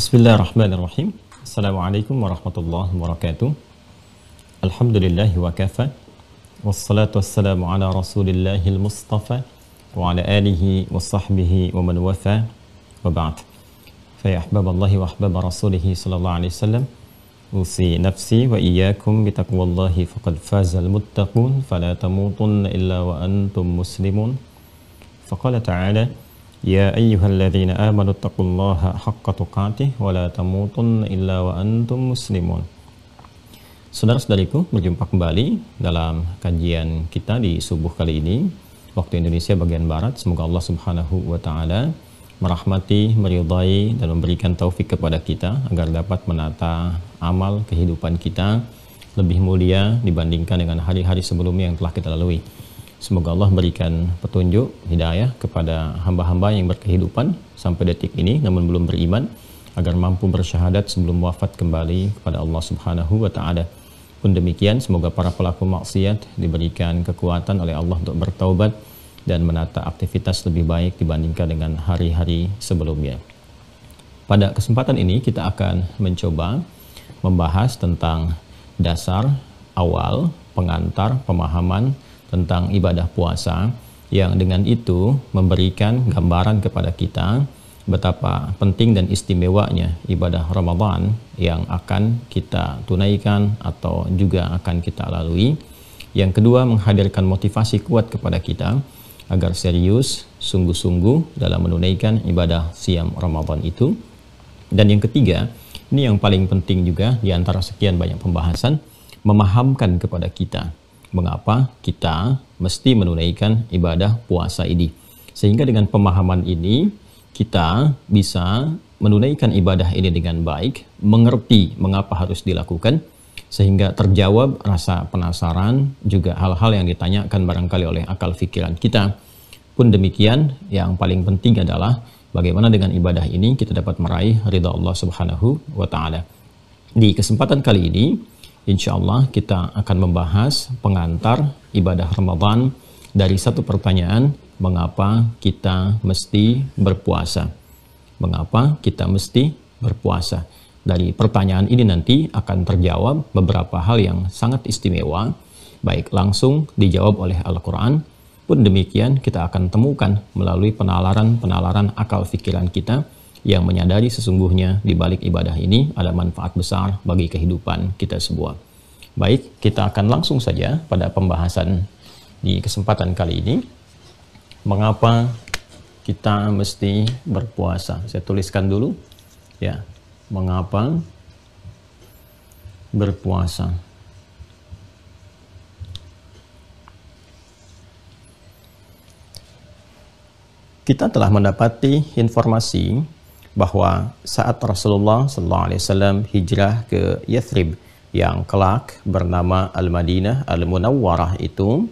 بسم الله الرحمن الرحيم السلام عليكم ورحمة الله وبركاته الحمد لله وكفى والصلاة والسلام على رسول الله المصطفى وعلى آله وصحبه ومن وفى وبعد فيا أحباب الله وأحباب رسوله صلى الله عليه وسلم أوصي نفسي وإياكم بتقوى الله فقد فاز المتقون فلا تموتن إلا وأنتم مسلمون فقال تعالى يا أيها الذين آمنوا اتقوا الله حق تقاته ولا تموتن إلا وأنتم مسلمون Saudara-saudariku, berjumpa kembali dalam kajian kita di subuh kali ini waktu Indonesia bagian barat. Semoga Allah Subhanahu wa taala merahmati, meridai dan memberikan taufik kepada kita agar dapat menata amal kehidupan kita lebih mulia dibandingkan dengan hari-hari sebelumnya yang telah kita lalui. Semoga Allah berikan petunjuk, hidayah kepada hamba-hamba yang berkehidupan sampai detik ini namun belum beriman agar mampu bersyahadat sebelum wafat kembali kepada Allah Subhanahu wa taala. Pun demikian, semoga para pelaku maksiat diberikan kekuatan oleh Allah untuk bertaubat dan menata aktivitas lebih baik dibandingkan dengan hari-hari sebelumnya. Pada kesempatan ini kita akan mencoba membahas tentang dasar, awal, pengantar, pemahaman, tentang ibadah puasa yang dengan itu memberikan gambaran kepada kita betapa penting dan istimewanya ibadah Ramadan yang akan kita tunaikan atau juga akan kita lalui. Yang kedua, menghadirkan motivasi kuat kepada kita agar serius, sungguh-sungguh dalam menunaikan ibadah siam Ramadan itu. Dan yang ketiga, ini yang paling penting juga di antara sekian banyak pembahasan, memahamkan kepada kita mengapa kita mesti menunaikan ibadah puasa ini. Sehingga dengan pemahaman ini kita bisa menunaikan ibadah ini dengan baik, mengerti mengapa harus dilakukan, sehingga terjawab rasa penasaran juga hal-hal yang ditanyakan barangkali oleh akal fikiran kita. Pun demikian, yang paling penting adalah bagaimana dengan ibadah ini kita dapat meraih ridha Allah Subhanahu wa taala. Di kesempatan kali ini, insya Allah kita akan membahas pengantar ibadah Ramadan dari satu pertanyaan, mengapa kita mesti berpuasa? Mengapa kita mesti berpuasa? Dari pertanyaan ini nanti akan terjawab beberapa hal yang sangat istimewa, baik langsung dijawab oleh Al-Quran, pun demikian kita akan temukan melalui penalaran-penalaran akal fikiran kita, yang menyadari sesungguhnya di balik ibadah ini ada manfaat besar bagi kehidupan kita semua. Baik, kita akan langsung saja pada pembahasan di kesempatan kali ini. Mengapa kita mesti berpuasa? Saya tuliskan dulu. Ya, mengapa berpuasa? Kita telah mendapati informasi bahwa saat Rasulullah sallallahu alaihi wasallam hijrah ke Yathrib yang kelak bernama Al-Madinah Al-Munawwarah itu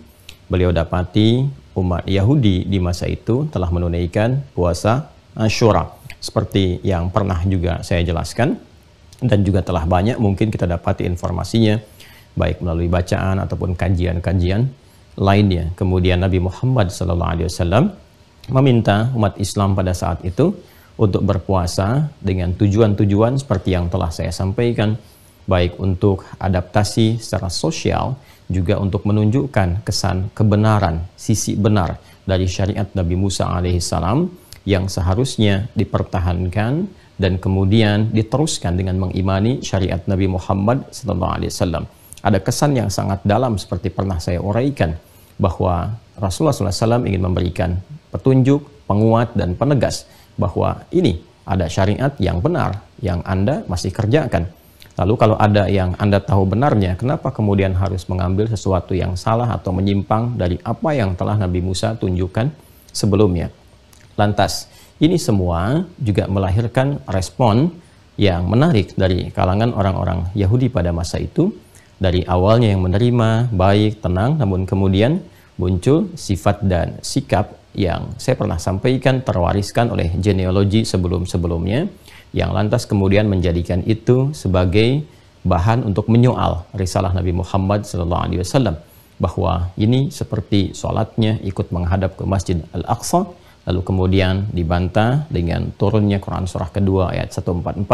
beliau dapati umat Yahudi di masa itu telah menunaikan puasa Ashura seperti yang pernah juga saya jelaskan dan juga telah banyak mungkin kita dapati informasinya baik melalui bacaan ataupun kajian-kajian lainnya. Kemudian Nabi Muhammad SAW meminta umat Islam pada saat itu untuk berpuasa dengan tujuan-tujuan seperti yang telah saya sampaikan, baik untuk adaptasi secara sosial, juga untuk menunjukkan kesan kebenaran, sisi benar dari syariat Nabi Musa alaihissalam yang seharusnya dipertahankan dan kemudian diteruskan dengan mengimani syariat Nabi Muhammad SAW. Ada kesan yang sangat dalam seperti pernah saya uraikan bahwa Rasulullah SAW ingin memberikan petunjuk, penguat, dan penegas bahwa ini ada syariat yang benar yang Anda masih kerjakan. Lalu kalau ada yang Anda tahu benarnya, kenapa kemudian harus mengambil sesuatu yang salah atau menyimpang dari apa yang telah Nabi Musa tunjukkan sebelumnya? Lantas, ini semua juga melahirkan respon yang menarik dari kalangan orang-orang Yahudi pada masa itu. Dari awalnya yang menerima, baik, tenang, namun kemudian muncul sifat dan sikap yang saya pernah sampaikan terwariskan oleh genealogi sebelum-sebelumnya yang lantas kemudian menjadikan itu sebagai bahan untuk menyoal risalah Nabi Muhammad SAW bahwa ini seperti sholatnya ikut menghadap ke Masjid Al-Aqsa lalu kemudian dibantah dengan turunnya Quran surah kedua ayat 144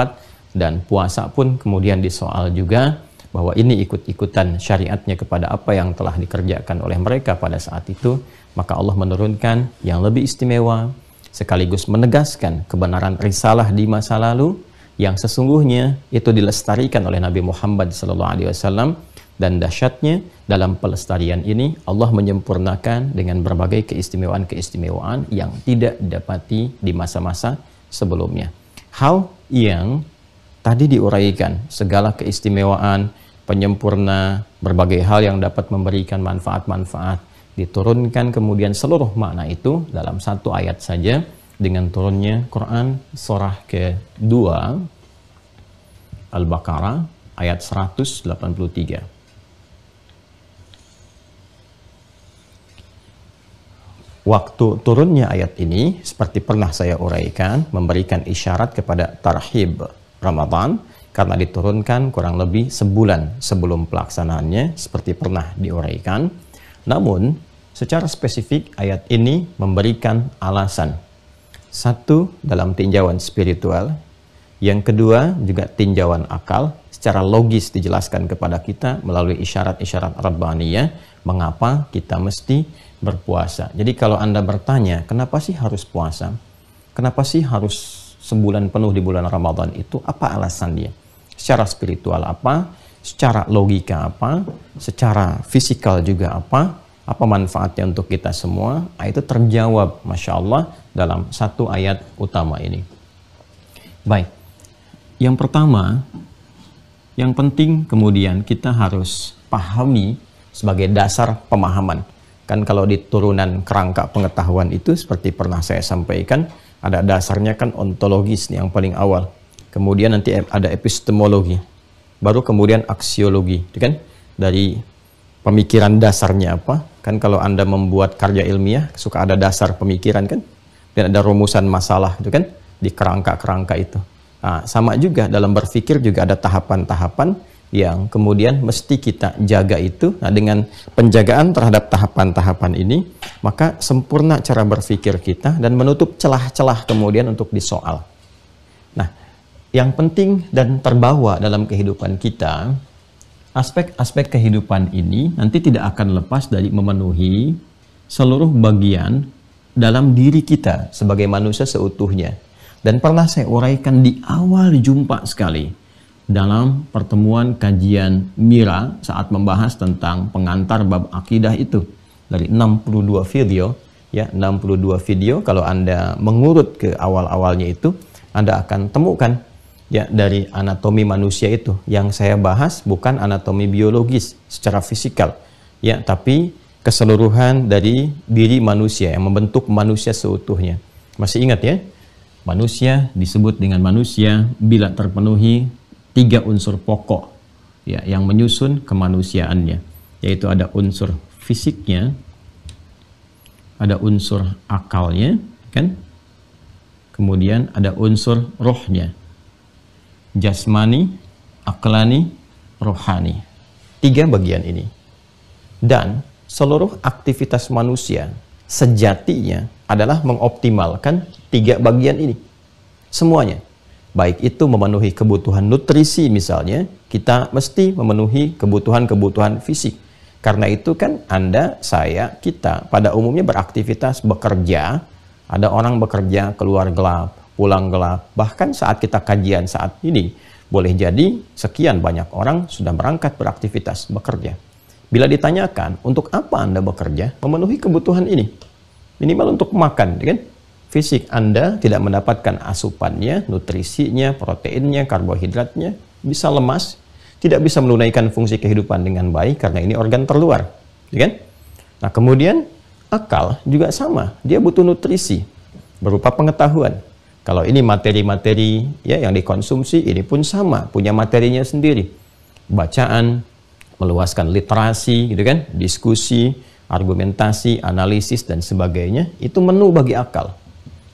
dan puasa pun kemudian disoal juga bahwa ini ikut-ikutan syariatnya kepada apa yang telah dikerjakan oleh mereka pada saat itu maka Allah menurunkan yang lebih istimewa sekaligus menegaskan kebenaran risalah di masa lalu yang sesungguhnya itu dilestarikan oleh Nabi Muhammad SAW dan dahsyatnya dalam pelestarian ini Allah menyempurnakan dengan berbagai keistimewaan-keistimewaan yang tidak didapati di masa-masa sebelumnya. Hal yang tadi diuraikan segala keistimewaan, penyempurna, berbagai hal yang dapat memberikan manfaat-manfaat diturunkan kemudian seluruh makna itu dalam satu ayat saja dengan turunnya Quran surah ke-2 Al-Baqarah ayat 183. Waktu turunnya ayat ini seperti pernah saya uraikan memberikan isyarat kepada tarhib Ramadan karena diturunkan kurang lebih sebulan sebelum pelaksanaannya seperti pernah diuraikan namun, secara spesifik ayat ini memberikan alasan. Satu, dalam tinjauan spiritual. Yang kedua, juga tinjauan akal. Secara logis dijelaskan kepada kita melalui isyarat-isyarat Rabbaniyah mengapa kita mesti berpuasa. Jadi kalau Anda bertanya, kenapa sih harus puasa? Kenapa sih harus sebulan penuh di bulan Ramadan itu? Apa alasan dia? Secara spiritual apa? secara logika apa, secara fisikal juga apa, apa manfaatnya untuk kita semua, ah, itu terjawab Masya Allah dalam satu ayat utama ini. Baik, yang pertama, yang penting kemudian kita harus pahami sebagai dasar pemahaman. Kan kalau di turunan kerangka pengetahuan itu seperti pernah saya sampaikan, ada dasarnya kan ontologis yang paling awal. Kemudian nanti ada epistemologi, baru kemudian aksiologi, gitu kan? Dari pemikiran dasarnya apa? Kan kalau Anda membuat karya ilmiah suka ada dasar pemikiran kan? Dan ada rumusan masalah itu kan di kerangka-kerangka itu. Nah, sama juga dalam berpikir juga ada tahapan-tahapan yang kemudian mesti kita jaga itu. Nah, dengan penjagaan terhadap tahapan-tahapan ini, maka sempurna cara berpikir kita dan menutup celah-celah kemudian untuk disoal yang penting dan terbawa dalam kehidupan kita, aspek-aspek kehidupan ini nanti tidak akan lepas dari memenuhi seluruh bagian dalam diri kita sebagai manusia seutuhnya. Dan pernah saya uraikan di awal jumpa sekali dalam pertemuan kajian Mira saat membahas tentang pengantar bab akidah itu dari 62 video ya 62 video kalau Anda mengurut ke awal-awalnya itu Anda akan temukan ya dari anatomi manusia itu. Yang saya bahas bukan anatomi biologis secara fisikal, ya, tapi keseluruhan dari diri manusia yang membentuk manusia seutuhnya. Masih ingat ya? Manusia disebut dengan manusia bila terpenuhi tiga unsur pokok ya yang menyusun kemanusiaannya, yaitu ada unsur fisiknya, ada unsur akalnya, kan? Kemudian ada unsur rohnya, jasmani, aklani, rohani. Tiga bagian ini. Dan seluruh aktivitas manusia sejatinya adalah mengoptimalkan tiga bagian ini. Semuanya. Baik itu memenuhi kebutuhan nutrisi misalnya, kita mesti memenuhi kebutuhan-kebutuhan fisik. Karena itu kan Anda, saya, kita pada umumnya beraktivitas bekerja, ada orang bekerja keluar gelap, pulang gelap. Bahkan saat kita kajian saat ini, boleh jadi sekian banyak orang sudah berangkat beraktivitas, bekerja. Bila ditanyakan, untuk apa Anda bekerja? Memenuhi kebutuhan ini. Minimal untuk makan, ya kan? Fisik Anda tidak mendapatkan asupannya, nutrisinya, proteinnya, karbohidratnya, bisa lemas, tidak bisa menunaikan fungsi kehidupan dengan baik karena ini organ terluar, ya kan? Nah, kemudian akal juga sama, dia butuh nutrisi berupa pengetahuan, kalau ini materi-materi ya yang dikonsumsi ini pun sama, punya materinya sendiri. Bacaan, meluaskan literasi gitu kan, diskusi, argumentasi, analisis dan sebagainya itu menu bagi akal.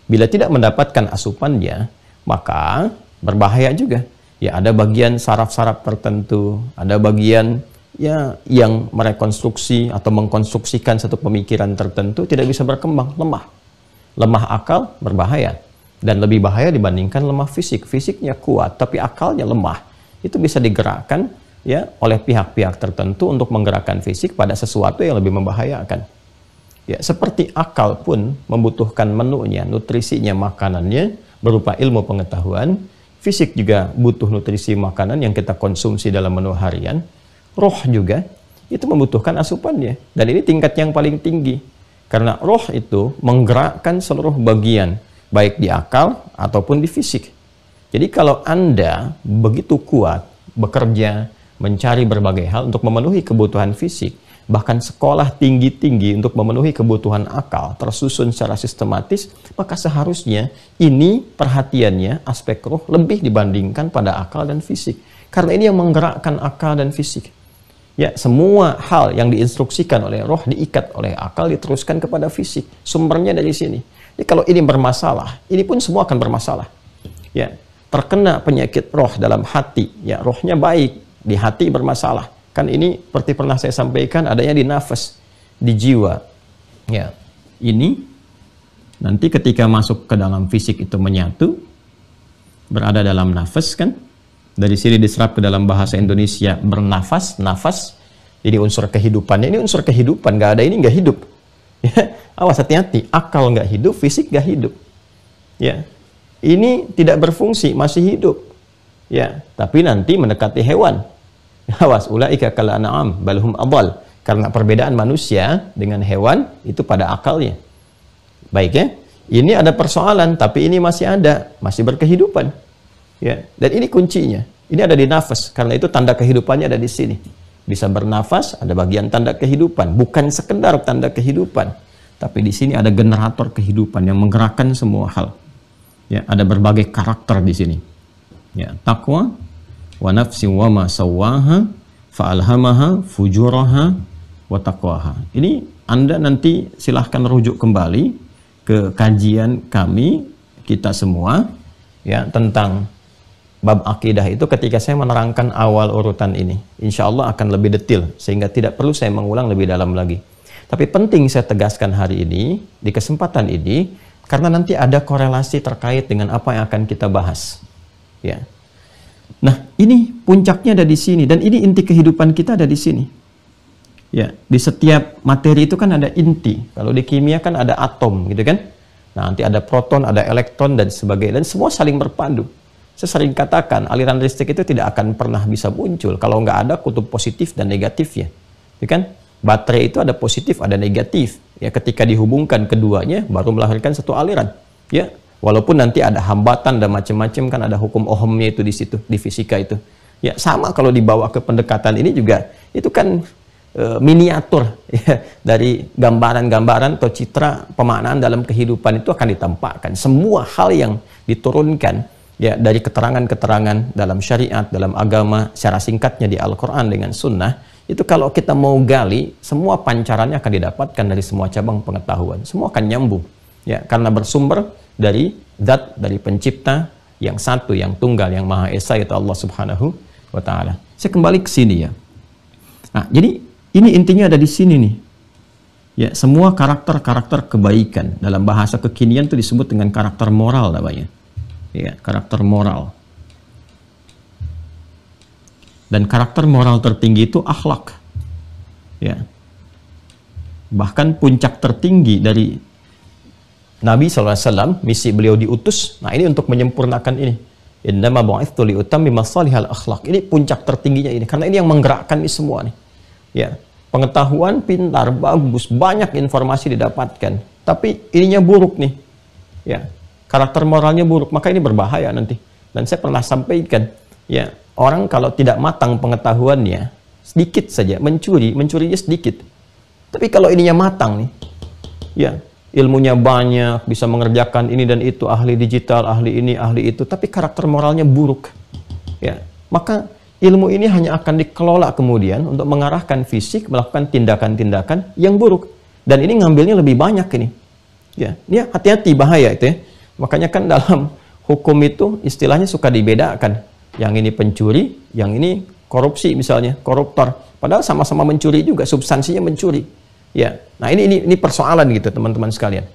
Bila tidak mendapatkan asupan dia, maka berbahaya juga. Ya ada bagian saraf-saraf tertentu, ada bagian ya yang merekonstruksi atau mengkonstruksikan satu pemikiran tertentu tidak bisa berkembang, lemah. Lemah akal berbahaya. Dan lebih bahaya dibandingkan lemah fisik. Fisiknya kuat, tapi akalnya lemah. Itu bisa digerakkan ya oleh pihak-pihak tertentu untuk menggerakkan fisik pada sesuatu yang lebih membahayakan. Ya, seperti akal pun membutuhkan menunya, nutrisinya, makanannya berupa ilmu pengetahuan. Fisik juga butuh nutrisi makanan yang kita konsumsi dalam menu harian. Roh juga itu membutuhkan asupannya. Dan ini tingkat yang paling tinggi. Karena roh itu menggerakkan seluruh bagian baik di akal ataupun di fisik. Jadi kalau Anda begitu kuat bekerja, mencari berbagai hal untuk memenuhi kebutuhan fisik, bahkan sekolah tinggi-tinggi untuk memenuhi kebutuhan akal tersusun secara sistematis, maka seharusnya ini perhatiannya aspek roh lebih dibandingkan pada akal dan fisik. Karena ini yang menggerakkan akal dan fisik. Ya, semua hal yang diinstruksikan oleh roh diikat oleh akal diteruskan kepada fisik. Sumbernya dari sini. Jadi kalau ini bermasalah, ini pun semua akan bermasalah. Ya, terkena penyakit roh dalam hati, ya rohnya baik, di hati bermasalah. Kan ini seperti pernah saya sampaikan adanya di nafas, di jiwa. Ya, ini nanti ketika masuk ke dalam fisik itu menyatu, berada dalam nafas kan, dari sini diserap ke dalam bahasa Indonesia bernafas, nafas, jadi unsur kehidupannya ini unsur kehidupan, nggak ada ini nggak hidup. Ya, awas hati-hati, akal nggak hidup, fisik nggak hidup. Ya, ini tidak berfungsi, masih hidup. Ya, tapi nanti mendekati hewan. Awas, ulaika kala an'am balhum abal. Karena perbedaan manusia dengan hewan itu pada akalnya. Baik ya. Ini ada persoalan, tapi ini masih ada, masih berkehidupan. Ya, dan ini kuncinya. Ini ada di nafas, karena itu tanda kehidupannya ada di sini bisa bernafas, ada bagian tanda kehidupan, bukan sekedar tanda kehidupan, tapi di sini ada generator kehidupan yang menggerakkan semua hal. Ya, ada berbagai karakter di sini. Ya, takwa wa nafsi wa ma sawaha fa'alhamaha fujuraha wa taqwaha. Ini Anda nanti silahkan rujuk kembali ke kajian kami kita semua ya tentang bab akidah itu ketika saya menerangkan awal urutan ini. Insya Allah akan lebih detil, sehingga tidak perlu saya mengulang lebih dalam lagi. Tapi penting saya tegaskan hari ini, di kesempatan ini, karena nanti ada korelasi terkait dengan apa yang akan kita bahas. Ya. Nah, ini puncaknya ada di sini, dan ini inti kehidupan kita ada di sini. Ya, di setiap materi itu kan ada inti. Kalau di kimia kan ada atom, gitu kan? Nah, nanti ada proton, ada elektron, dan sebagainya, dan semua saling berpandu saya sering katakan aliran listrik itu tidak akan pernah bisa muncul kalau nggak ada kutub positif dan negatifnya. Ya kan? Baterai itu ada positif, ada negatif. Ya, ketika dihubungkan keduanya baru melahirkan satu aliran. Ya, walaupun nanti ada hambatan dan macam-macam kan ada hukum Ohmnya itu di situ, di fisika itu. Ya, sama kalau dibawa ke pendekatan ini juga itu kan e, miniatur ya, dari gambaran-gambaran atau citra pemaknaan dalam kehidupan itu akan ditampakkan Semua hal yang diturunkan ya dari keterangan-keterangan dalam syariat, dalam agama secara singkatnya di Al-Qur'an dengan sunnah itu kalau kita mau gali semua pancarannya akan didapatkan dari semua cabang pengetahuan. Semua akan nyambung ya karena bersumber dari zat dari pencipta yang satu yang tunggal yang maha esa yaitu Allah Subhanahu wa taala. Saya kembali ke sini ya. Nah, jadi ini intinya ada di sini nih. Ya, semua karakter-karakter kebaikan dalam bahasa kekinian itu disebut dengan karakter moral namanya ya karakter moral dan karakter moral tertinggi itu akhlak ya bahkan puncak tertinggi dari Nabi SAW misi beliau diutus nah ini untuk menyempurnakan ini innama bu'ithu liutammi masalihal akhlak ini puncak tertingginya ini karena ini yang menggerakkan ini semua nih ya pengetahuan pintar bagus banyak informasi didapatkan tapi ininya buruk nih ya karakter moralnya buruk, maka ini berbahaya nanti. Dan saya pernah sampaikan, ya orang kalau tidak matang pengetahuannya, sedikit saja mencuri, mencurinya sedikit. Tapi kalau ininya matang nih, ya ilmunya banyak, bisa mengerjakan ini dan itu, ahli digital, ahli ini, ahli itu, tapi karakter moralnya buruk. Ya, maka ilmu ini hanya akan dikelola kemudian untuk mengarahkan fisik melakukan tindakan-tindakan yang buruk. Dan ini ngambilnya lebih banyak ini. Ya, ini hati-hati bahaya itu ya. Makanya kan dalam hukum itu istilahnya suka dibedakan. Yang ini pencuri, yang ini korupsi misalnya, koruptor. Padahal sama-sama mencuri juga, substansinya mencuri. Ya, nah ini ini ini persoalan gitu teman-teman sekalian.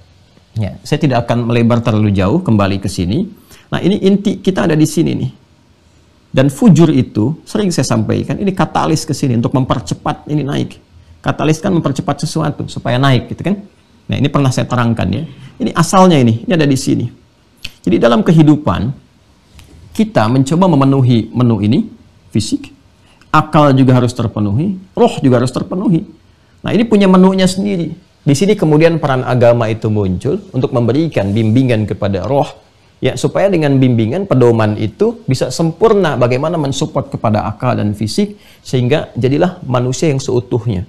Ya, saya tidak akan melebar terlalu jauh kembali ke sini. Nah ini inti kita ada di sini nih. Dan fujur itu sering saya sampaikan ini katalis ke sini untuk mempercepat ini naik. Katalis kan mempercepat sesuatu supaya naik gitu kan. Nah, ini pernah saya terangkan ya. Ini asalnya ini, ini ada di sini. Jadi dalam kehidupan kita mencoba memenuhi menu ini, fisik, akal juga harus terpenuhi, roh juga harus terpenuhi. Nah, ini punya menunya sendiri. Di sini kemudian peran agama itu muncul untuk memberikan bimbingan kepada roh ya supaya dengan bimbingan pedoman itu bisa sempurna bagaimana mensupport kepada akal dan fisik sehingga jadilah manusia yang seutuhnya.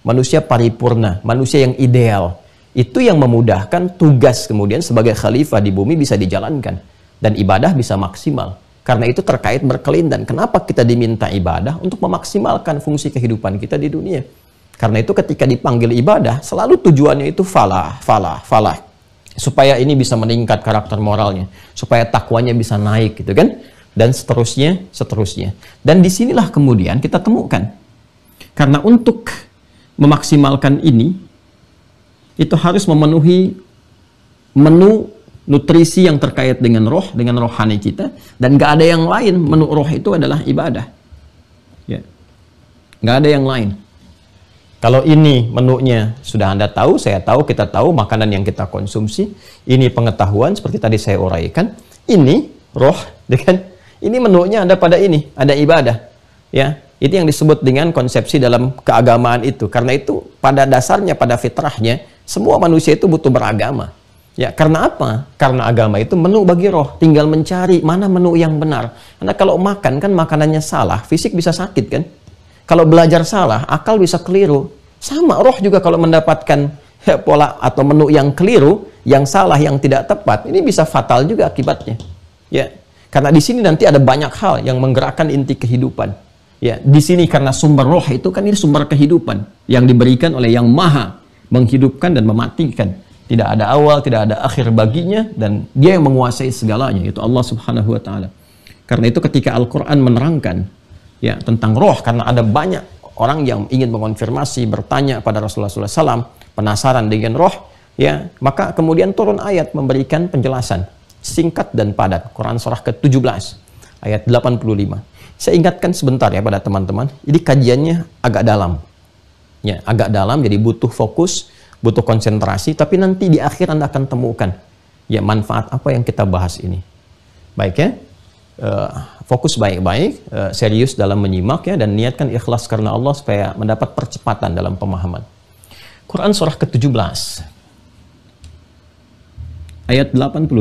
Manusia paripurna, manusia yang ideal itu yang memudahkan tugas kemudian sebagai khalifah di bumi bisa dijalankan dan ibadah bisa maksimal. Karena itu terkait berkelindan. Kenapa kita diminta ibadah untuk memaksimalkan fungsi kehidupan kita di dunia? Karena itu ketika dipanggil ibadah, selalu tujuannya itu falah, falah, falah. Supaya ini bisa meningkat karakter moralnya. Supaya takwanya bisa naik gitu kan. Dan seterusnya, seterusnya. Dan disinilah kemudian kita temukan. Karena untuk memaksimalkan ini, itu harus memenuhi menu nutrisi yang terkait dengan roh, dengan rohani kita, dan gak ada yang lain. Menu roh itu adalah ibadah. Ya. Gak ada yang lain. Kalau ini menunya sudah Anda tahu, saya tahu, kita tahu makanan yang kita konsumsi, ini pengetahuan seperti tadi saya uraikan, ini roh dengan ini menunya ada pada ini, ada ibadah. Ya, itu yang disebut dengan konsepsi dalam keagamaan itu. Karena itu pada dasarnya, pada fitrahnya, semua manusia itu butuh beragama. Ya, karena apa? Karena agama itu menu bagi roh, tinggal mencari mana menu yang benar. Karena kalau makan kan makanannya salah, fisik bisa sakit kan? Kalau belajar salah, akal bisa keliru. Sama roh juga kalau mendapatkan ya, pola atau menu yang keliru, yang salah, yang tidak tepat, ini bisa fatal juga akibatnya. Ya, karena di sini nanti ada banyak hal yang menggerakkan inti kehidupan. Ya, di sini karena sumber roh itu kan ini sumber kehidupan yang diberikan oleh Yang Maha menghidupkan dan mematikan. Tidak ada awal, tidak ada akhir baginya dan dia yang menguasai segalanya yaitu Allah Subhanahu wa taala. Karena itu ketika Al-Qur'an menerangkan ya tentang roh karena ada banyak orang yang ingin mengonfirmasi, bertanya pada Rasulullah SAW, penasaran dengan roh, ya maka kemudian turun ayat memberikan penjelasan singkat dan padat. Quran surah ke-17 ayat 85. Saya ingatkan sebentar ya pada teman-teman, ini kajiannya agak dalam ya agak dalam jadi butuh fokus butuh konsentrasi tapi nanti di akhir anda akan temukan ya manfaat apa yang kita bahas ini baik ya uh, fokus baik-baik uh, serius dalam menyimak ya dan niatkan ikhlas karena Allah supaya mendapat percepatan dalam pemahaman Quran surah ke-17 ayat 85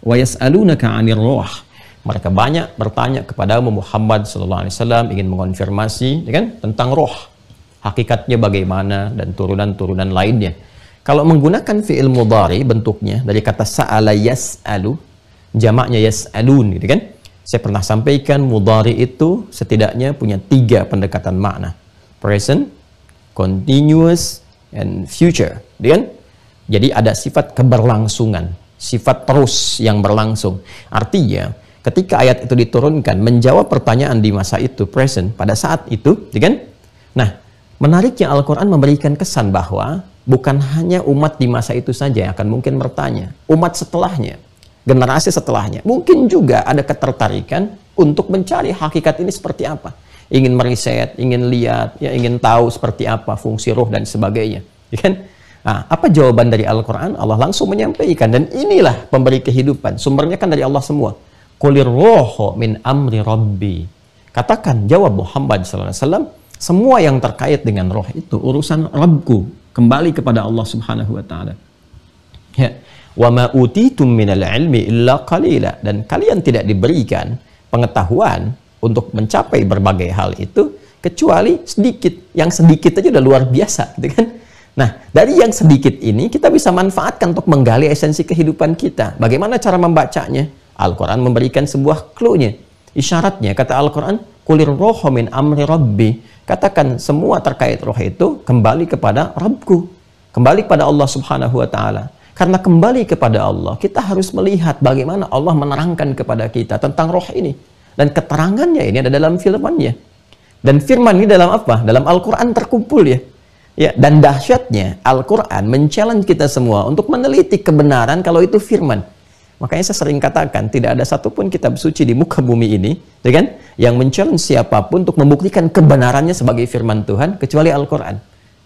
wa yas'alunaka 'anir ruh mereka banyak bertanya kepada Muhammad sallallahu alaihi wasallam ingin mengonfirmasi ya kan tentang roh hakikatnya bagaimana, dan turunan-turunan lainnya. Kalau menggunakan fi'il mudhari bentuknya dari kata sa'ala yas'alu, jamaknya yas'alun gitu kan. Saya pernah sampaikan mudhari itu setidaknya punya tiga pendekatan makna. Present, continuous, and future. Gitu kan? Jadi ada sifat keberlangsungan, sifat terus yang berlangsung. Artinya, ketika ayat itu diturunkan menjawab pertanyaan di masa itu present pada saat itu, gitu kan? Nah, Menariknya Al-Quran memberikan kesan bahwa bukan hanya umat di masa itu saja yang akan mungkin bertanya. Umat setelahnya, generasi setelahnya, mungkin juga ada ketertarikan untuk mencari hakikat ini seperti apa. Ingin meriset, ingin lihat, ya ingin tahu seperti apa fungsi roh dan sebagainya. Ya kan? Nah, apa jawaban dari Al-Quran? Allah langsung menyampaikan. Dan inilah pemberi kehidupan. Sumbernya kan dari Allah semua. Kulir roho min amri rabbi. Katakan, jawab Muhammad SAW. Semua yang terkait dengan roh itu urusan Rabbku kembali kepada Allah Subhanahu wa taala. Ya. Wa ma utitum minal ilmi illa qalila dan kalian tidak diberikan pengetahuan untuk mencapai berbagai hal itu kecuali sedikit. Yang sedikit aja udah luar biasa, gitu kan? Nah, dari yang sedikit ini kita bisa manfaatkan untuk menggali esensi kehidupan kita. Bagaimana cara membacanya? Al-Quran memberikan sebuah clue-nya. Isyaratnya, kata Al-Quran, Kulir roho min amri rabbi. Katakan semua terkait roh itu kembali kepada Rabbku. Kembali kepada Allah subhanahu wa ta'ala. Karena kembali kepada Allah, kita harus melihat bagaimana Allah menerangkan kepada kita tentang roh ini. Dan keterangannya ini ada dalam firmannya. Dan firman ini dalam apa? Dalam Al-Quran terkumpul ya. Ya, dan dahsyatnya Al-Quran men kita semua untuk meneliti kebenaran kalau itu firman. Makanya saya sering katakan, tidak ada satupun kitab suci di muka bumi ini, ya kan, yang mencalon siapapun untuk membuktikan kebenarannya sebagai firman Tuhan, kecuali Al-Quran.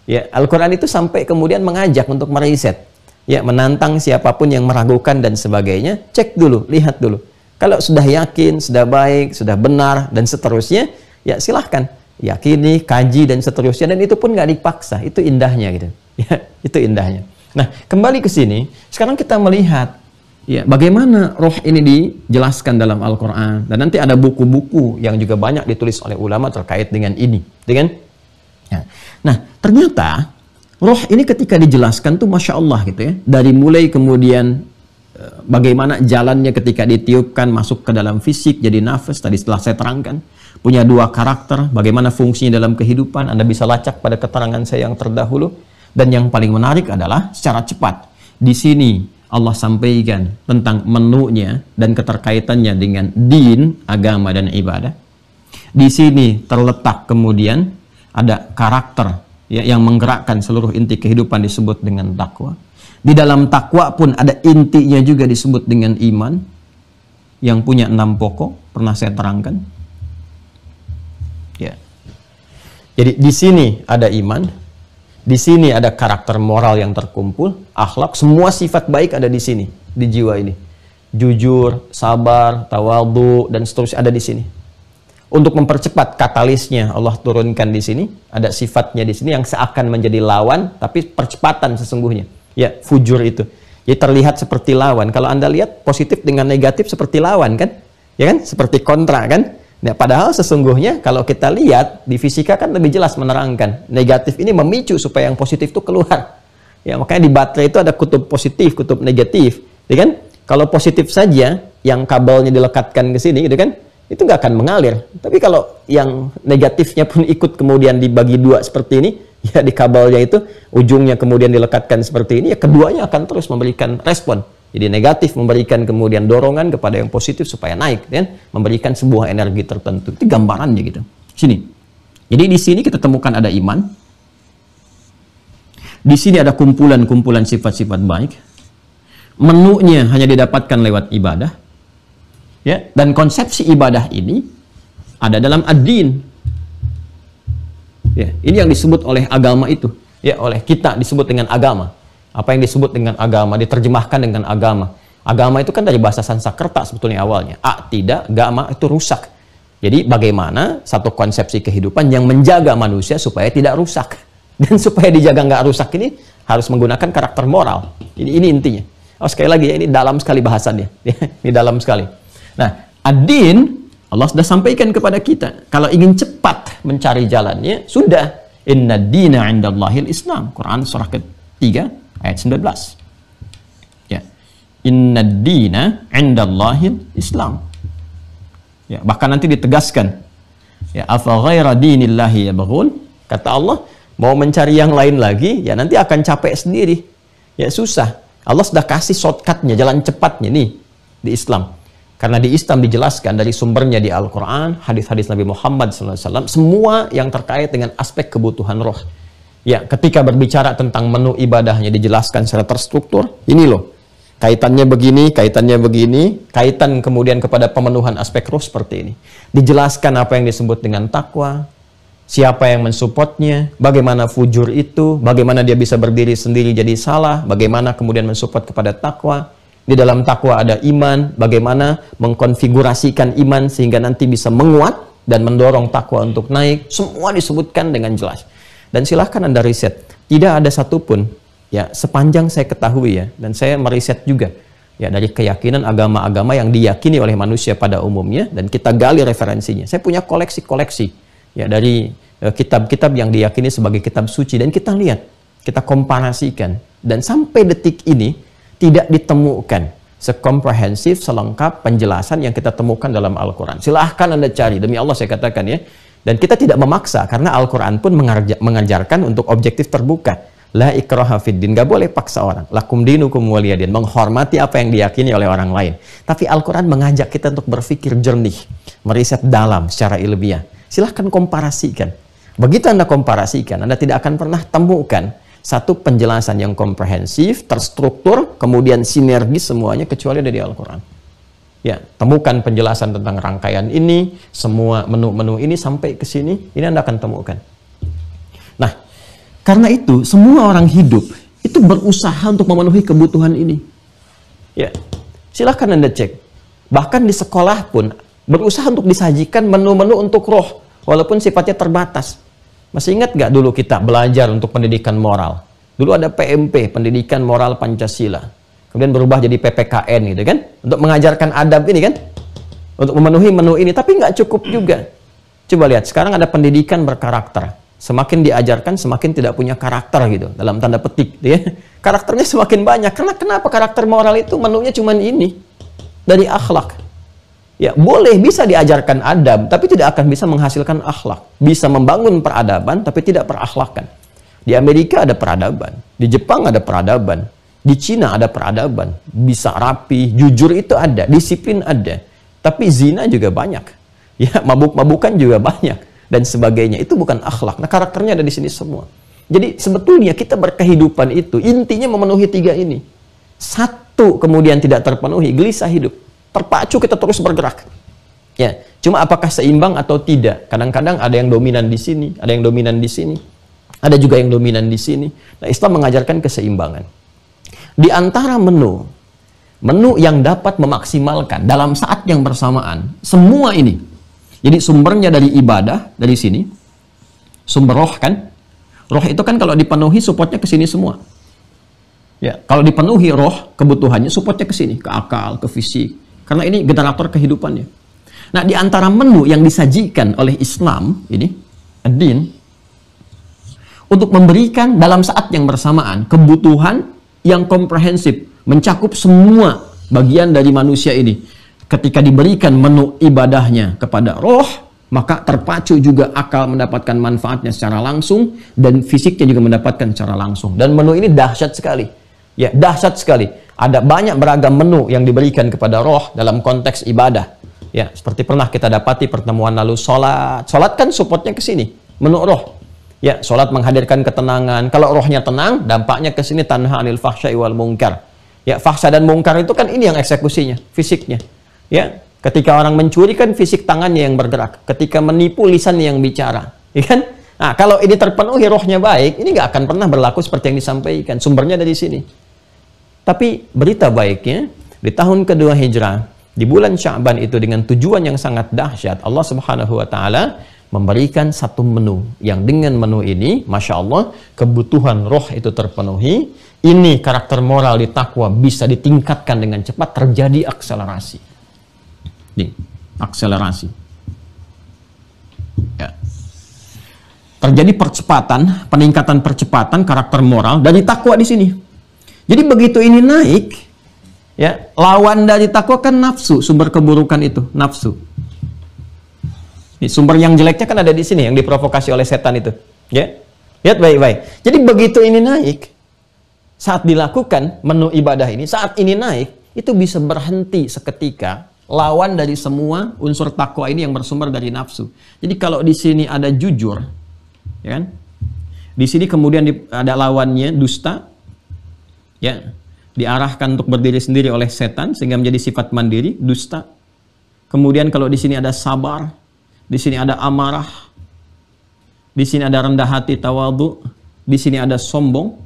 Ya, Al-Quran itu sampai kemudian mengajak untuk meriset, ya, menantang siapapun yang meragukan dan sebagainya, cek dulu, lihat dulu. Kalau sudah yakin, sudah baik, sudah benar, dan seterusnya, ya silahkan yakini, kaji, dan seterusnya. Dan itu pun nggak dipaksa, itu indahnya gitu. Ya, itu indahnya. Nah, kembali ke sini, sekarang kita melihat Ya, bagaimana roh ini dijelaskan dalam Al-Quran? Dan nanti ada buku-buku yang juga banyak ditulis oleh ulama terkait dengan ini. Dengan, gitu ya. Nah, ternyata roh ini ketika dijelaskan tuh Masya Allah gitu ya. Dari mulai kemudian eh, bagaimana jalannya ketika ditiupkan masuk ke dalam fisik jadi nafas tadi setelah saya terangkan punya dua karakter bagaimana fungsinya dalam kehidupan Anda bisa lacak pada keterangan saya yang terdahulu dan yang paling menarik adalah secara cepat di sini Allah sampaikan tentang menunya dan keterkaitannya dengan din, agama dan ibadah. Di sini terletak kemudian ada karakter ya, yang menggerakkan seluruh inti kehidupan disebut dengan takwa. Di dalam takwa pun ada intinya juga disebut dengan iman yang punya enam pokok pernah saya terangkan. Ya. Jadi di sini ada iman, di sini ada karakter moral yang terkumpul, akhlak, semua sifat baik ada di sini, di jiwa ini. Jujur, sabar, tawadu, dan seterusnya ada di sini. Untuk mempercepat katalisnya Allah turunkan di sini, ada sifatnya di sini yang seakan menjadi lawan, tapi percepatan sesungguhnya. Ya, fujur itu. Jadi ya, terlihat seperti lawan. Kalau Anda lihat positif dengan negatif seperti lawan kan? Ya kan? Seperti kontra kan? Nah, padahal sesungguhnya kalau kita lihat di fisika kan lebih jelas menerangkan negatif ini memicu supaya yang positif itu keluar. Ya, makanya di baterai itu ada kutub positif, kutub negatif, Ya kan? Kalau positif saja yang kabelnya dilekatkan ke sini, gitu kan? Itu nggak akan mengalir. Tapi kalau yang negatifnya pun ikut kemudian dibagi dua seperti ini, ya di kabelnya itu ujungnya kemudian dilekatkan seperti ini, ya keduanya akan terus memberikan respon. Jadi negatif memberikan kemudian dorongan kepada yang positif supaya naik, kan? memberikan sebuah energi tertentu. Itu gambarannya gitu. Sini. Jadi di sini kita temukan ada iman. Di sini ada kumpulan-kumpulan sifat-sifat baik. Menunya hanya didapatkan lewat ibadah. Ya, dan konsepsi ibadah ini ada dalam ad-din. Ya, ini yang disebut oleh agama itu. Ya, oleh kita disebut dengan agama apa yang disebut dengan agama, diterjemahkan dengan agama. Agama itu kan dari bahasa Sanskerta sebetulnya awalnya. A tidak, gama itu rusak. Jadi bagaimana satu konsepsi kehidupan yang menjaga manusia supaya tidak rusak. Dan supaya dijaga nggak rusak ini harus menggunakan karakter moral. Ini, ini intinya. Oh, sekali lagi ya, ini dalam sekali bahasannya. ini dalam sekali. Nah, adin Allah sudah sampaikan kepada kita. Kalau ingin cepat mencari jalannya, sudah. Inna dina inda islam. Quran surah ketiga ayat 19 ya inna dina Allahil islam ya bahkan nanti ditegaskan ya afa ghaira dinillahi bagul. kata Allah mau mencari yang lain lagi ya nanti akan capek sendiri ya susah Allah sudah kasih shortcutnya jalan cepatnya nih di Islam karena di Islam dijelaskan dari sumbernya di Al-Quran, hadis-hadis Nabi Muhammad SAW, semua yang terkait dengan aspek kebutuhan roh. Ya, ketika berbicara tentang menu ibadahnya dijelaskan secara terstruktur. Ini loh, kaitannya begini, kaitannya begini, kaitan kemudian kepada pemenuhan aspek roh seperti ini. Dijelaskan apa yang disebut dengan takwa, siapa yang mensupportnya, bagaimana fujur itu, bagaimana dia bisa berdiri sendiri jadi salah, bagaimana kemudian mensupport kepada takwa. Di dalam takwa ada iman, bagaimana mengkonfigurasikan iman sehingga nanti bisa menguat dan mendorong takwa untuk naik. Semua disebutkan dengan jelas. Dan silahkan Anda riset. Tidak ada satupun, ya sepanjang saya ketahui ya, dan saya meriset juga, ya dari keyakinan agama-agama yang diyakini oleh manusia pada umumnya, dan kita gali referensinya. Saya punya koleksi-koleksi, ya dari eh, kitab-kitab yang diyakini sebagai kitab suci, dan kita lihat, kita komparasikan. Dan sampai detik ini, tidak ditemukan sekomprehensif, selengkap penjelasan yang kita temukan dalam Al-Quran. Silahkan Anda cari, demi Allah saya katakan ya, dan kita tidak memaksa karena Al-Quran pun mengajarkan untuk objektif terbuka. La ikraha din, Gak boleh paksa orang. Lakum dinukum waliyadin. Menghormati apa yang diyakini oleh orang lain. Tapi Al-Quran mengajak kita untuk berpikir jernih. Meriset dalam secara ilmiah. Silahkan komparasikan. Begitu Anda komparasikan, Anda tidak akan pernah temukan satu penjelasan yang komprehensif, terstruktur, kemudian sinergi semuanya kecuali dari Al-Quran. Ya, temukan penjelasan tentang rangkaian ini, semua menu-menu ini sampai ke sini, ini Anda akan temukan. Nah, karena itu semua orang hidup itu berusaha untuk memenuhi kebutuhan ini. Ya, silahkan Anda cek. Bahkan di sekolah pun berusaha untuk disajikan menu-menu untuk roh, walaupun sifatnya terbatas. Masih ingat gak dulu kita belajar untuk pendidikan moral? Dulu ada PMP, Pendidikan Moral Pancasila kemudian berubah jadi PPKN gitu kan untuk mengajarkan adab ini kan untuk memenuhi menu ini tapi nggak cukup juga coba lihat sekarang ada pendidikan berkarakter semakin diajarkan semakin tidak punya karakter gitu dalam tanda petik gitu ya karakternya semakin banyak karena kenapa karakter moral itu menunya cuma ini dari akhlak Ya, boleh bisa diajarkan adab, tapi tidak akan bisa menghasilkan akhlak. Bisa membangun peradaban, tapi tidak perakhlakan. Di Amerika ada peradaban, di Jepang ada peradaban, di Cina ada peradaban, bisa rapi, jujur itu ada, disiplin ada. Tapi zina juga banyak. Ya, mabuk-mabukan juga banyak dan sebagainya. Itu bukan akhlak. Nah, karakternya ada di sini semua. Jadi sebetulnya kita berkehidupan itu intinya memenuhi tiga ini. Satu kemudian tidak terpenuhi, gelisah hidup. Terpacu kita terus bergerak. Ya, cuma apakah seimbang atau tidak? Kadang-kadang ada yang dominan di sini, ada yang dominan di sini, ada juga yang dominan di sini. Nah, Islam mengajarkan keseimbangan. Di antara menu, menu yang dapat memaksimalkan dalam saat yang bersamaan, semua ini. Jadi sumbernya dari ibadah, dari sini. Sumber roh kan? Roh itu kan kalau dipenuhi supportnya ke sini semua. Ya, kalau dipenuhi roh kebutuhannya supportnya ke sini, ke akal, ke fisik. Karena ini generator kehidupannya. Nah, di antara menu yang disajikan oleh Islam ini, ad untuk memberikan dalam saat yang bersamaan kebutuhan yang komprehensif, mencakup semua bagian dari manusia ini. Ketika diberikan menu ibadahnya kepada roh, maka terpacu juga akal mendapatkan manfaatnya secara langsung dan fisiknya juga mendapatkan secara langsung. Dan menu ini dahsyat sekali. Ya, dahsyat sekali. Ada banyak beragam menu yang diberikan kepada roh dalam konteks ibadah. Ya, seperti pernah kita dapati pertemuan lalu sholat. Sholat kan supportnya ke sini, menu roh. Ya, sholat menghadirkan ketenangan. Kalau rohnya tenang, dampaknya ke sini tanha anil fahsya wal mungkar. Ya, fahsya dan mungkar itu kan ini yang eksekusinya, fisiknya. Ya, ketika orang mencuri kan fisik tangannya yang bergerak. Ketika menipu lisan yang bicara. Ya kan? Nah, kalau ini terpenuhi rohnya baik, ini nggak akan pernah berlaku seperti yang disampaikan. Sumbernya dari sini. Tapi berita baiknya, di tahun kedua hijrah, di bulan Syaban itu dengan tujuan yang sangat dahsyat, Allah Subhanahu wa taala memberikan satu menu yang dengan menu ini, masya Allah, kebutuhan roh itu terpenuhi. Ini karakter moral di takwa bisa ditingkatkan dengan cepat, terjadi akselerasi. Nih, akselerasi. Ya. Terjadi percepatan, peningkatan percepatan karakter moral dari takwa di sini. Jadi begitu ini naik, ya lawan dari takwa kan nafsu, sumber keburukan itu, nafsu Iya, sumber yang jeleknya kan ada di sini yang diprovokasi oleh setan itu. Ya. Lihat baik-baik. Jadi begitu ini naik, saat dilakukan menu ibadah ini, saat ini naik, itu bisa berhenti seketika lawan dari semua unsur takwa ini yang bersumber dari nafsu. Jadi kalau di sini ada jujur, ya kan? Di sini kemudian ada lawannya dusta, ya diarahkan untuk berdiri sendiri oleh setan sehingga menjadi sifat mandiri dusta. Kemudian kalau di sini ada sabar, di sini ada amarah. Di sini ada rendah hati tawadu. Di sini ada sombong.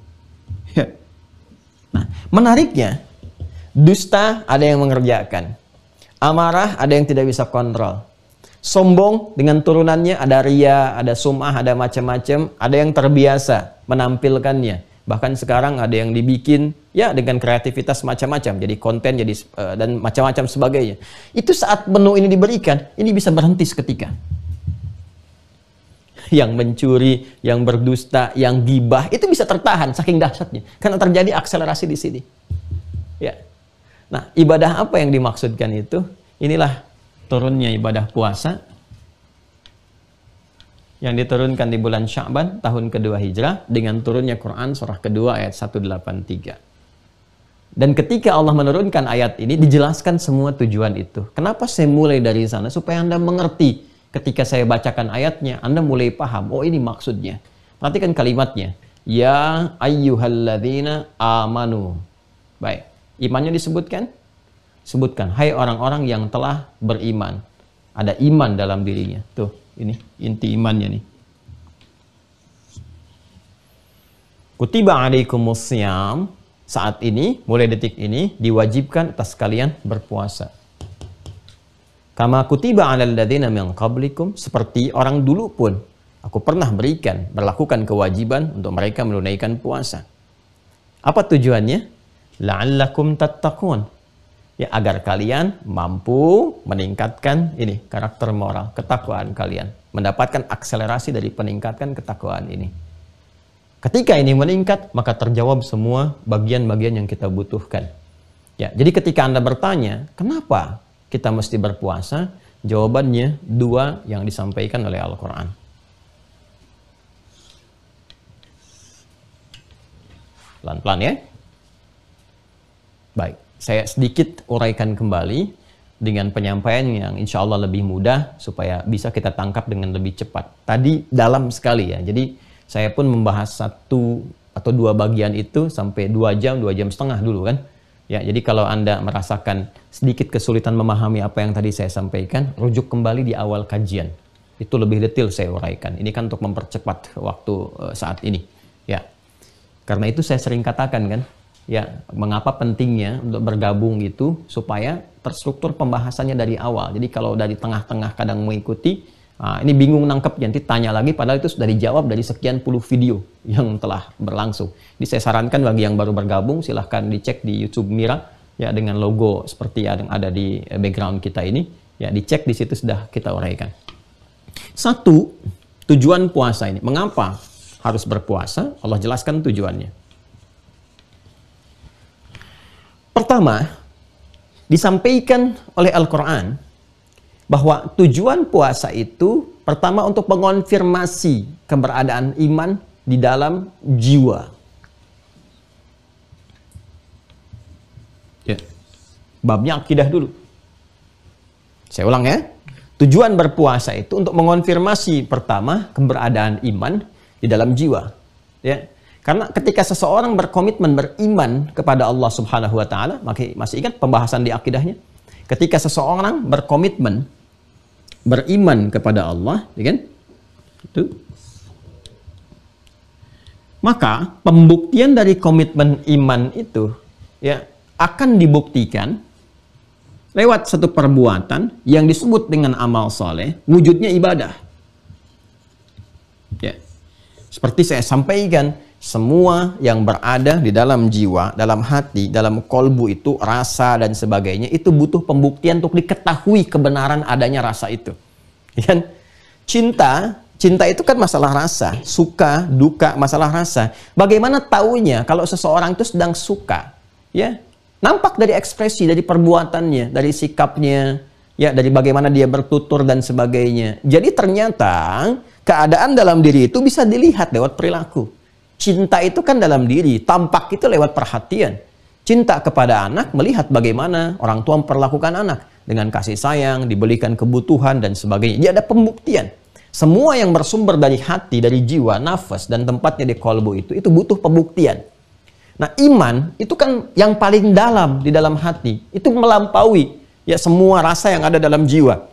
Nah, menariknya, dusta ada yang mengerjakan. Amarah ada yang tidak bisa kontrol. Sombong dengan turunannya ada ria, ada sumah, ada macam-macam. Ada yang terbiasa menampilkannya bahkan sekarang ada yang dibikin ya dengan kreativitas macam-macam jadi konten jadi eh, dan macam-macam sebagainya itu saat menu ini diberikan ini bisa berhenti seketika yang mencuri yang berdusta yang gibah itu bisa tertahan saking dahsyatnya karena terjadi akselerasi di sini ya nah ibadah apa yang dimaksudkan itu inilah turunnya ibadah puasa yang diturunkan di bulan Sya'ban tahun kedua Hijrah dengan turunnya Quran surah kedua ayat 183. Dan ketika Allah menurunkan ayat ini dijelaskan semua tujuan itu. Kenapa saya mulai dari sana supaya Anda mengerti ketika saya bacakan ayatnya Anda mulai paham oh ini maksudnya. Perhatikan kalimatnya. Ya ayyuhalladzina amanu. Baik. Imannya disebutkan? Sebutkan. Hai orang-orang yang telah beriman. Ada iman dalam dirinya. Tuh ini inti imannya nih. Kutiba alaikumus Saat ini, mulai detik ini, diwajibkan atas kalian berpuasa. Kama kutiba alal ladina min qablikum. Seperti orang dulu pun. Aku pernah berikan, berlakukan kewajiban untuk mereka menunaikan puasa. Apa tujuannya? La'allakum tattaqun ya agar kalian mampu meningkatkan ini karakter moral ketakwaan kalian mendapatkan akselerasi dari peningkatkan ketakwaan ini ketika ini meningkat maka terjawab semua bagian-bagian yang kita butuhkan ya jadi ketika anda bertanya kenapa kita mesti berpuasa jawabannya dua yang disampaikan oleh Al-Quran pelan-pelan ya baik saya sedikit uraikan kembali dengan penyampaian yang insya Allah lebih mudah supaya bisa kita tangkap dengan lebih cepat. Tadi dalam sekali ya, jadi saya pun membahas satu atau dua bagian itu sampai dua jam, dua jam setengah dulu kan. Ya, jadi kalau Anda merasakan sedikit kesulitan memahami apa yang tadi saya sampaikan, rujuk kembali di awal kajian. Itu lebih detail saya uraikan. Ini kan untuk mempercepat waktu eh, saat ini. Ya. Karena itu saya sering katakan kan, ya mengapa pentingnya untuk bergabung itu supaya terstruktur pembahasannya dari awal. Jadi kalau dari tengah-tengah kadang mengikuti, nah ini bingung nangkep nanti tanya lagi padahal itu sudah dijawab dari sekian puluh video yang telah berlangsung. Jadi saya sarankan bagi yang baru bergabung silahkan dicek di YouTube Mira ya dengan logo seperti yang ada di eh, background kita ini ya dicek di situ sudah kita uraikan. Satu, tujuan puasa ini. Mengapa harus berpuasa? Allah jelaskan tujuannya. Pertama, disampaikan oleh Al-Quran bahwa tujuan puasa itu pertama untuk mengonfirmasi keberadaan iman di dalam jiwa. Ya. Babnya akidah dulu. Saya ulang ya. Tujuan berpuasa itu untuk mengonfirmasi pertama keberadaan iman di dalam jiwa. Ya. Karena ketika seseorang berkomitmen beriman kepada Allah Subhanahu wa taala, masih ingat pembahasan di akidahnya? Ketika seseorang berkomitmen beriman kepada Allah, ya kan? Itu. Maka pembuktian dari komitmen iman itu ya akan dibuktikan lewat satu perbuatan yang disebut dengan amal soleh, wujudnya ibadah. Ya. Seperti saya sampaikan, semua yang berada di dalam jiwa, dalam hati, dalam kolbu itu rasa dan sebagainya itu butuh pembuktian untuk diketahui kebenaran adanya rasa itu. Ya? Kan? Cinta, cinta itu kan masalah rasa, suka, duka, masalah rasa. Bagaimana taunya kalau seseorang itu sedang suka? Ya, nampak dari ekspresi, dari perbuatannya, dari sikapnya, ya dari bagaimana dia bertutur dan sebagainya. Jadi ternyata keadaan dalam diri itu bisa dilihat lewat perilaku. Cinta itu kan dalam diri, tampak itu lewat perhatian. Cinta kepada anak melihat bagaimana orang tua memperlakukan anak dengan kasih sayang, dibelikan kebutuhan dan sebagainya. Jadi ada pembuktian. Semua yang bersumber dari hati, dari jiwa, nafas dan tempatnya di kolbu itu itu butuh pembuktian. Nah, iman itu kan yang paling dalam di dalam hati, itu melampaui ya semua rasa yang ada dalam jiwa.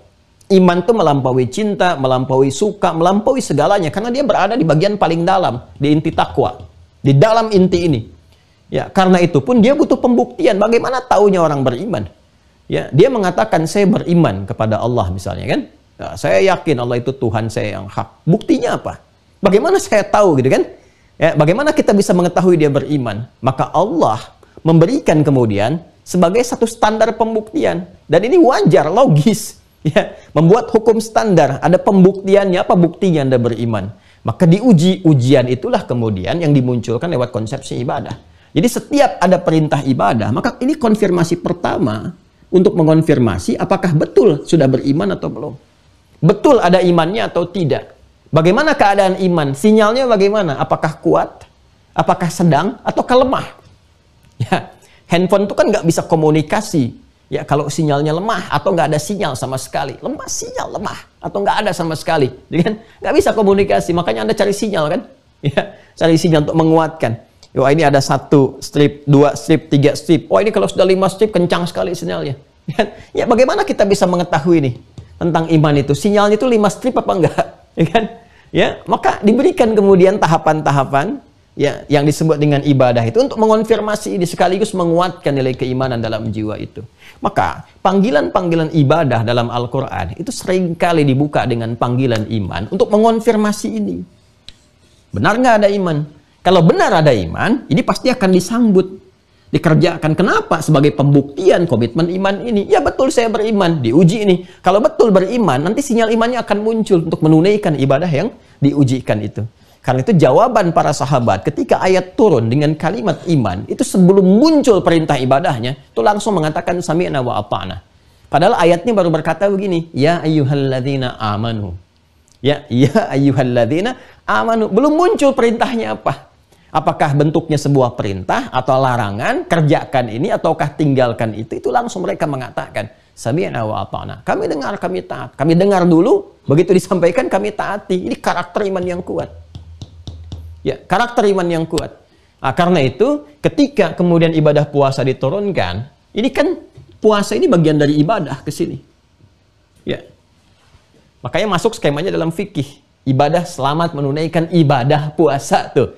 Iman itu melampaui cinta, melampaui suka, melampaui segalanya. Karena dia berada di bagian paling dalam, di inti takwa. Di dalam inti ini. Ya, karena itu pun dia butuh pembuktian. Bagaimana taunya orang beriman? Ya, dia mengatakan saya beriman kepada Allah misalnya kan? Nah, saya yakin Allah itu Tuhan saya yang hak. Buktinya apa? Bagaimana saya tahu gitu kan? Ya, bagaimana kita bisa mengetahui dia beriman? Maka Allah memberikan kemudian sebagai satu standar pembuktian. Dan ini wajar, logis. Ya, membuat hukum standar, ada pembuktiannya, apa buktinya Anda beriman. Maka diuji, ujian itulah kemudian yang dimunculkan lewat konsepsi ibadah. Jadi setiap ada perintah ibadah, maka ini konfirmasi pertama untuk mengonfirmasi apakah betul sudah beriman atau belum. Betul ada imannya atau tidak. Bagaimana keadaan iman? Sinyalnya bagaimana? Apakah kuat? Apakah sedang? atau kelemah Ya, handphone itu kan nggak bisa komunikasi Ya kalau sinyalnya lemah atau nggak ada sinyal sama sekali, lemah sinyal lemah atau nggak ada sama sekali, jadi ya kan nggak bisa komunikasi. Makanya anda cari sinyal kan, ya cari sinyal untuk menguatkan. Wah ini ada satu strip, dua strip, tiga strip. Oh ini kalau sudah lima strip kencang sekali sinyalnya. Ya, ya, bagaimana kita bisa mengetahui nih tentang iman itu? Sinyalnya itu lima strip apa enggak? Ya kan? Ya maka diberikan kemudian tahapan-tahapan ya yang disebut dengan ibadah itu untuk mengonfirmasi ini sekaligus menguatkan nilai keimanan dalam jiwa itu. Maka panggilan-panggilan ibadah dalam Al-Qur'an itu seringkali dibuka dengan panggilan iman untuk mengonfirmasi ini. Benar nggak ada iman? Kalau benar ada iman, ini pasti akan disambut dikerjakan. Kenapa? Sebagai pembuktian komitmen iman ini. Ya betul saya beriman, diuji ini. Kalau betul beriman, nanti sinyal imannya akan muncul untuk menunaikan ibadah yang diujikan itu. Karena itu jawaban para sahabat ketika ayat turun dengan kalimat iman itu sebelum muncul perintah ibadahnya itu langsung mengatakan sami'na wa apa'na. Padahal ayatnya baru berkata begini, ya ayyuhalladzina amanu. Ya ya ayyuhalladzina amanu. Belum muncul perintahnya apa? Apakah bentuknya sebuah perintah atau larangan, kerjakan ini ataukah tinggalkan itu? Itu langsung mereka mengatakan, sami'na wa apa'na. Kami dengar, kami taat. Kami dengar dulu, begitu disampaikan kami taati. Ini karakter iman yang kuat. Ya, karakter iman yang kuat. Nah, karena itu, ketika kemudian ibadah puasa diturunkan, ini kan puasa ini bagian dari ibadah ke sini. Ya. Makanya masuk skemanya dalam fikih. Ibadah selamat menunaikan ibadah puasa tuh.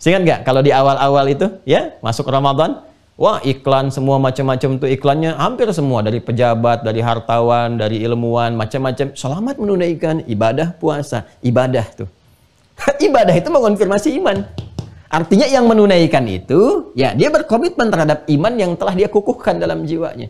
Sehingga nggak kalau di awal-awal itu ya masuk Ramadan, wah iklan semua macam-macam tuh iklannya hampir semua dari pejabat, dari hartawan, dari ilmuwan, macam-macam. Selamat menunaikan ibadah puasa, ibadah tuh. Ibadah itu mengonfirmasi iman. Artinya yang menunaikan itu, ya dia berkomitmen terhadap iman yang telah dia kukuhkan dalam jiwanya.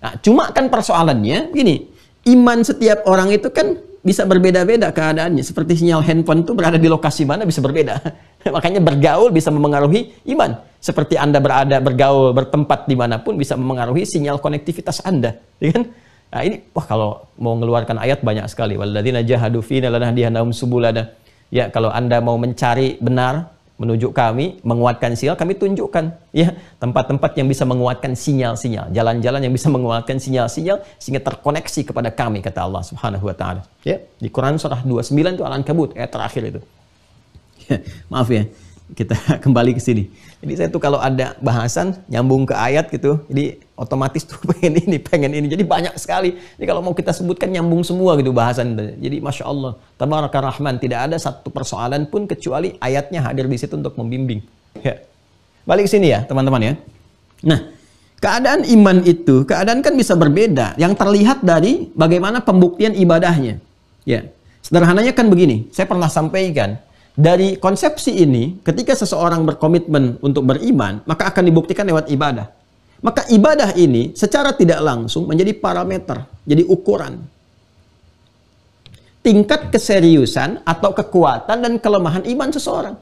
Nah, cuma kan persoalannya gini, iman setiap orang itu kan bisa berbeda-beda keadaannya. Seperti sinyal handphone itu berada di lokasi mana bisa berbeda. Makanya bergaul bisa memengaruhi iman. Seperti Anda berada bergaul bertempat dimanapun bisa memengaruhi sinyal konektivitas Anda. Ya kan? Nah ini, wah kalau mau mengeluarkan ayat banyak sekali. Walladzina jahadu fina subuh subulana Ya, kalau Anda mau mencari benar menunjuk kami, menguatkan sinyal, kami tunjukkan ya tempat-tempat yang bisa menguatkan sinyal-sinyal, jalan-jalan yang bisa menguatkan sinyal-sinyal sehingga terkoneksi kepada kami kata Allah Subhanahu wa taala. Ya, di Quran surah 29 itu Al-Ankabut ayat terakhir itu. Ya, maaf ya, kita kembali ke sini. Jadi saya tuh kalau ada bahasan nyambung ke ayat gitu, jadi otomatis tuh pengen ini, pengen ini. Jadi banyak sekali. Jadi kalau mau kita sebutkan nyambung semua gitu bahasan. Jadi masya Allah, tabaraka rahman. Tidak ada satu persoalan pun kecuali ayatnya hadir di situ untuk membimbing. Ya. Balik sini ya teman-teman ya. Nah, keadaan iman itu, keadaan kan bisa berbeda. Yang terlihat dari bagaimana pembuktian ibadahnya. Ya. Sederhananya kan begini, saya pernah sampaikan, dari konsepsi ini, ketika seseorang berkomitmen untuk beriman, maka akan dibuktikan lewat ibadah. Maka ibadah ini secara tidak langsung menjadi parameter, jadi ukuran. Tingkat keseriusan atau kekuatan dan kelemahan iman seseorang.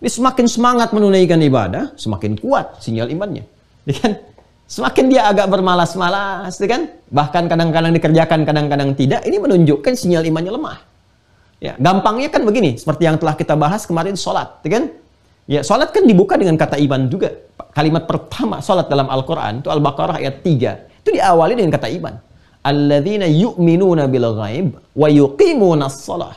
Ini semakin semangat menunaikan ibadah, semakin kuat sinyal imannya. Iya kan? Semakin dia agak bermalas-malas, iya kan? Bahkan kadang-kadang dikerjakan, kadang-kadang tidak, ini menunjukkan sinyal imannya lemah. Ya, gampangnya kan begini, seperti yang telah kita bahas kemarin sholat, ya kan? Ya, sholat kan dibuka dengan kata iman juga. Kalimat pertama sholat dalam Al-Quran itu Al-Baqarah ayat 3. Itu diawali dengan kata iman. Alladzina yu'minuna bil ghaib wa yuqimuna shalah.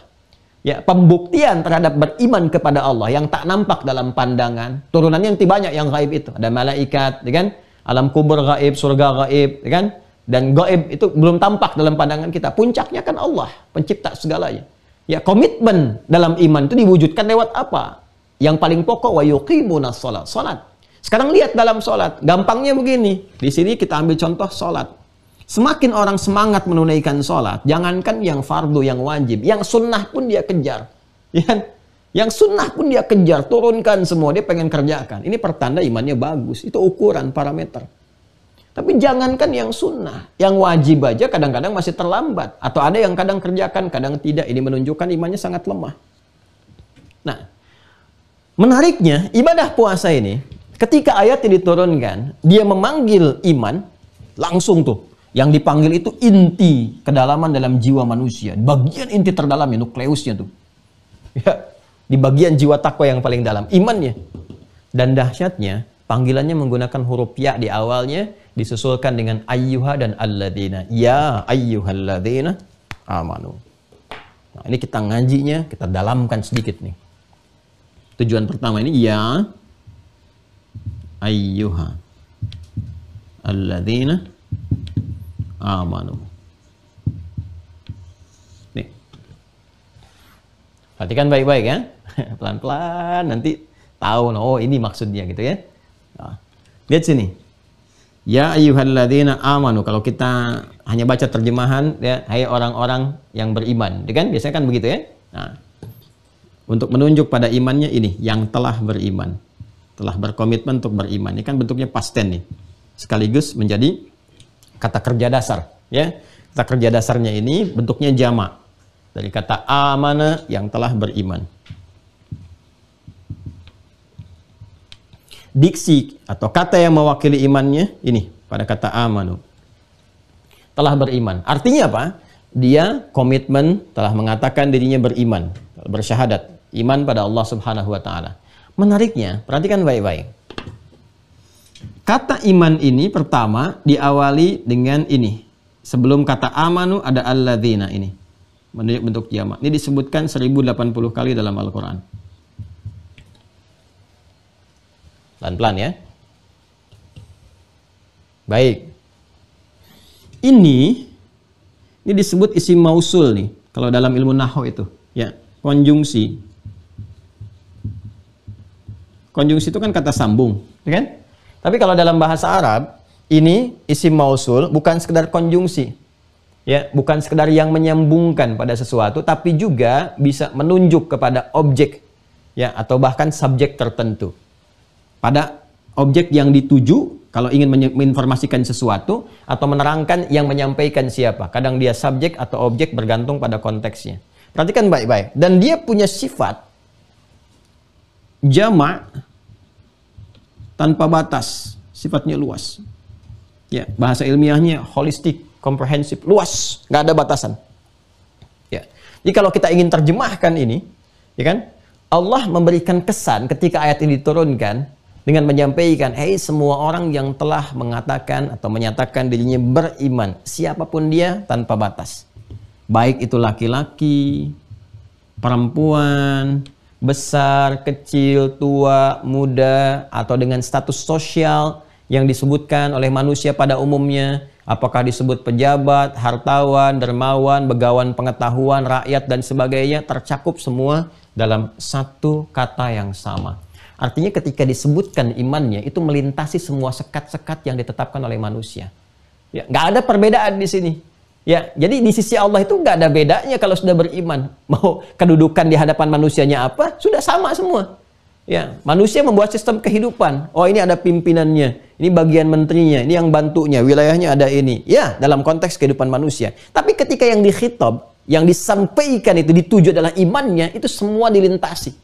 Ya, pembuktian terhadap beriman kepada Allah yang tak nampak dalam pandangan. Turunannya nanti banyak yang gaib itu. Ada malaikat, ya kan? Alam kubur gaib, surga gaib, ya kan? Dan gaib itu belum tampak dalam pandangan kita. Puncaknya kan Allah, pencipta segalanya. Ya komitmen dalam iman itu diwujudkan lewat apa? Yang paling pokok wa yuqimuna salat. Salat. Sekarang lihat dalam salat, gampangnya begini. Di sini kita ambil contoh salat. Semakin orang semangat menunaikan salat, jangankan yang fardu yang wajib, yang sunnah pun dia kejar. Ya. Kan? Yang sunnah pun dia kejar, turunkan semua, dia pengen kerjakan. Ini pertanda imannya bagus. Itu ukuran parameter. Tapi jangankan yang sunnah, yang wajib aja kadang-kadang masih terlambat. Atau ada yang kadang kerjakan, kadang tidak. Ini menunjukkan imannya sangat lemah. Nah, menariknya ibadah puasa ini, ketika ayat yang diturunkan, dia memanggil iman langsung tuh. Yang dipanggil itu inti kedalaman dalam jiwa manusia. Bagian inti terdalamnya, nukleusnya tuh. Ya, di bagian jiwa takwa yang paling dalam, imannya. Dan dahsyatnya, panggilannya menggunakan huruf ya di awalnya, disusulkan dengan ayyuha dan alladzina. Ya ayyuhalladzina amanu. Nah, ini kita ngajinya, kita dalamkan sedikit nih. Tujuan pertama ini ya ayyuha alladzina amanu. Nih. Perhatikan baik-baik ya. Pelan-pelan nanti tahu oh ini maksudnya gitu ya. Nah, lihat sini. Ya ayyuhalladzina amanu. Kalau kita hanya baca terjemahan ya, hai orang-orang yang beriman. Ya kan? Biasanya kan begitu ya. Nah, untuk menunjuk pada imannya ini yang telah beriman. Telah berkomitmen untuk beriman. Ini kan bentuknya pasten nih. Sekaligus menjadi kata kerja dasar, ya. Kata kerja dasarnya ini bentuknya jamak dari kata amana yang telah beriman. diksi atau kata yang mewakili imannya ini pada kata amanu. Telah beriman. Artinya apa? Dia komitmen telah mengatakan dirinya beriman, bersyahadat, iman pada Allah Subhanahu wa taala. Menariknya, perhatikan baik-baik. Kata iman ini pertama diawali dengan ini. Sebelum kata amanu ada alladzina ini. Menunjuk bentuk jamak. Ini disebutkan 1080 kali dalam Al-Qur'an. Pelan-pelan ya. Baik. Ini ini disebut isi mausul nih kalau dalam ilmu nahu itu, ya, konjungsi. Konjungsi itu kan kata sambung, ya kan? Tapi kalau dalam bahasa Arab, ini isi mausul bukan sekedar konjungsi. Ya, bukan sekedar yang menyambungkan pada sesuatu, tapi juga bisa menunjuk kepada objek ya atau bahkan subjek tertentu pada objek yang dituju kalau ingin menginformasikan sesuatu atau menerangkan yang menyampaikan siapa. Kadang dia subjek atau objek bergantung pada konteksnya. Perhatikan baik-baik. Dan dia punya sifat jama, tanpa batas, sifatnya luas. Ya, bahasa ilmiahnya holistik, komprehensif, luas, nggak ada batasan. Ya. Jadi kalau kita ingin terjemahkan ini, ya kan? Allah memberikan kesan ketika ayat ini diturunkan, dengan menyampaikan, "Hei semua orang yang telah mengatakan atau menyatakan dirinya beriman, siapapun dia tanpa batas. Baik itu laki-laki, perempuan, besar, kecil, tua, muda, atau dengan status sosial yang disebutkan oleh manusia pada umumnya, apakah disebut pejabat, hartawan, dermawan, begawan pengetahuan, rakyat dan sebagainya tercakup semua dalam satu kata yang sama." Artinya ketika disebutkan imannya itu melintasi semua sekat-sekat yang ditetapkan oleh manusia. Ya, nggak ada perbedaan di sini. Ya, jadi di sisi Allah itu nggak ada bedanya kalau sudah beriman. Mau kedudukan di hadapan manusianya apa, sudah sama semua. Ya, manusia membuat sistem kehidupan. Oh, ini ada pimpinannya, ini bagian menterinya, ini yang bantunya, wilayahnya ada ini. Ya, dalam konteks kehidupan manusia. Tapi ketika yang dikhitab, yang disampaikan itu dituju adalah imannya, itu semua dilintasi.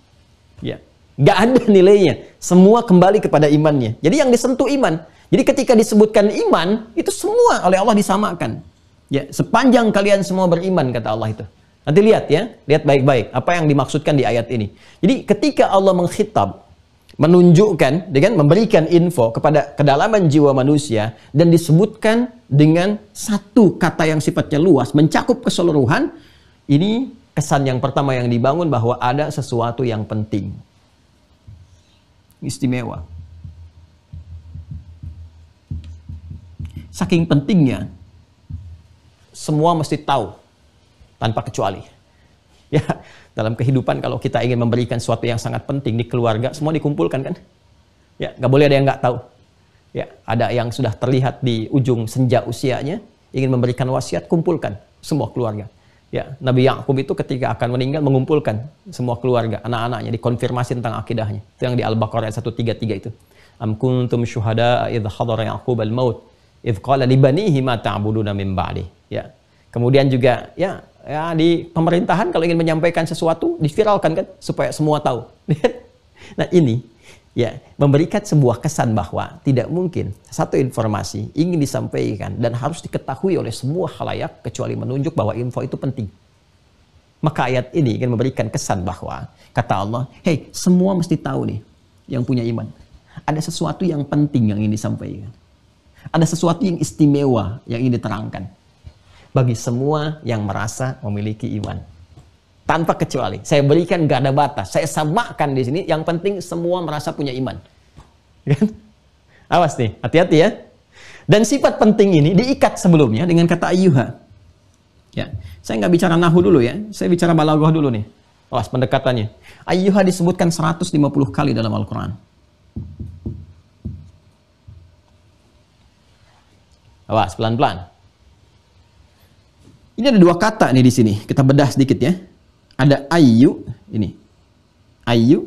Ya. Gak ada nilainya. Semua kembali kepada imannya. Jadi yang disentuh iman. Jadi ketika disebutkan iman, itu semua oleh Allah disamakan. Ya, sepanjang kalian semua beriman kata Allah itu. Nanti lihat ya, lihat baik-baik apa yang dimaksudkan di ayat ini. Jadi ketika Allah mengkhitab, menunjukkan dengan memberikan info kepada kedalaman jiwa manusia dan disebutkan dengan satu kata yang sifatnya luas, mencakup keseluruhan, ini kesan yang pertama yang dibangun bahwa ada sesuatu yang penting istimewa. Saking pentingnya, semua mesti tahu tanpa kecuali. Ya, dalam kehidupan kalau kita ingin memberikan sesuatu yang sangat penting di keluarga, semua dikumpulkan kan? Ya, nggak boleh ada yang nggak tahu. Ya, ada yang sudah terlihat di ujung senja usianya, ingin memberikan wasiat, kumpulkan semua keluarga. Ya, Nabi Yakub itu ketika akan meninggal mengumpulkan semua keluarga, anak-anaknya dikonfirmasi tentang akidahnya. Itu yang di Al-Baqarah 133 itu. Am kuntum syuhada idh hadara Yaqub al-maut idh qala li banihi ma ta'buduna min ba'di. Ya. Kemudian juga ya, ya di pemerintahan kalau ingin menyampaikan sesuatu diviralkan kan supaya semua tahu. nah, ini ya memberikan sebuah kesan bahwa tidak mungkin satu informasi ingin disampaikan dan harus diketahui oleh semua halayak kecuali menunjuk bahwa info itu penting. Maka ayat ini ingin memberikan kesan bahwa kata Allah, "Hei, semua mesti tahu nih yang punya iman. Ada sesuatu yang penting yang ingin disampaikan. Ada sesuatu yang istimewa yang ingin diterangkan bagi semua yang merasa memiliki iman." tanpa kecuali. Saya berikan gak ada batas. Saya samakan di sini. Yang penting semua merasa punya iman. Kan? Awas nih, hati-hati ya. Dan sifat penting ini diikat sebelumnya dengan kata ayuha. Ya, saya nggak bicara nahu dulu ya. Saya bicara balaghah dulu nih. Awas pendekatannya. Ayuha disebutkan 150 kali dalam Al-Qur'an. Awas pelan-pelan. Ini ada dua kata nih di sini. Kita bedah sedikit ya. Ada ayu ini. Ayu.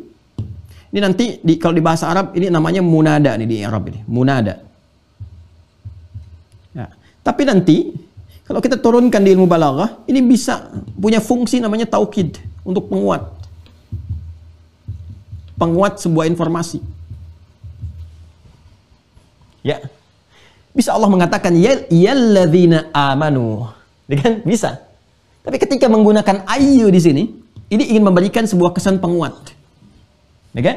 Ini nanti di, kalau di bahasa Arab ini namanya munada nih di Arab ini, munada. Ya. Tapi nanti kalau kita turunkan di ilmu balaghah, ini bisa punya fungsi namanya taukid untuk penguat. Penguat sebuah informasi. Ya. Bisa Allah mengatakan yalladzina amanu. Dengan bisa. Tapi ketika menggunakan ayu di sini, ini ingin memberikan sebuah kesan penguat. oke? Ya okay?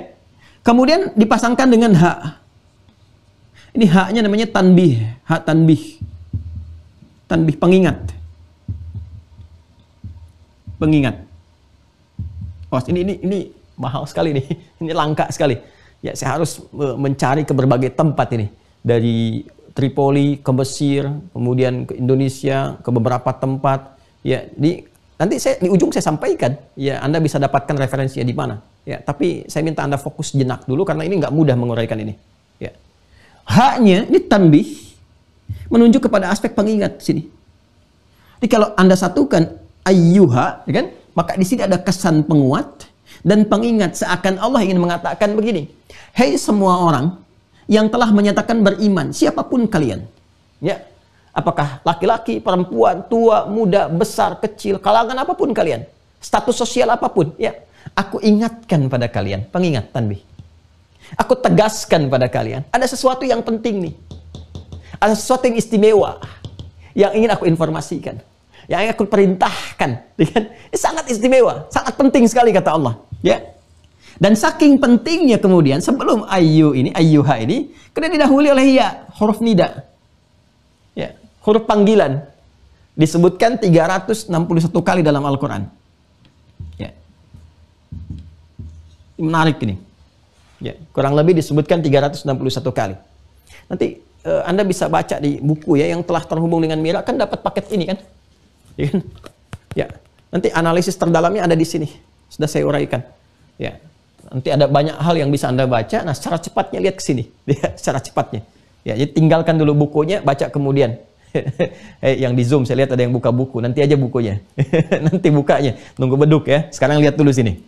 Kemudian dipasangkan dengan hak. Ini haknya namanya tanbih, hak tanbih. Tanbih pengingat. Pengingat. Oh, ini ini ini mahal sekali nih. Ini langka sekali. Ya, saya harus mencari ke berbagai tempat ini dari Tripoli ke Mesir, kemudian ke Indonesia, ke beberapa tempat, Ya, di nanti saya di ujung saya sampaikan, ya Anda bisa dapatkan referensinya di mana. Ya, tapi saya minta Anda fokus jenak dulu karena ini nggak mudah menguraikan ini. Ya. Haknya ini tanbih menunjuk kepada aspek pengingat sini. Jadi kalau Anda satukan ayuha, ya kan? Maka di sini ada kesan penguat dan pengingat seakan Allah ingin mengatakan begini. Hei semua orang yang telah menyatakan beriman, siapapun kalian. Ya, Apakah laki-laki, perempuan, tua, muda, besar, kecil, kalangan apapun kalian. Status sosial apapun. Ya, aku ingatkan pada kalian. Pengingat tanbih. Aku tegaskan pada kalian. Ada sesuatu yang penting nih. Ada sesuatu yang istimewa. Yang ingin aku informasikan. Yang ingin aku perintahkan. dengan ya sangat istimewa. Sangat penting sekali kata Allah. Ya. Dan saking pentingnya kemudian sebelum ayu ini, ayuha ini, kena didahului oleh ya, huruf nida huruf panggilan disebutkan 361 kali dalam Al-Quran. Ya. Menarik ini. Ya, kurang lebih disebutkan 361 kali. Nanti uh, Anda bisa baca di buku ya yang telah terhubung dengan Mira kan dapat paket ini kan. Ya, kan? ya. Nanti analisis terdalamnya ada di sini. Sudah saya uraikan. Ya. Nanti ada banyak hal yang bisa Anda baca. Nah, secara cepatnya lihat ke sini. Ya, secara cepatnya. Ya, jadi tinggalkan dulu bukunya, baca kemudian. eh yang di Zoom saya lihat ada yang buka buku, nanti aja bukunya. nanti bukanya, nunggu beduk ya. Sekarang lihat dulu sini.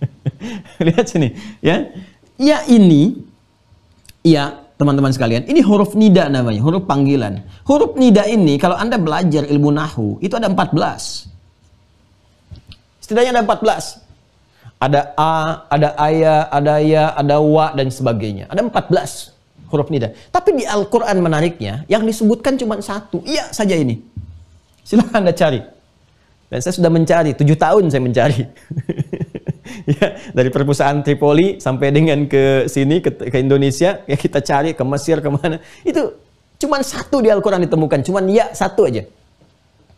lihat sini, ya. Ya ini ya teman-teman sekalian, ini huruf nida namanya, huruf panggilan. Huruf nida ini kalau Anda belajar ilmu nahu, itu ada 14. Setidaknya ada 14. Ada a, ada ayah ada ya, ada wa dan sebagainya. Ada 14 huruf nida. Tapi di Al-Quran menariknya, yang disebutkan cuma satu. Iya saja ini. Silahkan Anda cari. Dan saya sudah mencari, tujuh tahun saya mencari. ya, dari perusahaan Tripoli sampai dengan ke sini, ke, ke Indonesia, ya kita cari ke Mesir, kemana. Itu cuma satu di Al-Quran ditemukan, cuma ya satu aja.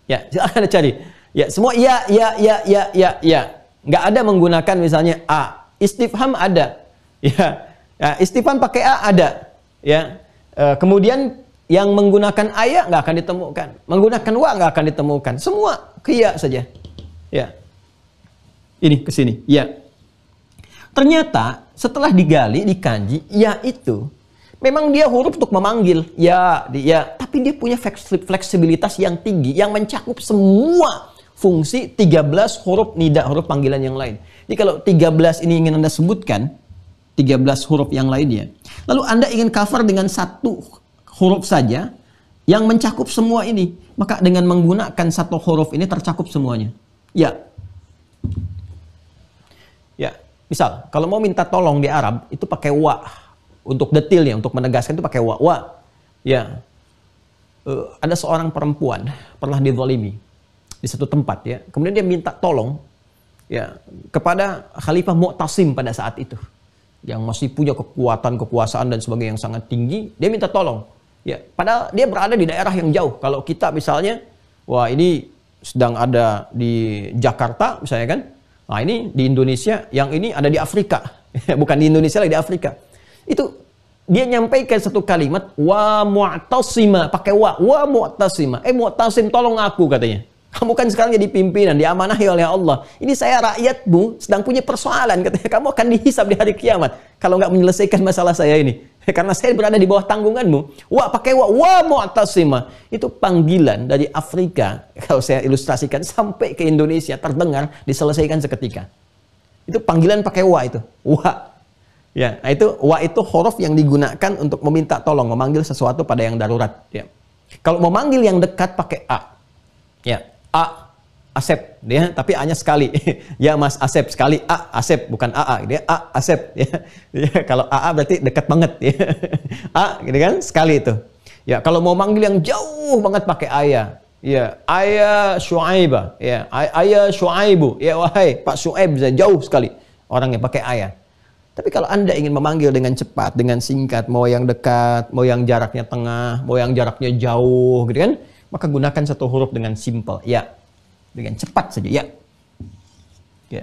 Ya, silahkan Anda cari. Ya, semua ya, ya, ya, ya, ya, ya. Nggak ada menggunakan misalnya A. Istifham ada. Ya, ya istifham pakai A ada ya eh, kemudian yang menggunakan ayat nggak akan ditemukan menggunakan wa nggak akan ditemukan semua kia saja ya ini ke sini ya ternyata setelah digali di ya itu memang dia huruf untuk memanggil ya dia ya. tapi dia punya fleksibilitas yang tinggi yang mencakup semua fungsi 13 huruf nida huruf panggilan yang lain jadi kalau 13 ini ingin Anda sebutkan 13 huruf yang lainnya Lalu Anda ingin cover dengan satu huruf saja yang mencakup semua ini, maka dengan menggunakan satu huruf ini tercakup semuanya. Ya. Ya, misal kalau mau minta tolong di Arab itu pakai wa untuk detailnya, untuk menegaskan itu pakai wa. Wa. Ya. Uh, ada seorang perempuan pernah dizalimi di satu tempat ya. Kemudian dia minta tolong ya kepada Khalifah Mu'tasim pada saat itu yang masih punya kekuatan, kekuasaan dan sebagainya yang sangat tinggi, dia minta tolong. Ya, padahal dia berada di daerah yang jauh. Kalau kita misalnya, wah ini sedang ada di Jakarta misalnya kan, nah ini di Indonesia, yang ini ada di Afrika, bukan di Indonesia lagi di Afrika. Itu dia nyampaikan satu kalimat wa mu'tasima pakai wa wa mu'tasima eh mu'tasim tolong aku katanya kamu kan sekarang jadi pimpinan, diamanahi oleh Allah. Ini saya rakyatmu sedang punya persoalan. Katanya kamu akan dihisap di hari kiamat kalau nggak menyelesaikan masalah saya ini. Karena saya berada di bawah tanggunganmu. Wah, pakai wah, wah mu'tasima. Itu panggilan dari Afrika, kalau saya ilustrasikan, sampai ke Indonesia, terdengar, diselesaikan seketika. Itu panggilan pakai wah itu. Wah. Ya, nah itu wa itu huruf yang digunakan untuk meminta tolong, memanggil sesuatu pada yang darurat. Ya. Kalau memanggil yang dekat pakai a. Ya, A Asep ya, tapi hanya sekali. ya Mas Asep sekali A Asep bukan AA dia A Asep ya. ya kalau AA berarti dekat banget ya. A gitu kan sekali itu. Ya kalau mau manggil yang jauh banget pakai ayah. Ya, ayah Shu'aibah. Ya, ayah Shu'aibu. Ya wahai Pak Shu'aib bisa jauh sekali orang yang pakai ayah. Tapi kalau Anda ingin memanggil dengan cepat, dengan singkat, mau yang dekat, mau yang jaraknya tengah, mau yang jaraknya jauh gitu kan, maka gunakan satu huruf dengan simple, ya. Dengan cepat saja, ya. ya.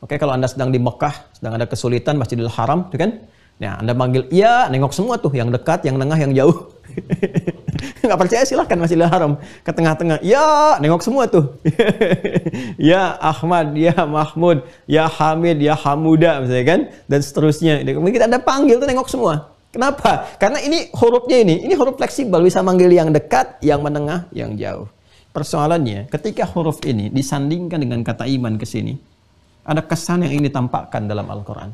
Oke, kalau Anda sedang di Mekah, sedang ada kesulitan Masjidil Haram, itu kan? Nah, Anda manggil ya nengok semua tuh, yang dekat, yang tengah, yang jauh. Nggak percaya silahkan Masjidil Haram. Ke tengah-tengah, ya, nengok semua tuh. ya Ahmad, ya Mahmud, ya Hamid, ya Hamuda, misalnya kan? Dan seterusnya. Mungkin Anda panggil tuh nengok semua. Kenapa? Karena ini hurufnya ini, ini huruf fleksibel bisa manggil yang dekat, yang menengah, yang jauh. Persoalannya, ketika huruf ini disandingkan dengan kata iman ke sini, ada kesan yang ini tampakkan dalam Al-Qur'an.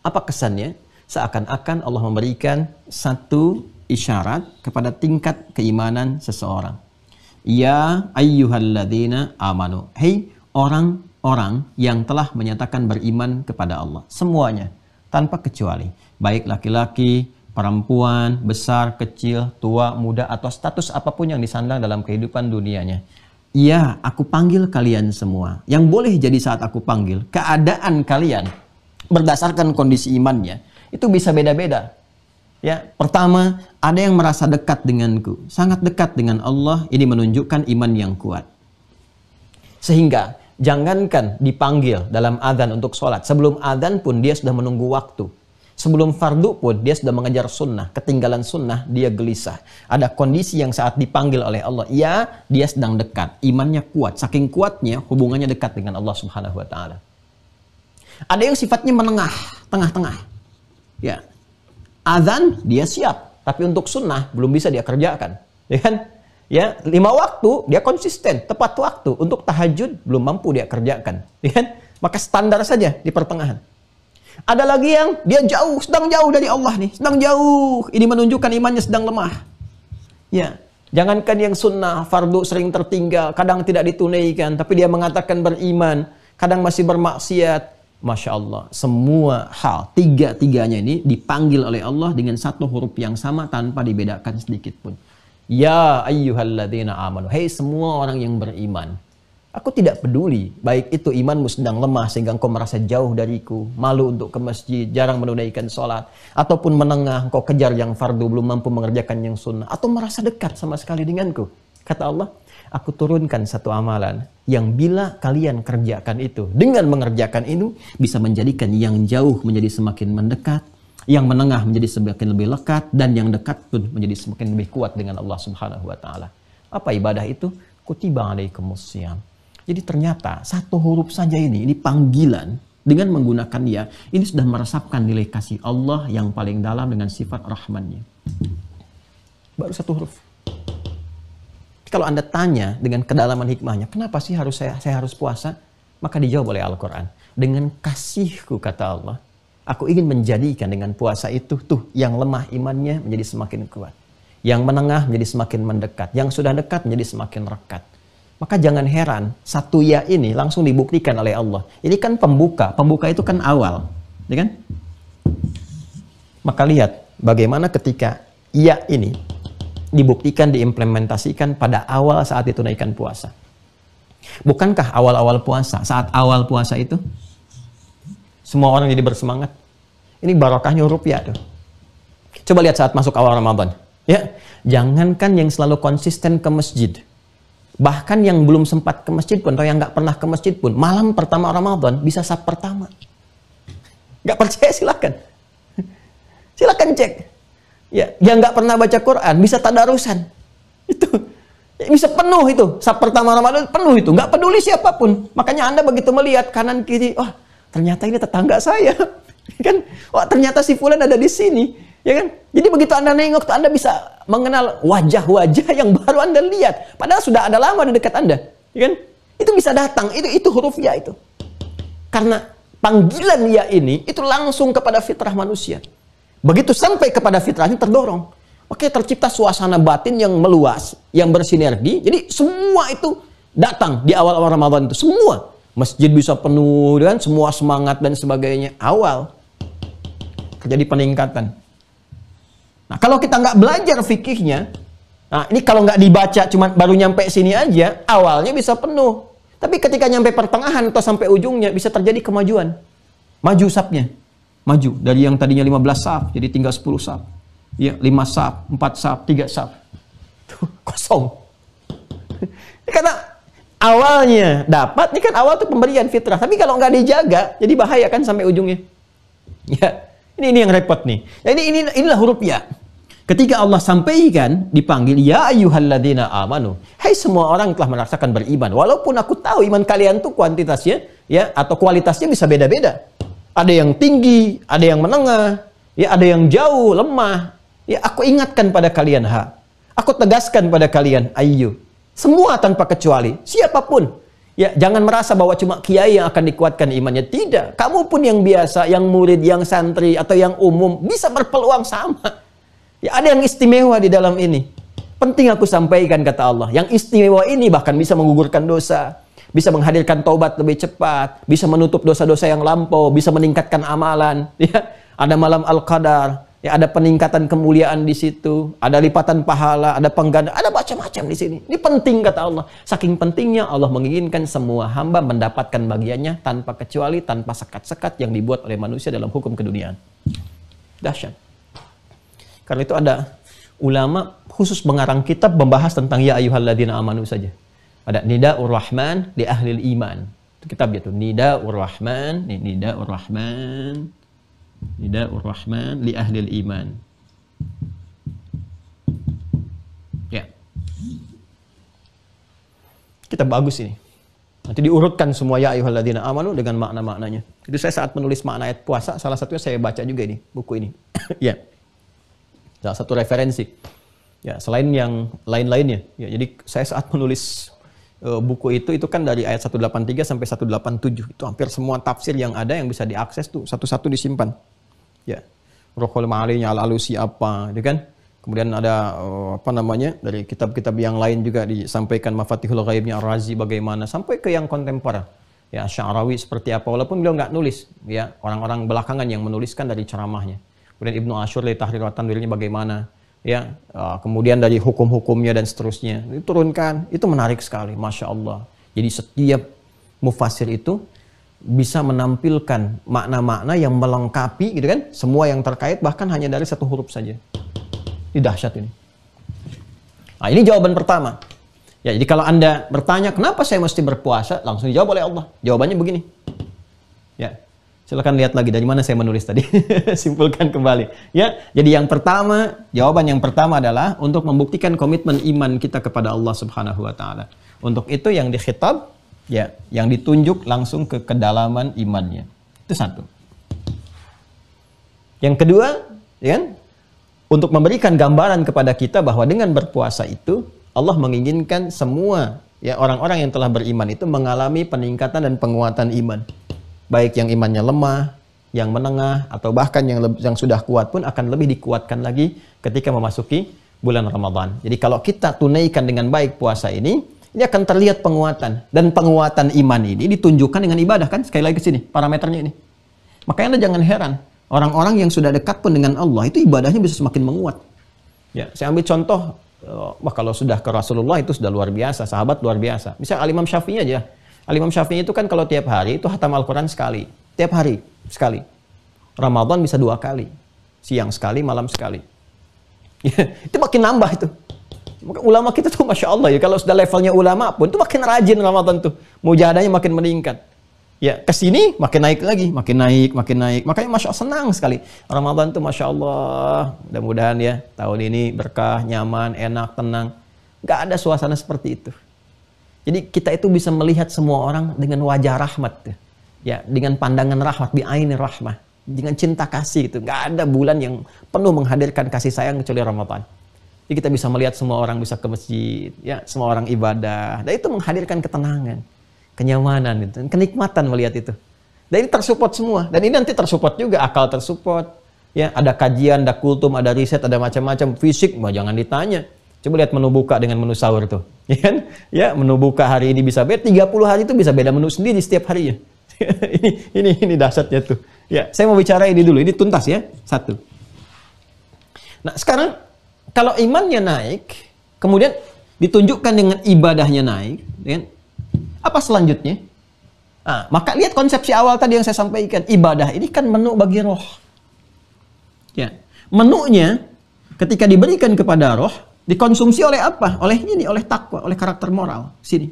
Apa kesannya? Seakan-akan Allah memberikan satu isyarat kepada tingkat keimanan seseorang. Ya ayyuhalladzina amanu. Hei orang-orang yang telah menyatakan beriman kepada Allah. Semuanya tanpa kecuali baik laki-laki, perempuan, besar, kecil, tua, muda, atau status apapun yang disandang dalam kehidupan dunianya. Iya, aku panggil kalian semua. Yang boleh jadi saat aku panggil, keadaan kalian berdasarkan kondisi imannya, itu bisa beda-beda. Ya, pertama, ada yang merasa dekat denganku, sangat dekat dengan Allah, ini menunjukkan iman yang kuat. Sehingga, jangankan dipanggil dalam adzan untuk sholat, sebelum adzan pun dia sudah menunggu waktu Sebelum fardu pun dia sudah mengejar sunnah, ketinggalan sunnah dia gelisah. Ada kondisi yang saat dipanggil oleh Allah, ya dia sedang dekat, imannya kuat, saking kuatnya hubungannya dekat dengan Allah Subhanahu wa taala. Ada yang sifatnya menengah, tengah-tengah. Ya. Azan dia siap, tapi untuk sunnah belum bisa dia kerjakan. Ya kan? Ya, lima waktu dia konsisten, tepat waktu. Untuk tahajud belum mampu dia kerjakan. Ya kan? Maka standar saja di pertengahan. Ada lagi yang dia jauh, sedang jauh dari Allah nih, sedang jauh. Ini menunjukkan imannya sedang lemah. Ya, jangankan yang sunnah, fardu sering tertinggal, kadang tidak ditunaikan, tapi dia mengatakan beriman, kadang masih bermaksiat. Masya Allah, semua hal, tiga-tiganya ini dipanggil oleh Allah dengan satu huruf yang sama tanpa dibedakan sedikit pun. Ya ayyuhalladzina amanu. Hei semua orang yang beriman. Aku tidak peduli, baik itu imanmu sedang lemah sehingga engkau merasa jauh dariku, malu untuk ke masjid, jarang menunaikan sholat, ataupun menengah engkau kejar yang fardu, belum mampu mengerjakan yang sunnah, atau merasa dekat sama sekali denganku. Kata Allah, aku turunkan satu amalan yang bila kalian kerjakan itu, dengan mengerjakan itu bisa menjadikan yang jauh menjadi semakin mendekat, yang menengah menjadi semakin lebih lekat, dan yang dekat pun menjadi semakin lebih kuat dengan Allah Subhanahu wa Ta'ala. Apa ibadah itu? Kutiba alaikumus siyam jadi ternyata satu huruf saja ini, ini panggilan dengan menggunakan ya, ini sudah meresapkan nilai kasih Allah yang paling dalam dengan sifat rahmannya. Baru satu huruf. kalau Anda tanya dengan kedalaman hikmahnya, kenapa sih harus saya, saya harus puasa? Maka dijawab oleh Al-Quran. Dengan kasihku, kata Allah, aku ingin menjadikan dengan puasa itu tuh yang lemah imannya menjadi semakin kuat. Yang menengah menjadi semakin mendekat. Yang sudah dekat menjadi semakin rekat. Maka jangan heran, satu ya ini langsung dibuktikan oleh Allah. Ini kan pembuka, pembuka itu kan awal. Ya kan? Maka lihat bagaimana ketika ya ini dibuktikan, diimplementasikan pada awal saat ditunaikan puasa. Bukankah awal-awal puasa, saat awal puasa itu semua orang jadi bersemangat? Ini barokahnya rupiah tuh. Coba lihat saat masuk awal Ramadan. Ya, jangankan yang selalu konsisten ke masjid, Bahkan yang belum sempat ke masjid pun atau yang nggak pernah ke masjid pun, malam pertama Ramadan bisa sab pertama. Nggak percaya silakan. Silakan cek. Ya, yang nggak pernah baca Quran bisa tadarusan. Itu ya, bisa penuh itu. Sab pertama Ramadan penuh itu. Nggak peduli siapapun. Makanya Anda begitu melihat kanan kiri, wah oh, ternyata ini tetangga saya. kan, wah oh, ternyata si Fulan ada di sini Ya kan? Jadi begitu Anda nengok tuh Anda bisa mengenal wajah-wajah yang baru Anda lihat. Padahal sudah ada lama di dekat Anda. Ya kan? Itu bisa datang. Itu itu huruf ya itu. Karena panggilan ya ini itu langsung kepada fitrah manusia. Begitu sampai kepada fitrahnya terdorong. Oke, tercipta suasana batin yang meluas, yang bersinergi. Jadi semua itu datang di awal-awal Ramadan itu. Semua. Masjid bisa penuh, ya kan? semua semangat dan sebagainya. Awal terjadi peningkatan. Nah, kalau kita nggak belajar fikihnya, nah ini kalau nggak dibaca cuma baru nyampe sini aja, awalnya bisa penuh. Tapi ketika nyampe pertengahan atau sampai ujungnya bisa terjadi kemajuan. Maju sapnya. Maju dari yang tadinya 15 sap jadi tinggal 10 sap. Ya, 5 sap, 4 sap, 3 sap. Tuh, kosong. Karena awalnya dapat, ini kan awal tuh pemberian fitrah. Tapi kalau nggak dijaga, jadi bahaya kan sampai ujungnya. Ya. Ini ini yang repot nih. Ya, ini ini inilah huruf ya. Ketika Allah sampaikan dipanggil ya ayyuhalladzina amanu. Hai hey, semua orang telah merasakan beriman. Walaupun aku tahu iman kalian tuh kuantitasnya ya atau kualitasnya bisa beda-beda. Ada yang tinggi, ada yang menengah, ya ada yang jauh, lemah. Ya aku ingatkan pada kalian ha. Aku tegaskan pada kalian ayu. Semua tanpa kecuali, siapapun Ya, jangan merasa bahwa cuma kiai yang akan dikuatkan imannya. Tidak. Kamu pun yang biasa, yang murid, yang santri, atau yang umum, bisa berpeluang sama. Ya, ada yang istimewa di dalam ini. Penting aku sampaikan, kata Allah. Yang istimewa ini bahkan bisa menggugurkan dosa. Bisa menghadirkan taubat lebih cepat. Bisa menutup dosa-dosa yang lampau. Bisa meningkatkan amalan. Ya. Ada malam Al-Qadar. Ya, ada peningkatan kemuliaan di situ, ada lipatan pahala, ada pengganda, ada macam-macam di sini. Ini penting kata Allah. Saking pentingnya Allah menginginkan semua hamba mendapatkan bagiannya tanpa kecuali, tanpa sekat-sekat yang dibuat oleh manusia dalam hukum keduniaan. Dahsyat. Karena itu ada ulama khusus mengarang kitab membahas tentang ya ayyuhalladzina amanu saja. Ada Nida Rahman di ahlil iman. Itu kitab itu Nida Rahman, Nida Rahman Nidaur Rahman li ahlil iman. Ya. Kita bagus ini. Nanti diurutkan semua ya ayyuhalladzina amanu dengan makna-maknanya. Itu saya saat menulis makna ayat puasa, salah satunya saya baca juga ini, buku ini. ya. Salah satu referensi. Ya, selain yang lain-lainnya. Ya, jadi saya saat menulis e, buku itu itu kan dari ayat 183 sampai 187. Itu hampir semua tafsir yang ada yang bisa diakses tuh satu-satu disimpan. Ya. Rokhul Ma'alinya Al-Alusi apa, gitu kan? Kemudian ada uh, apa namanya dari kitab-kitab yang lain juga disampaikan Mafatihul Ghaibnya Ar-Razi bagaimana sampai ke yang kontemporer. Ya, Sya'rawi seperti apa walaupun beliau nggak nulis, ya, orang-orang belakangan yang menuliskan dari ceramahnya. Kemudian Ibnu Ashur li tahrir dirinya bagaimana, ya. Uh, kemudian dari hukum-hukumnya dan seterusnya. Diturunkan, itu menarik sekali, Masya Allah. Jadi setiap mufasir itu bisa menampilkan makna-makna yang melengkapi gitu kan semua yang terkait bahkan hanya dari satu huruf saja. Ini dahsyat ini. Nah, ini jawaban pertama. Ya, jadi kalau Anda bertanya kenapa saya mesti berpuasa, langsung dijawab oleh Allah. Jawabannya begini. Ya. Silakan lihat lagi dari mana saya menulis tadi. Simpulkan kembali. Ya, jadi yang pertama, jawaban yang pertama adalah untuk membuktikan komitmen iman kita kepada Allah Subhanahu wa taala. Untuk itu yang dikhitab ya yang ditunjuk langsung ke kedalaman imannya itu satu yang kedua ya kan untuk memberikan gambaran kepada kita bahwa dengan berpuasa itu Allah menginginkan semua ya orang-orang yang telah beriman itu mengalami peningkatan dan penguatan iman baik yang imannya lemah yang menengah atau bahkan yang yang sudah kuat pun akan lebih dikuatkan lagi ketika memasuki bulan Ramadan. Jadi kalau kita tunaikan dengan baik puasa ini, ini akan terlihat penguatan dan penguatan iman ini ditunjukkan dengan ibadah kan sekali lagi ke sini parameternya ini makanya anda jangan heran orang-orang yang sudah dekat pun dengan Allah itu ibadahnya bisa semakin menguat ya saya ambil contoh eh, wah kalau sudah ke Rasulullah itu sudah luar biasa sahabat luar biasa misal Alimam Syafi'i aja Alimam Syafi'i itu kan kalau tiap hari itu hatam Al-Quran sekali tiap hari sekali Ramadan bisa dua kali siang sekali malam sekali itu makin nambah itu maka ulama kita tuh Masya Allah ya, kalau sudah levelnya ulama pun tuh makin rajin Ramadan tuh. Mujahadahnya makin meningkat. Ya, ke sini makin naik lagi, makin naik, makin naik. Makanya Masya Allah senang sekali. Ramadan tuh Masya Allah, mudah-mudahan ya tahun ini berkah, nyaman, enak, tenang. Gak ada suasana seperti itu. Jadi kita itu bisa melihat semua orang dengan wajah rahmat. Ya, dengan pandangan rahmat, biaini rahmah. Dengan cinta kasih itu. Gak ada bulan yang penuh menghadirkan kasih sayang kecuali Ramadan. Jadi kita bisa melihat semua orang bisa ke masjid, ya semua orang ibadah. Dan itu menghadirkan ketenangan, kenyamanan, itu, kenikmatan melihat itu. Dan ini tersupport semua. Dan ini nanti tersupport juga, akal tersupport. Ya, ada kajian, ada kultum, ada riset, ada macam-macam. Fisik, mah jangan ditanya. Coba lihat menu buka dengan menu sahur tuh. Ya kan? Ya, menu buka hari ini bisa beda, 30 hari itu bisa beda menu sendiri setiap harinya. ini ini ini dahsyatnya tuh. Ya, saya mau bicara ini dulu. Ini tuntas ya. Satu. Nah, sekarang kalau imannya naik, kemudian ditunjukkan dengan ibadahnya naik, kan? apa selanjutnya? Nah, maka lihat konsepsi awal tadi yang saya sampaikan, ibadah ini kan menu bagi roh. Ya, menunya ketika diberikan kepada roh, dikonsumsi oleh apa? Oleh ini, oleh takwa, oleh karakter moral. Sini.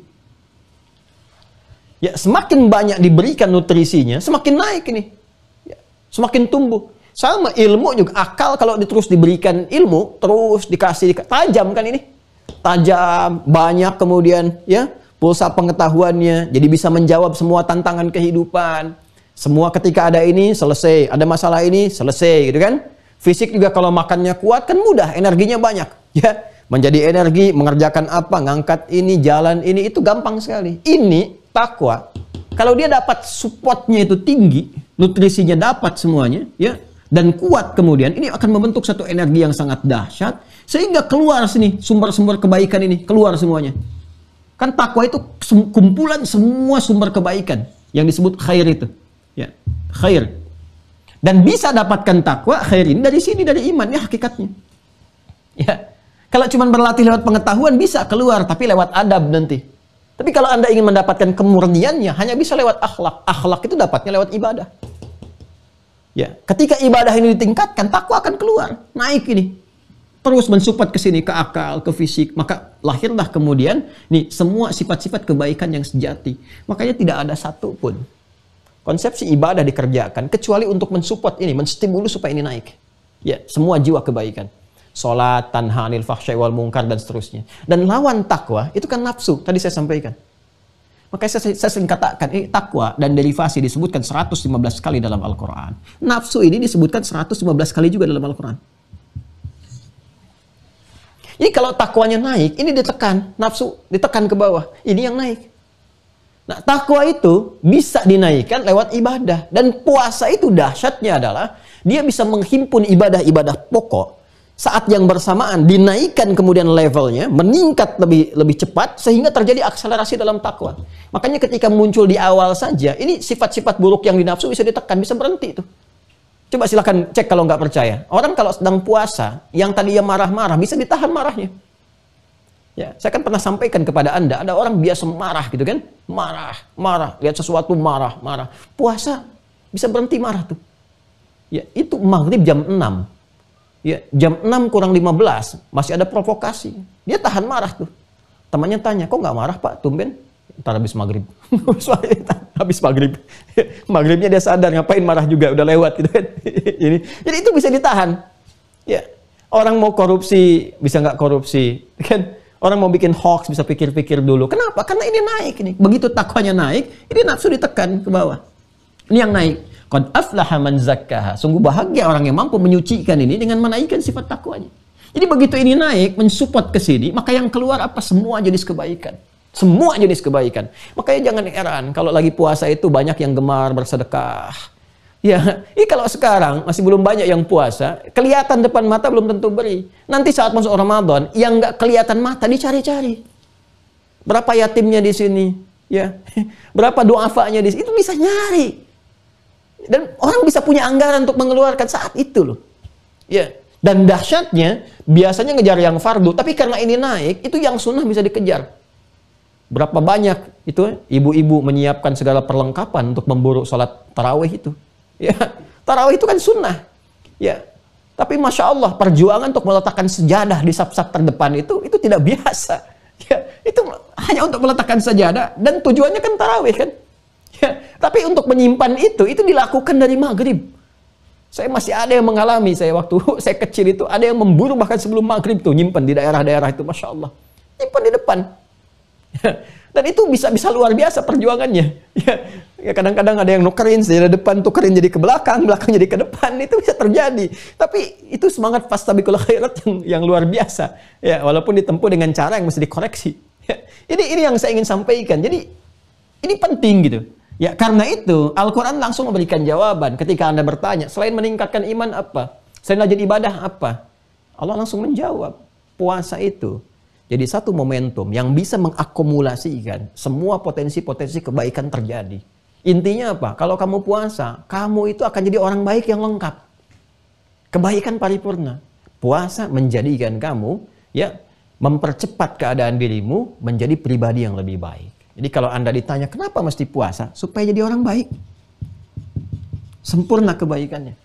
Ya, semakin banyak diberikan nutrisinya, semakin naik ini. Ya, semakin tumbuh. Sama ilmu juga akal kalau terus diberikan ilmu, terus dikasih tajam kan ini. Tajam, banyak kemudian ya pulsa pengetahuannya jadi bisa menjawab semua tantangan kehidupan. Semua ketika ada ini selesai, ada masalah ini selesai gitu kan. Fisik juga kalau makannya kuat kan mudah, energinya banyak ya. Menjadi energi, mengerjakan apa, ngangkat ini, jalan ini itu gampang sekali. Ini takwa kalau dia dapat supportnya itu tinggi, nutrisinya dapat semuanya, ya dan kuat kemudian ini akan membentuk satu energi yang sangat dahsyat sehingga keluar sini sumber-sumber kebaikan ini keluar semuanya. Kan takwa itu kumpulan semua sumber kebaikan yang disebut khair itu. Ya, khair. Dan bisa dapatkan takwa khair ini dari sini dari iman ya hakikatnya. Ya. Kalau cuma berlatih lewat pengetahuan bisa keluar tapi lewat adab nanti. Tapi kalau Anda ingin mendapatkan kemurniannya hanya bisa lewat akhlak. Akhlak itu dapatnya lewat ibadah. Ya, ketika ibadah ini ditingkatkan, takwa akan keluar, naik ini. Terus mensupport ke sini ke akal, ke fisik, maka lahirlah kemudian nih semua sifat-sifat kebaikan yang sejati. Makanya tidak ada satu pun konsepsi ibadah dikerjakan kecuali untuk mensupport ini, menstimulus supaya ini naik. Ya, semua jiwa kebaikan. Salat, tanhanil anil fahsyai wal mungkar dan seterusnya. Dan lawan takwa itu kan nafsu, tadi saya sampaikan. Makanya saya, saya sering katakan, eh, takwa dan derivasi disebutkan 115 kali dalam Al-Quran. Nafsu ini disebutkan 115 kali juga dalam Al-Quran. Ini kalau takwanya naik, ini ditekan. Nafsu ditekan ke bawah. Ini yang naik. Nah, takwa itu bisa dinaikkan lewat ibadah. Dan puasa itu dahsyatnya adalah, dia bisa menghimpun ibadah-ibadah pokok saat yang bersamaan dinaikkan kemudian levelnya meningkat lebih lebih cepat sehingga terjadi akselerasi dalam takwa. Makanya ketika muncul di awal saja ini sifat-sifat buruk yang dinafsu bisa ditekan bisa berhenti itu. Coba silahkan cek kalau nggak percaya. Orang kalau sedang puasa yang tadi tadinya marah-marah bisa ditahan marahnya. Ya, saya kan pernah sampaikan kepada Anda, ada orang biasa marah gitu kan? Marah, marah, lihat sesuatu marah, marah. Puasa bisa berhenti marah tuh. Ya, itu maghrib jam 6 ya, jam 6 kurang 15 masih ada provokasi. Dia tahan marah tuh. Temannya tanya, kok nggak marah Pak Tumben? Ntar habis maghrib. habis maghrib. Maghribnya dia sadar, ngapain marah juga, udah lewat gitu kan. jadi, jadi itu bisa ditahan. Ya, orang mau korupsi bisa nggak korupsi, gitu kan? Orang mau bikin hoax bisa pikir-pikir dulu. Kenapa? Karena ini naik ini. Begitu takwanya naik, ini nafsu ditekan ke bawah. Ini yang naik. Qad aflaha man zakkaha. Sungguh bahagia orang yang mampu menyucikan ini dengan menaikkan sifat takwanya. Jadi begitu ini naik, mensupport ke sini, maka yang keluar apa? Semua jenis kebaikan. Semua jenis kebaikan. Makanya jangan heran kalau lagi puasa itu banyak yang gemar bersedekah. Ya, ini kalau sekarang masih belum banyak yang puasa, kelihatan depan mata belum tentu beri. Nanti saat masuk Ramadan, yang nggak kelihatan mata dicari-cari. Berapa yatimnya di sini? Ya, berapa doa di sini? Itu bisa nyari. Dan orang bisa punya anggaran untuk mengeluarkan saat itu loh. Ya. Dan dahsyatnya, biasanya ngejar yang fardu, tapi karena ini naik, itu yang sunnah bisa dikejar. Berapa banyak itu ibu-ibu menyiapkan segala perlengkapan untuk memburu sholat tarawih itu. Ya, tarawih itu kan sunnah. Ya, tapi masya Allah perjuangan untuk meletakkan sejadah di saf-saf terdepan itu itu tidak biasa. Ya, itu hanya untuk meletakkan sejadah dan tujuannya kan tarawih kan. Ya, tapi untuk menyimpan itu, itu dilakukan dari maghrib. Saya masih ada yang mengalami, saya waktu saya kecil itu ada yang memburu bahkan sebelum maghrib tuh nyimpan di daerah-daerah itu, masya Allah, nyimpan di depan. Ya. Dan itu bisa bisa luar biasa perjuangannya. Ya, ya, kadang-kadang ada yang nukerin dari depan tukerin jadi ke belakang, belakang jadi ke depan itu bisa terjadi. Tapi itu semangat fastabiqul khairat yang, yang luar biasa. Ya, walaupun ditempuh dengan cara yang mesti dikoreksi. Ya. Ini ini yang saya ingin sampaikan. Jadi ini penting gitu. Ya karena itu Al-Quran langsung memberikan jawaban ketika Anda bertanya. Selain meningkatkan iman apa? Selain rajin ibadah apa? Allah langsung menjawab. Puasa itu jadi satu momentum yang bisa mengakumulasikan semua potensi-potensi kebaikan terjadi. Intinya apa? Kalau kamu puasa, kamu itu akan jadi orang baik yang lengkap. Kebaikan paripurna. Puasa menjadikan kamu ya mempercepat keadaan dirimu menjadi pribadi yang lebih baik. Jadi kalau Anda ditanya kenapa mesti puasa? Supaya jadi orang baik. Sempurna kebaikannya.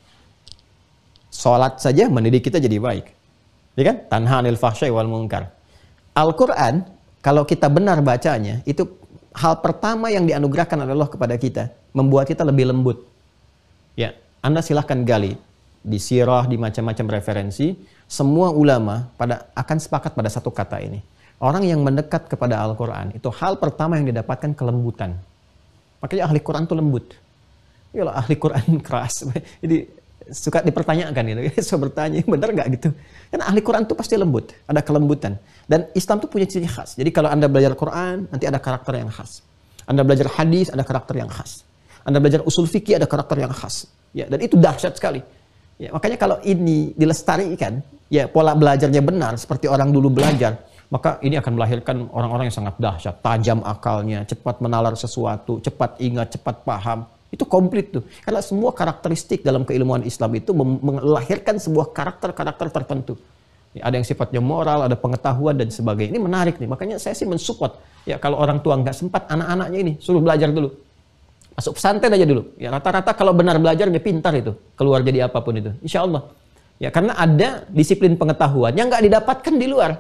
Sholat saja mendidik kita jadi baik. Ya kan? Tanha anil fahsyai wal munkar. Al-Quran, kalau kita benar bacanya, itu hal pertama yang dianugerahkan oleh Allah kepada kita. Membuat kita lebih lembut. Ya, Anda silahkan gali di sirah, di macam-macam referensi, semua ulama pada akan sepakat pada satu kata ini. Orang yang mendekat kepada Al-Quran, itu hal pertama yang didapatkan kelembutan. Makanya ahli Quran itu lembut. Yalah ahli Quran keras. Jadi suka dipertanyakan gitu. Saya bertanya, benar nggak gitu? Kan ahli Quran itu pasti lembut, ada kelembutan. Dan Islam itu punya ciri khas. Jadi kalau Anda belajar Quran, nanti ada karakter yang khas. Anda belajar hadis, ada karakter yang khas. Anda belajar usul fikih, ada karakter yang khas. Ya, dan itu dahsyat sekali. Ya, makanya kalau ini dilestarikan, ya pola belajarnya benar seperti orang dulu belajar, maka ini akan melahirkan orang-orang yang sangat dahsyat, tajam akalnya, cepat menalar sesuatu, cepat ingat, cepat paham. Itu komplit tuh. Karena semua karakteristik dalam keilmuan Islam itu melahirkan sebuah karakter-karakter tertentu. Ya, ada yang sifatnya moral, ada pengetahuan dan sebagainya. Ini menarik nih. Makanya saya sih mensupport. Ya kalau orang tua nggak sempat, anak-anaknya ini suruh belajar dulu. Masuk pesantren aja dulu. Ya rata-rata kalau benar belajar dia pintar itu. Keluar jadi apapun itu. Insya Allah. Ya karena ada disiplin pengetahuan yang nggak didapatkan di luar.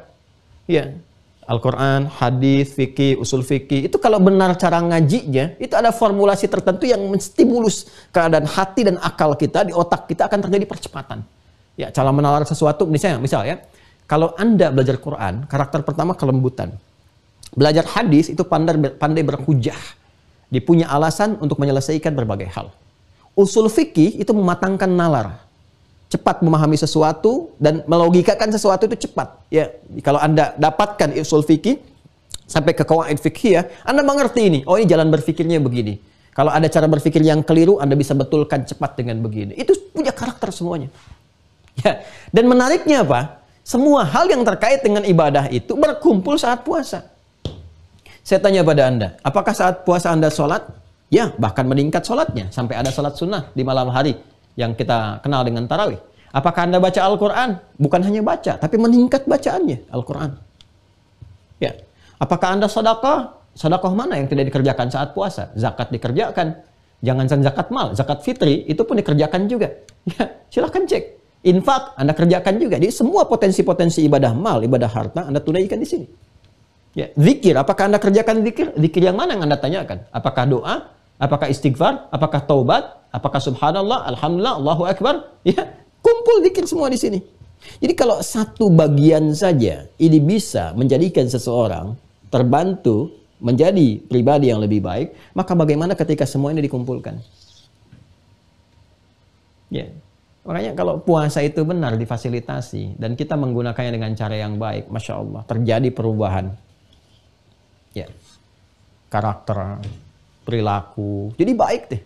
Ya. Al-Quran, hadis, fikih, usul fikih. Itu kalau benar cara ngajinya, itu ada formulasi tertentu yang menstimulus keadaan hati dan akal kita, di otak kita akan terjadi percepatan. Ya, cara menalar sesuatu, misalnya, misal ya, kalau Anda belajar Quran, karakter pertama kelembutan. Belajar hadis itu pandai, pandai berhujah. Dipunya alasan untuk menyelesaikan berbagai hal. Usul fikih itu mematangkan nalar cepat memahami sesuatu dan melogikakan sesuatu itu cepat. Ya, kalau Anda dapatkan usul fikih sampai ke kawaid fikih ya, Anda mengerti ini. Oh, ini jalan berfikirnya begini. Kalau ada cara berfikir yang keliru, Anda bisa betulkan cepat dengan begini. Itu punya karakter semuanya. Ya. Dan menariknya apa? Semua hal yang terkait dengan ibadah itu berkumpul saat puasa. Saya tanya pada Anda, apakah saat puasa Anda sholat? Ya, bahkan meningkat sholatnya sampai ada sholat sunnah di malam hari yang kita kenal dengan tarawih. Apakah Anda baca Al-Quran? Bukan hanya baca, tapi meningkat bacaannya Al-Quran. Ya. Apakah Anda sodakoh? Sodakoh mana yang tidak dikerjakan saat puasa? Zakat dikerjakan. Jangan sang zakat mal, zakat fitri itu pun dikerjakan juga. Ya, silahkan cek. Infak Anda kerjakan juga. Jadi semua potensi-potensi ibadah mal, ibadah harta Anda tunaikan di sini. Ya, zikir, apakah Anda kerjakan zikir? Zikir yang mana yang Anda tanyakan? Apakah doa Apakah istighfar? Apakah taubat? Apakah subhanallah? Alhamdulillah, Allahu Akbar? Ya, kumpul dikit semua di sini. Jadi kalau satu bagian saja ini bisa menjadikan seseorang terbantu menjadi pribadi yang lebih baik, maka bagaimana ketika semua ini dikumpulkan? Ya. Makanya kalau puasa itu benar difasilitasi dan kita menggunakannya dengan cara yang baik, masya Allah terjadi perubahan. Ya. Karakter, perilaku. Jadi baik deh.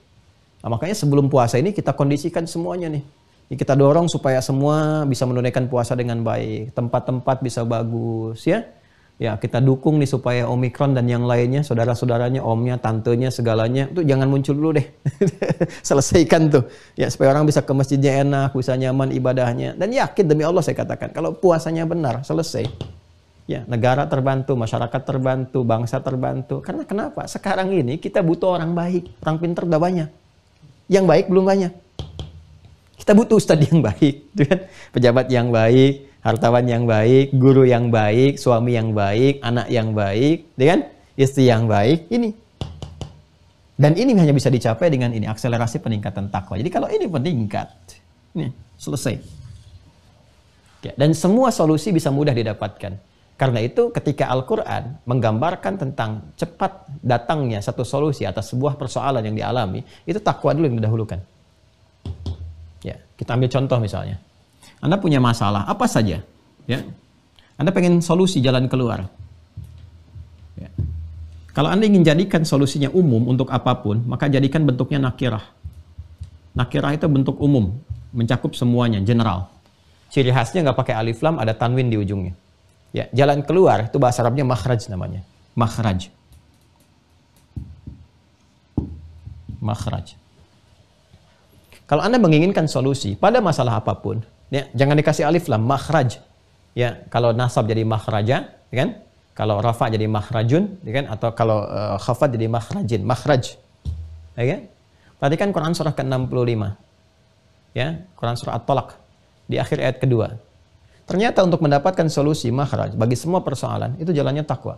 Nah, makanya sebelum puasa ini kita kondisikan semuanya nih. Ini kita dorong supaya semua bisa menunaikan puasa dengan baik. Tempat-tempat bisa bagus ya. Ya kita dukung nih supaya Omikron dan yang lainnya, saudara-saudaranya, omnya, tantenya, segalanya, itu jangan muncul dulu deh. Selesaikan tuh. Ya supaya orang bisa ke masjidnya enak, bisa nyaman ibadahnya. Dan yakin demi Allah saya katakan, kalau puasanya benar, selesai ya negara terbantu, masyarakat terbantu, bangsa terbantu. Karena kenapa? Sekarang ini kita butuh orang baik, orang pinter udah banyak. Yang baik belum banyak. Kita butuh ustadz yang baik, gitu kan? pejabat yang baik, hartawan yang baik, guru yang baik, suami yang baik, anak yang baik, dengan ya istri yang baik. Ini dan ini hanya bisa dicapai dengan ini akselerasi peningkatan takwa. Jadi kalau ini meningkat, ini selesai. Ya, dan semua solusi bisa mudah didapatkan. Karena itu ketika Al-Quran menggambarkan tentang cepat datangnya satu solusi atas sebuah persoalan yang dialami, itu takwa dulu yang didahulukan. Ya, kita ambil contoh misalnya. Anda punya masalah apa saja, ya. Anda pengen solusi jalan keluar. Ya. Kalau Anda ingin jadikan solusinya umum untuk apapun, maka jadikan bentuknya nakirah. Nakirah itu bentuk umum, mencakup semuanya, general. Ciri khasnya nggak pakai alif lam, ada tanwin di ujungnya. Ya, jalan keluar itu bahasa Arabnya makhraj namanya. Makhraj. Makhraj. Kalau Anda menginginkan solusi pada masalah apapun, ya, jangan dikasih alif lah makhraj. Ya, kalau nasab jadi makhraja, ya kan? Kalau rafa jadi makhrajun, ya kan? Atau kalau uh, khafat jadi makhrajin, makhraj. Ya kan? Perhatikan Quran surah ke-65. Ya, Quran surah At-Talaq di akhir ayat kedua. Ternyata untuk mendapatkan solusi makhraj bagi semua persoalan itu jalannya takwa.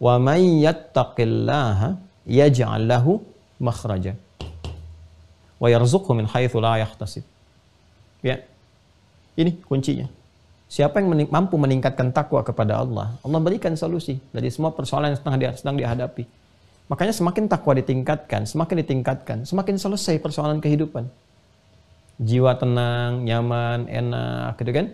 Wa may yattaqillaha yaj'al lahu makhraja wa yarzuqhu min haitsu la yahtasib. Ya. Ini kuncinya. Siapa yang mening mampu meningkatkan takwa kepada Allah, Allah berikan solusi dari semua persoalan yang sedang, dia sedang dihadapi. Makanya semakin takwa ditingkatkan, semakin ditingkatkan, semakin selesai persoalan kehidupan jiwa tenang, nyaman, enak gitu kan.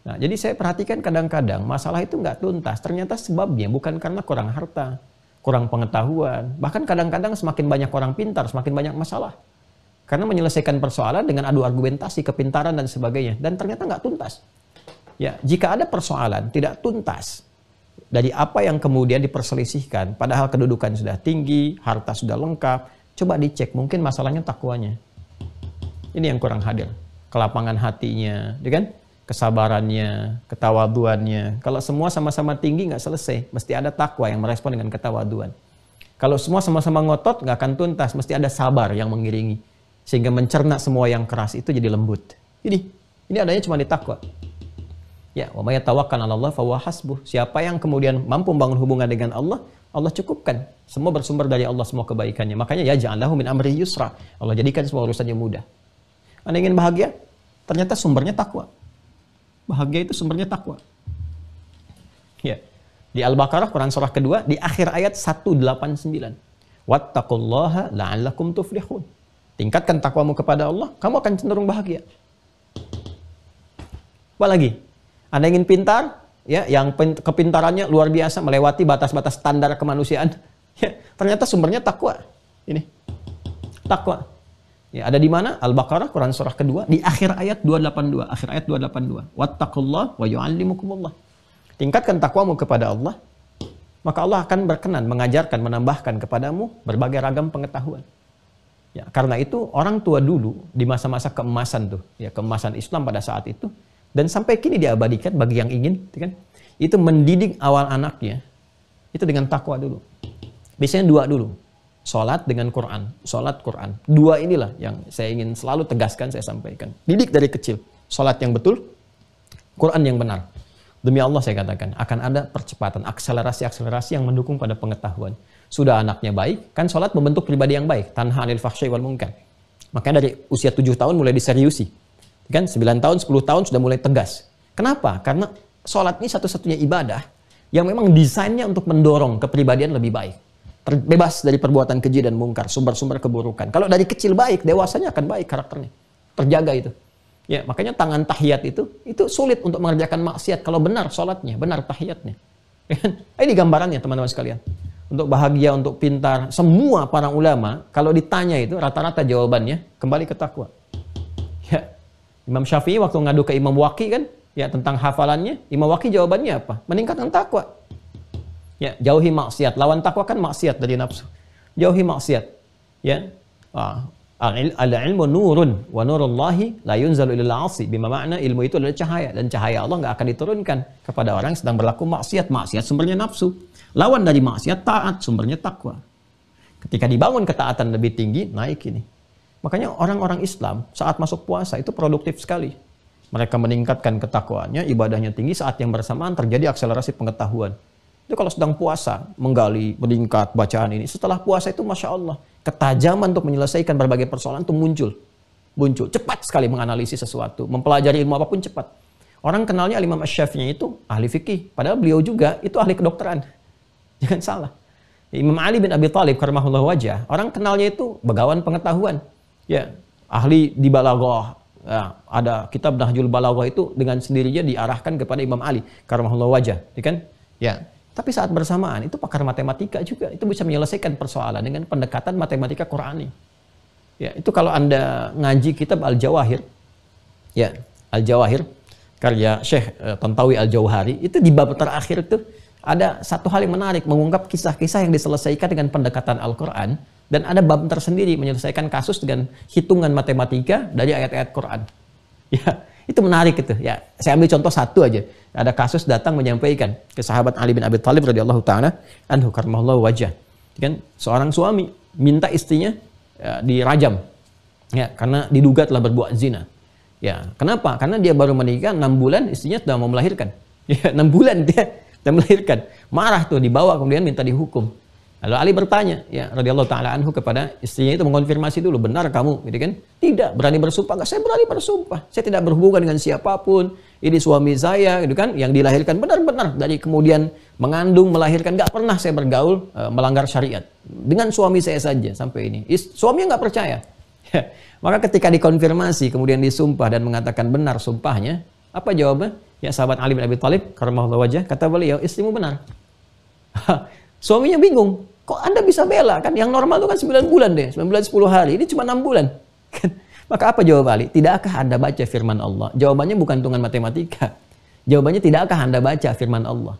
Nah, jadi saya perhatikan kadang-kadang masalah itu nggak tuntas. Ternyata sebabnya bukan karena kurang harta, kurang pengetahuan. Bahkan kadang-kadang semakin banyak orang pintar, semakin banyak masalah. Karena menyelesaikan persoalan dengan adu argumentasi, kepintaran, dan sebagainya. Dan ternyata nggak tuntas. Ya, jika ada persoalan tidak tuntas dari apa yang kemudian diperselisihkan, padahal kedudukan sudah tinggi, harta sudah lengkap, coba dicek mungkin masalahnya takwanya. Ini yang kurang hadir. Kelapangan hatinya, ya kan? Kesabarannya, ketawaduannya. Kalau semua sama-sama tinggi nggak selesai. Mesti ada takwa yang merespon dengan ketawaduan. Kalau semua sama-sama ngotot nggak akan tuntas. Mesti ada sabar yang mengiringi. Sehingga mencerna semua yang keras itu jadi lembut. Ini, ini adanya cuma di takwa. Ya, wa may Allah fa hasbuh. Siapa yang kemudian mampu membangun hubungan dengan Allah, Allah cukupkan. Semua bersumber dari Allah semua kebaikannya. Makanya ya ja'alahu min amri yusra. Allah jadikan semua urusannya mudah. Anda ingin bahagia? Ternyata sumbernya takwa. Bahagia itu sumbernya takwa. Ya. Di Al-Baqarah Quran surah kedua di akhir ayat 189. Wattaqullaha la'allakum tuflihun. Tingkatkan takwamu kepada Allah, kamu akan cenderung bahagia. Apa lagi? Anda ingin pintar? Ya, yang kepintarannya luar biasa melewati batas-batas standar kemanusiaan. Ya, ternyata sumbernya takwa. Ini takwa. Ya, ada di mana? Al-Baqarah Quran surah kedua di akhir ayat 282, akhir ayat 282. Wattaqullah wa yu'allimukumullah. Tingkatkan takwamu kepada Allah, maka Allah akan berkenan mengajarkan, menambahkan kepadamu berbagai ragam pengetahuan. Ya, karena itu orang tua dulu di masa-masa keemasan tuh, ya keemasan Islam pada saat itu dan sampai kini diabadikan bagi yang ingin, gitu kan? Itu mendidik awal anaknya itu dengan takwa dulu. Biasanya dua dulu, Sholat dengan Quran. Sholat, Quran. Dua inilah yang saya ingin selalu tegaskan, saya sampaikan. Didik dari kecil. Sholat yang betul, Quran yang benar. Demi Allah saya katakan, akan ada percepatan, akselerasi-akselerasi yang mendukung pada pengetahuan. Sudah anaknya baik, kan sholat membentuk pribadi yang baik. Tanha anil fahsyai wal mungkar. Makanya dari usia 7 tahun mulai diseriusi. Kan 9 tahun, 10 tahun sudah mulai tegas. Kenapa? Karena sholat ini satu-satunya ibadah yang memang desainnya untuk mendorong kepribadian lebih baik bebas dari perbuatan keji dan mungkar, sumber-sumber keburukan. Kalau dari kecil baik, dewasanya akan baik karakternya. Terjaga itu. Ya, makanya tangan tahiyat itu itu sulit untuk mengerjakan maksiat kalau benar sholatnya, benar tahiyatnya. Ya kan? nah, ini gambarannya teman-teman sekalian. Untuk bahagia, untuk pintar, semua para ulama kalau ditanya itu rata-rata jawabannya kembali ke takwa. Ya. Imam Syafi'i waktu ngadu ke Imam Waki kan, ya tentang hafalannya, Imam Waki jawabannya apa? Meningkatkan takwa. Ya, jauhi maksiat. Lawan takwa kan maksiat dari nafsu. Jauhi maksiat. Ya. Ah, al ilmu nurun wa nurullahi la yunzalu ilal asi bima makna ilmu itu adalah cahaya dan cahaya Allah nggak akan diturunkan kepada orang yang sedang berlaku maksiat maksiat sumbernya nafsu lawan dari maksiat taat sumbernya takwa ketika dibangun ketaatan lebih tinggi naik ini makanya orang-orang Islam saat masuk puasa itu produktif sekali mereka meningkatkan ketakwaannya ibadahnya tinggi saat yang bersamaan terjadi akselerasi pengetahuan itu kalau sedang puasa, menggali, meningkat bacaan ini. Setelah puasa itu Masya Allah, ketajaman untuk menyelesaikan berbagai persoalan itu muncul. Muncul. Cepat sekali menganalisis sesuatu. Mempelajari ilmu apapun cepat. Orang kenalnya Imam Syafi'i itu ahli fikih. Padahal beliau juga itu ahli kedokteran. Jangan salah. Imam Ali bin Abi Thalib karmahullah wajah. Orang kenalnya itu begawan pengetahuan. Ya, ahli di balaghah, ya, ada kitab Nahjul Balaghah itu dengan sendirinya diarahkan kepada Imam Ali karmahullah wajah, ya kan? Ya. Tapi saat bersamaan itu pakar matematika juga itu bisa menyelesaikan persoalan dengan pendekatan matematika Qurani. Ya, itu kalau Anda ngaji kitab Al-Jawahir. Ya, Al-Jawahir karya Syekh eh, Tantawi Al-Jauhari itu di bab terakhir itu ada satu hal yang menarik mengungkap kisah-kisah yang diselesaikan dengan pendekatan Al-Qur'an dan ada bab tersendiri menyelesaikan kasus dengan hitungan matematika dari ayat-ayat Qur'an. Ya, itu menarik itu. Ya, saya ambil contoh satu aja ada kasus datang menyampaikan ke sahabat Ali bin Abi Thalib radhiyallahu taala anhu karena Allah wajah. Kan seorang suami minta istrinya ya, dirajam. Ya, karena diduga telah berbuat zina. Ya, kenapa? Karena dia baru menikah enam bulan istrinya sudah mau melahirkan. Ya, 6 bulan dia sudah melahirkan. Marah tuh dibawa kemudian minta dihukum. Lalu Ali bertanya, ya radhiyallahu taala anhu kepada istrinya itu mengonfirmasi dulu, benar kamu, gitu kan? Tidak, berani bersumpah enggak? Saya berani bersumpah. Saya tidak berhubungan dengan siapapun ini suami saya gitu kan yang dilahirkan benar-benar dari kemudian mengandung melahirkan nggak pernah saya bergaul e, melanggar syariat dengan suami saya saja sampai ini Is, suaminya nggak percaya maka ketika dikonfirmasi kemudian disumpah dan mengatakan benar sumpahnya apa jawabnya ya sahabat Ali bin Abi Thalib karamahullah wajah kata beliau istrimu benar suaminya bingung kok anda bisa bela kan yang normal itu kan 9 bulan deh 9 bulan 10 hari ini cuma 6 bulan kan? Maka apa jawab Ali? Tidakkah Anda baca firman Allah? Jawabannya bukan tungan matematika. Jawabannya tidakkah Anda baca firman Allah?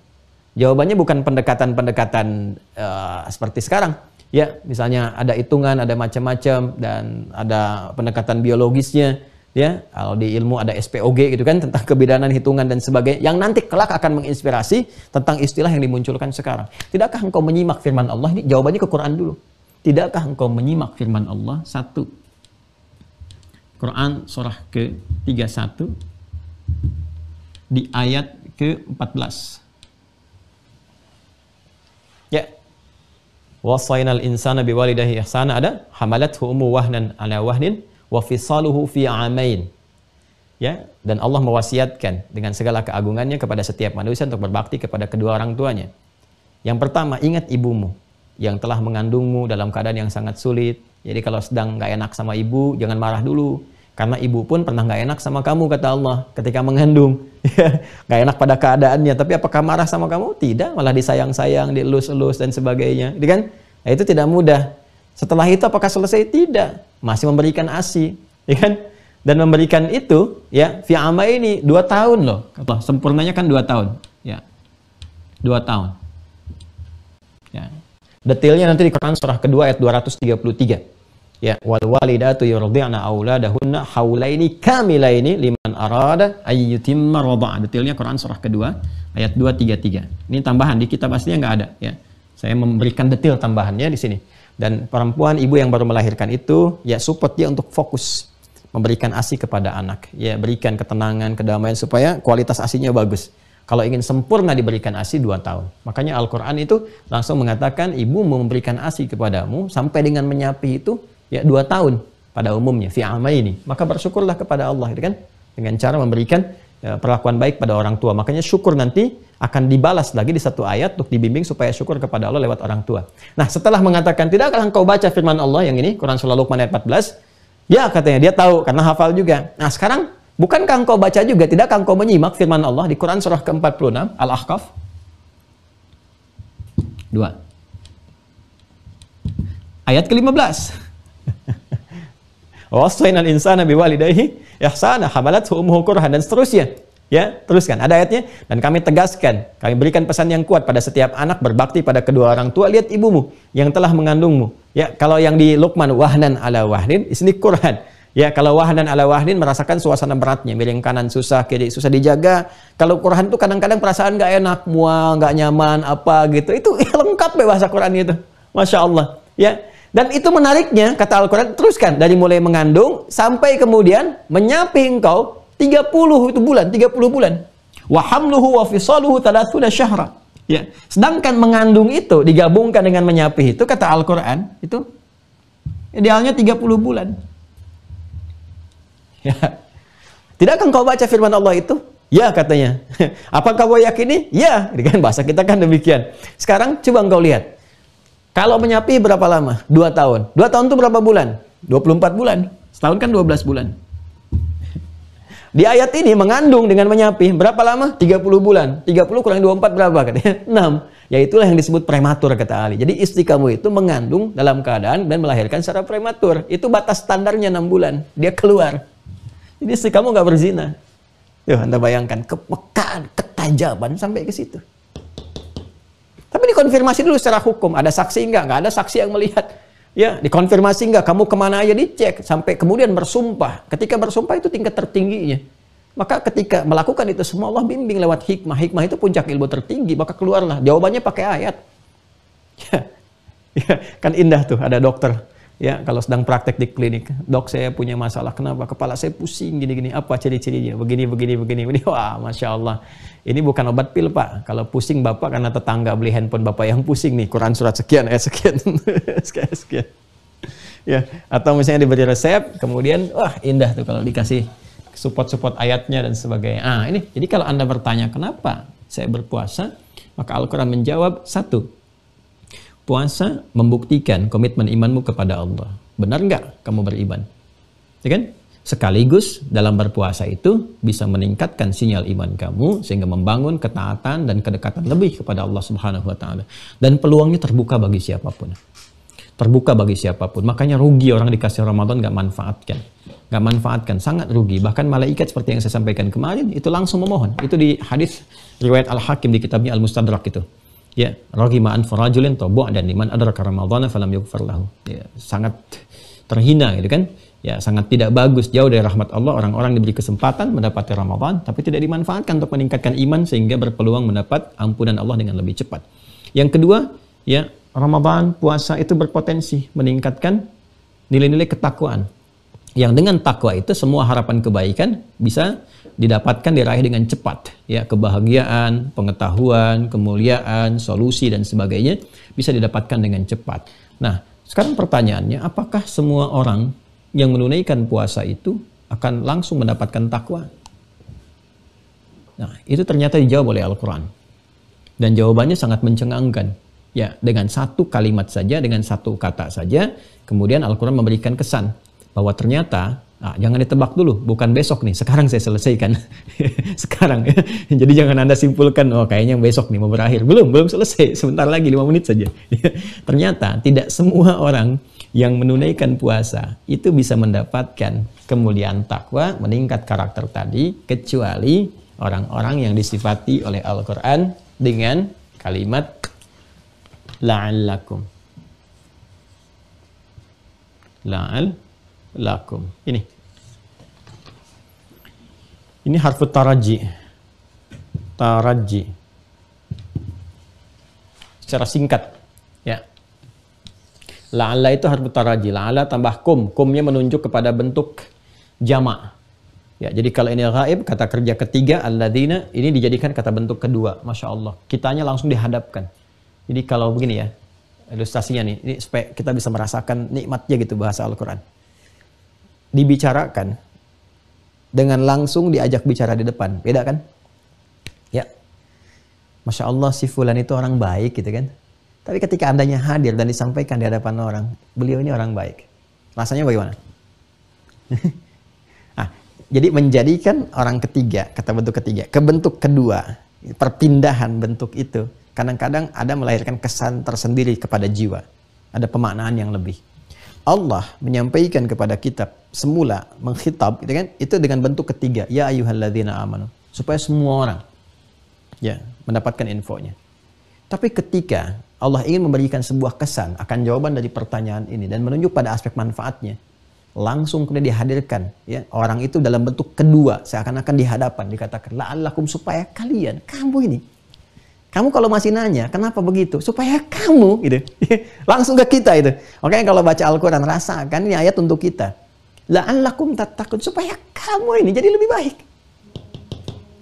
Jawabannya bukan pendekatan-pendekatan uh, seperti sekarang. Ya, misalnya ada hitungan, ada macam-macam dan ada pendekatan biologisnya ya kalau di ilmu ada SPOG gitu kan tentang kebidanan hitungan dan sebagainya yang nanti kelak akan menginspirasi tentang istilah yang dimunculkan sekarang tidakkah engkau menyimak firman Allah ini jawabannya ke Quran dulu tidakkah engkau menyimak firman Allah satu Quran surah ke-31 di ayat ke-14. Ya. Wasainal insana biwalidahi ihsana ada hamalathu ummu wahnan ala wahnin wa fisaluhu fi amain. Ya, dan Allah mewasiatkan dengan segala keagungannya kepada setiap manusia untuk berbakti kepada kedua orang tuanya. Yang pertama, ingat ibumu yang telah mengandungmu dalam keadaan yang sangat sulit. Jadi kalau sedang nggak enak sama ibu, jangan marah dulu. Karena ibu pun pernah nggak enak sama kamu, kata Allah, ketika mengandung. Ya, nggak enak pada keadaannya, tapi apakah marah sama kamu? Tidak, malah disayang-sayang, dielus-elus, dan sebagainya. Jadi gitu kan, nah itu tidak mudah. Setelah itu apakah selesai? Tidak. Masih memberikan ASI, ya kan? Dan memberikan itu, ya, fi'ama ini dua tahun loh. sempurnanya kan dua tahun, ya. Dua tahun. Detailnya nanti di ya, Quran surah kedua ayat 233. Ya, wal walidatu yurdi'na auladahunna haulaini kamilaini liman arada ayyutimma radha'a. Detailnya Quran surah kedua ayat 233. Ini tambahan di kitab aslinya nggak ada ya. Saya memberikan detail tambahannya di sini. Dan perempuan ibu yang baru melahirkan itu ya support dia untuk fokus memberikan ASI kepada anak. Ya, berikan ketenangan, kedamaian supaya kualitas ASINYA bagus. Kalau ingin sempurna diberikan ASI dua tahun. Makanya Al-Quran itu langsung mengatakan ibu memberikan ASI kepadamu sampai dengan menyapi itu ya dua tahun pada umumnya fi ini. Maka bersyukurlah kepada Allah gitu kan dengan cara memberikan ya, perlakuan baik pada orang tua. Makanya syukur nanti akan dibalas lagi di satu ayat untuk dibimbing supaya syukur kepada Allah lewat orang tua. Nah, setelah mengatakan tidakkah engkau baca firman Allah yang ini Quran surah Luqman ayat 14? Ya katanya dia tahu karena hafal juga. Nah, sekarang Bukankah engkau baca juga? tidak engkau menyimak firman Allah di Quran surah ke-46 Al-Ahqaf? Dua. Ayat ke-15. Wasainal insana biwalidayhi ihsana hamalathu ummuhu kurhan dan seterusnya. Ya, teruskan. Ada ayatnya dan kami tegaskan, kami berikan pesan yang kuat pada setiap anak berbakti pada kedua orang tua. Lihat ibumu yang telah mengandungmu. Ya, kalau yang di Luqman wahnan ala wahnin, isni kurhan. Ya, kalau wahnan ala wahnin merasakan suasana beratnya, miring kanan susah, kiri susah dijaga. Kalau Quran itu kadang-kadang perasaan nggak enak, mual, nggak nyaman, apa gitu. Itu ya, lengkap ya bahasa Quran itu. Masya Allah. Ya, dan itu menariknya kata Al-Quran teruskan dari mulai mengandung sampai kemudian menyapi engkau 30 itu bulan, 30 bulan. Wa wa fisaluhu thalathuna syahra. Ya. Sedangkan mengandung itu digabungkan dengan menyapih itu kata Al-Qur'an itu idealnya 30 bulan. Ya. akan kau baca firman Allah itu? Ya katanya. Apakah kau yakini? Ya. Ini kan bahasa kita kan demikian. Sekarang coba engkau lihat. Kalau menyapi berapa lama? Dua tahun. Dua tahun itu berapa bulan? 24 bulan. Setahun kan 12 bulan. Di ayat ini mengandung dengan menyapi berapa lama? 30 bulan. 30 kurang 24 berapa katanya? 6. Ya itulah yang disebut prematur kata Ali. Jadi istri kamu itu mengandung dalam keadaan dan melahirkan secara prematur. Itu batas standarnya 6 bulan. Dia keluar. Jadi istri kamu nggak berzina. Tuh, Anda bayangkan kepekaan, ketajaman sampai ke situ. Tapi dikonfirmasi dulu secara hukum. Ada saksi nggak? Nggak ada saksi yang melihat. Ya, dikonfirmasi nggak? Kamu kemana aja dicek. Sampai kemudian bersumpah. Ketika bersumpah itu tingkat tertingginya. Maka ketika melakukan itu semua Allah bimbing lewat hikmah. Hikmah itu puncak ilmu tertinggi. Maka keluarlah. Jawabannya pakai ayat. Ya, ya kan indah tuh ada dokter ya kalau sedang praktek di klinik dok saya punya masalah kenapa kepala saya pusing gini gini apa ciri-cirinya begini begini begini begini wah masya Allah ini bukan obat pil pak kalau pusing bapak karena tetangga beli handphone bapak yang pusing nih Quran surat sekian eh sekian sekian sekian ya atau misalnya diberi resep kemudian wah indah tuh kalau dikasih support-support ayatnya dan sebagainya ah ini jadi kalau anda bertanya kenapa saya berpuasa maka Al-Quran menjawab satu puasa membuktikan komitmen imanmu kepada Allah. Benar nggak kamu beriman? Ya kan? Sekaligus dalam berpuasa itu bisa meningkatkan sinyal iman kamu sehingga membangun ketaatan dan kedekatan lebih kepada Allah Subhanahu wa taala. Dan peluangnya terbuka bagi siapapun. Terbuka bagi siapapun. Makanya rugi orang dikasih Ramadan nggak manfaatkan. Nggak manfaatkan, sangat rugi. Bahkan malaikat seperti yang saya sampaikan kemarin itu langsung memohon. Itu di hadis riwayat Al-Hakim di kitabnya Al-Mustadrak itu ya rahima an farajulin tabu' dan liman adraka ramadhana falam yughfar lahu ya, sangat terhina gitu kan ya sangat tidak bagus jauh dari rahmat Allah orang-orang diberi kesempatan mendapatkan Ramadan tapi tidak dimanfaatkan untuk meningkatkan iman sehingga berpeluang mendapat ampunan Allah dengan lebih cepat. Yang kedua, ya Ramadan puasa itu berpotensi meningkatkan nilai-nilai ketakwaan. Yang dengan takwa itu semua harapan kebaikan bisa didapatkan diraih dengan cepat ya kebahagiaan, pengetahuan, kemuliaan, solusi dan sebagainya bisa didapatkan dengan cepat. Nah, sekarang pertanyaannya apakah semua orang yang menunaikan puasa itu akan langsung mendapatkan takwa? Nah, itu ternyata dijawab oleh Al-Qur'an. Dan jawabannya sangat mencengangkan. Ya, dengan satu kalimat saja, dengan satu kata saja, kemudian Al-Qur'an memberikan kesan bahwa ternyata Nah, jangan ditebak dulu, bukan besok nih. Sekarang saya selesaikan. sekarang. Ya. Jadi jangan Anda simpulkan, oh kayaknya besok nih mau berakhir. Belum, belum selesai. Sebentar lagi, 5 menit saja. Ternyata tidak semua orang yang menunaikan puasa itu bisa mendapatkan kemuliaan takwa, meningkat karakter tadi, kecuali orang-orang yang disifati oleh Al-Quran dengan kalimat la'allakum. La'allakum lakum. Ini. Ini harfu taraji. Taraji. Secara singkat. Ya. La'ala itu harfu taraji. La'ala tambah kum. Kumnya menunjuk kepada bentuk jama. Ya, jadi kalau ini gaib, kata kerja ketiga, alladzina, ini dijadikan kata bentuk kedua. Masya Allah. Kitanya langsung dihadapkan. Jadi kalau begini ya, ilustrasinya nih, ini supaya kita bisa merasakan nikmatnya gitu bahasa Al-Quran dibicarakan dengan langsung diajak bicara di depan. Beda kan? Ya. Masya Allah si Fulan itu orang baik gitu kan. Tapi ketika andanya hadir dan disampaikan di hadapan orang, beliau ini orang baik. Rasanya bagaimana? ah, jadi menjadikan orang ketiga, kata bentuk ketiga, ke bentuk kedua, perpindahan bentuk itu, kadang-kadang ada melahirkan kesan tersendiri kepada jiwa. Ada pemaknaan yang lebih. Allah menyampaikan kepada kita semula menghitab itu kan itu dengan bentuk ketiga ya ayyuhalladzina amanu supaya semua orang ya mendapatkan infonya. Tapi ketika Allah ingin memberikan sebuah kesan akan jawaban dari pertanyaan ini dan menunjuk pada aspek manfaatnya, langsung kemudian dihadirkan ya orang itu dalam bentuk kedua seakan-akan di hadapan dikatakan la'allakum supaya kalian kamu ini kamu kalau masih nanya, kenapa begitu? Supaya kamu, gitu. Langsung ke kita itu. Oke, kalau baca Al-Quran, rasakan ini ayat untuk kita. La'allakum tatakun. Supaya kamu ini jadi lebih baik.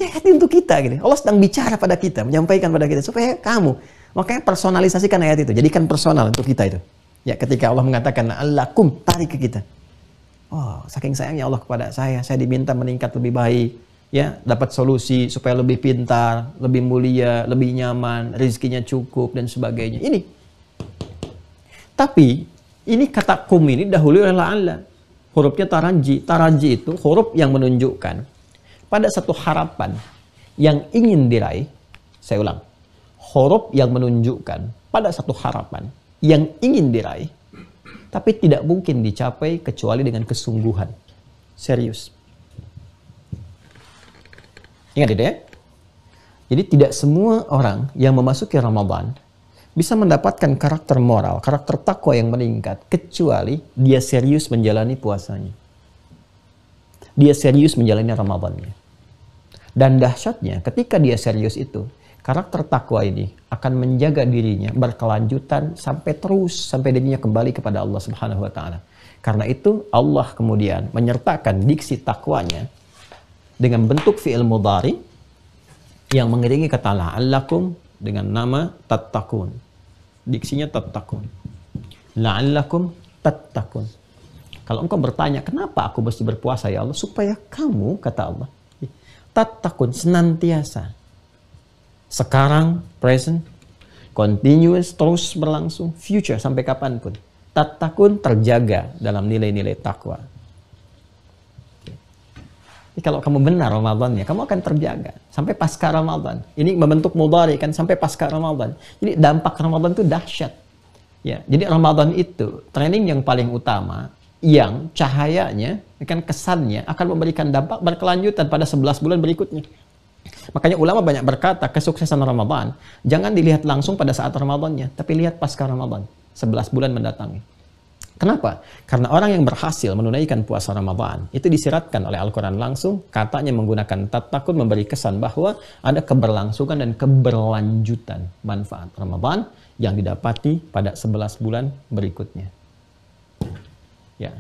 Ya, ini untuk kita. Gitu. Allah sedang bicara pada kita, menyampaikan pada kita. Supaya kamu. Makanya personalisasikan ayat itu. Jadikan personal untuk kita itu. Ya, ketika Allah mengatakan, La'allakum, tarik ke kita. Oh, saking sayangnya Allah kepada saya, saya diminta meningkat lebih baik ya dapat solusi supaya lebih pintar, lebih mulia, lebih nyaman, rezekinya cukup dan sebagainya. Ini. Tapi ini kata kum ini dahulu oleh la'ala. Hurufnya taranji. Taranji itu huruf yang menunjukkan pada satu harapan yang ingin diraih. Saya ulang. Huruf yang menunjukkan pada satu harapan yang ingin diraih tapi tidak mungkin dicapai kecuali dengan kesungguhan. Serius. Ingat itu ya. Jadi tidak semua orang yang memasuki Ramadan bisa mendapatkan karakter moral, karakter takwa yang meningkat kecuali dia serius menjalani puasanya. Dia serius menjalani Ramadannya. Dan dahsyatnya ketika dia serius itu, karakter takwa ini akan menjaga dirinya berkelanjutan sampai terus sampai dirinya kembali kepada Allah Subhanahu wa taala. Karena itu Allah kemudian menyertakan diksi takwanya dengan bentuk fi'il mudhari yang mengiringi kata la'allakum dengan nama tattaqun. Diksinya tattaqun. La'allakum tattaqun. Kalau engkau bertanya, kenapa aku mesti berpuasa ya Allah? Supaya kamu, kata Allah, tatakun senantiasa. Sekarang, present, continuous, terus berlangsung, future, sampai kapanpun. Tatakun terjaga dalam nilai-nilai takwa. Jadi kalau kamu benar Ramadannya, kamu akan terjaga sampai pasca Ramadan. Ini membentuk mudari kan sampai pasca Ramadan. Jadi dampak Ramadan itu dahsyat. Ya, jadi Ramadan itu training yang paling utama yang cahayanya kan kesannya akan memberikan dampak berkelanjutan pada 11 bulan berikutnya. Makanya ulama banyak berkata kesuksesan Ramadan jangan dilihat langsung pada saat Ramadannya, tapi lihat pasca Ramadan, 11 bulan mendatangi. Kenapa? Karena orang yang berhasil menunaikan puasa Ramadan itu disiratkan oleh Al-Quran langsung, katanya menggunakan tatakun memberi kesan bahwa ada keberlangsungan dan keberlanjutan manfaat Ramadan yang didapati pada 11 bulan berikutnya. Ya.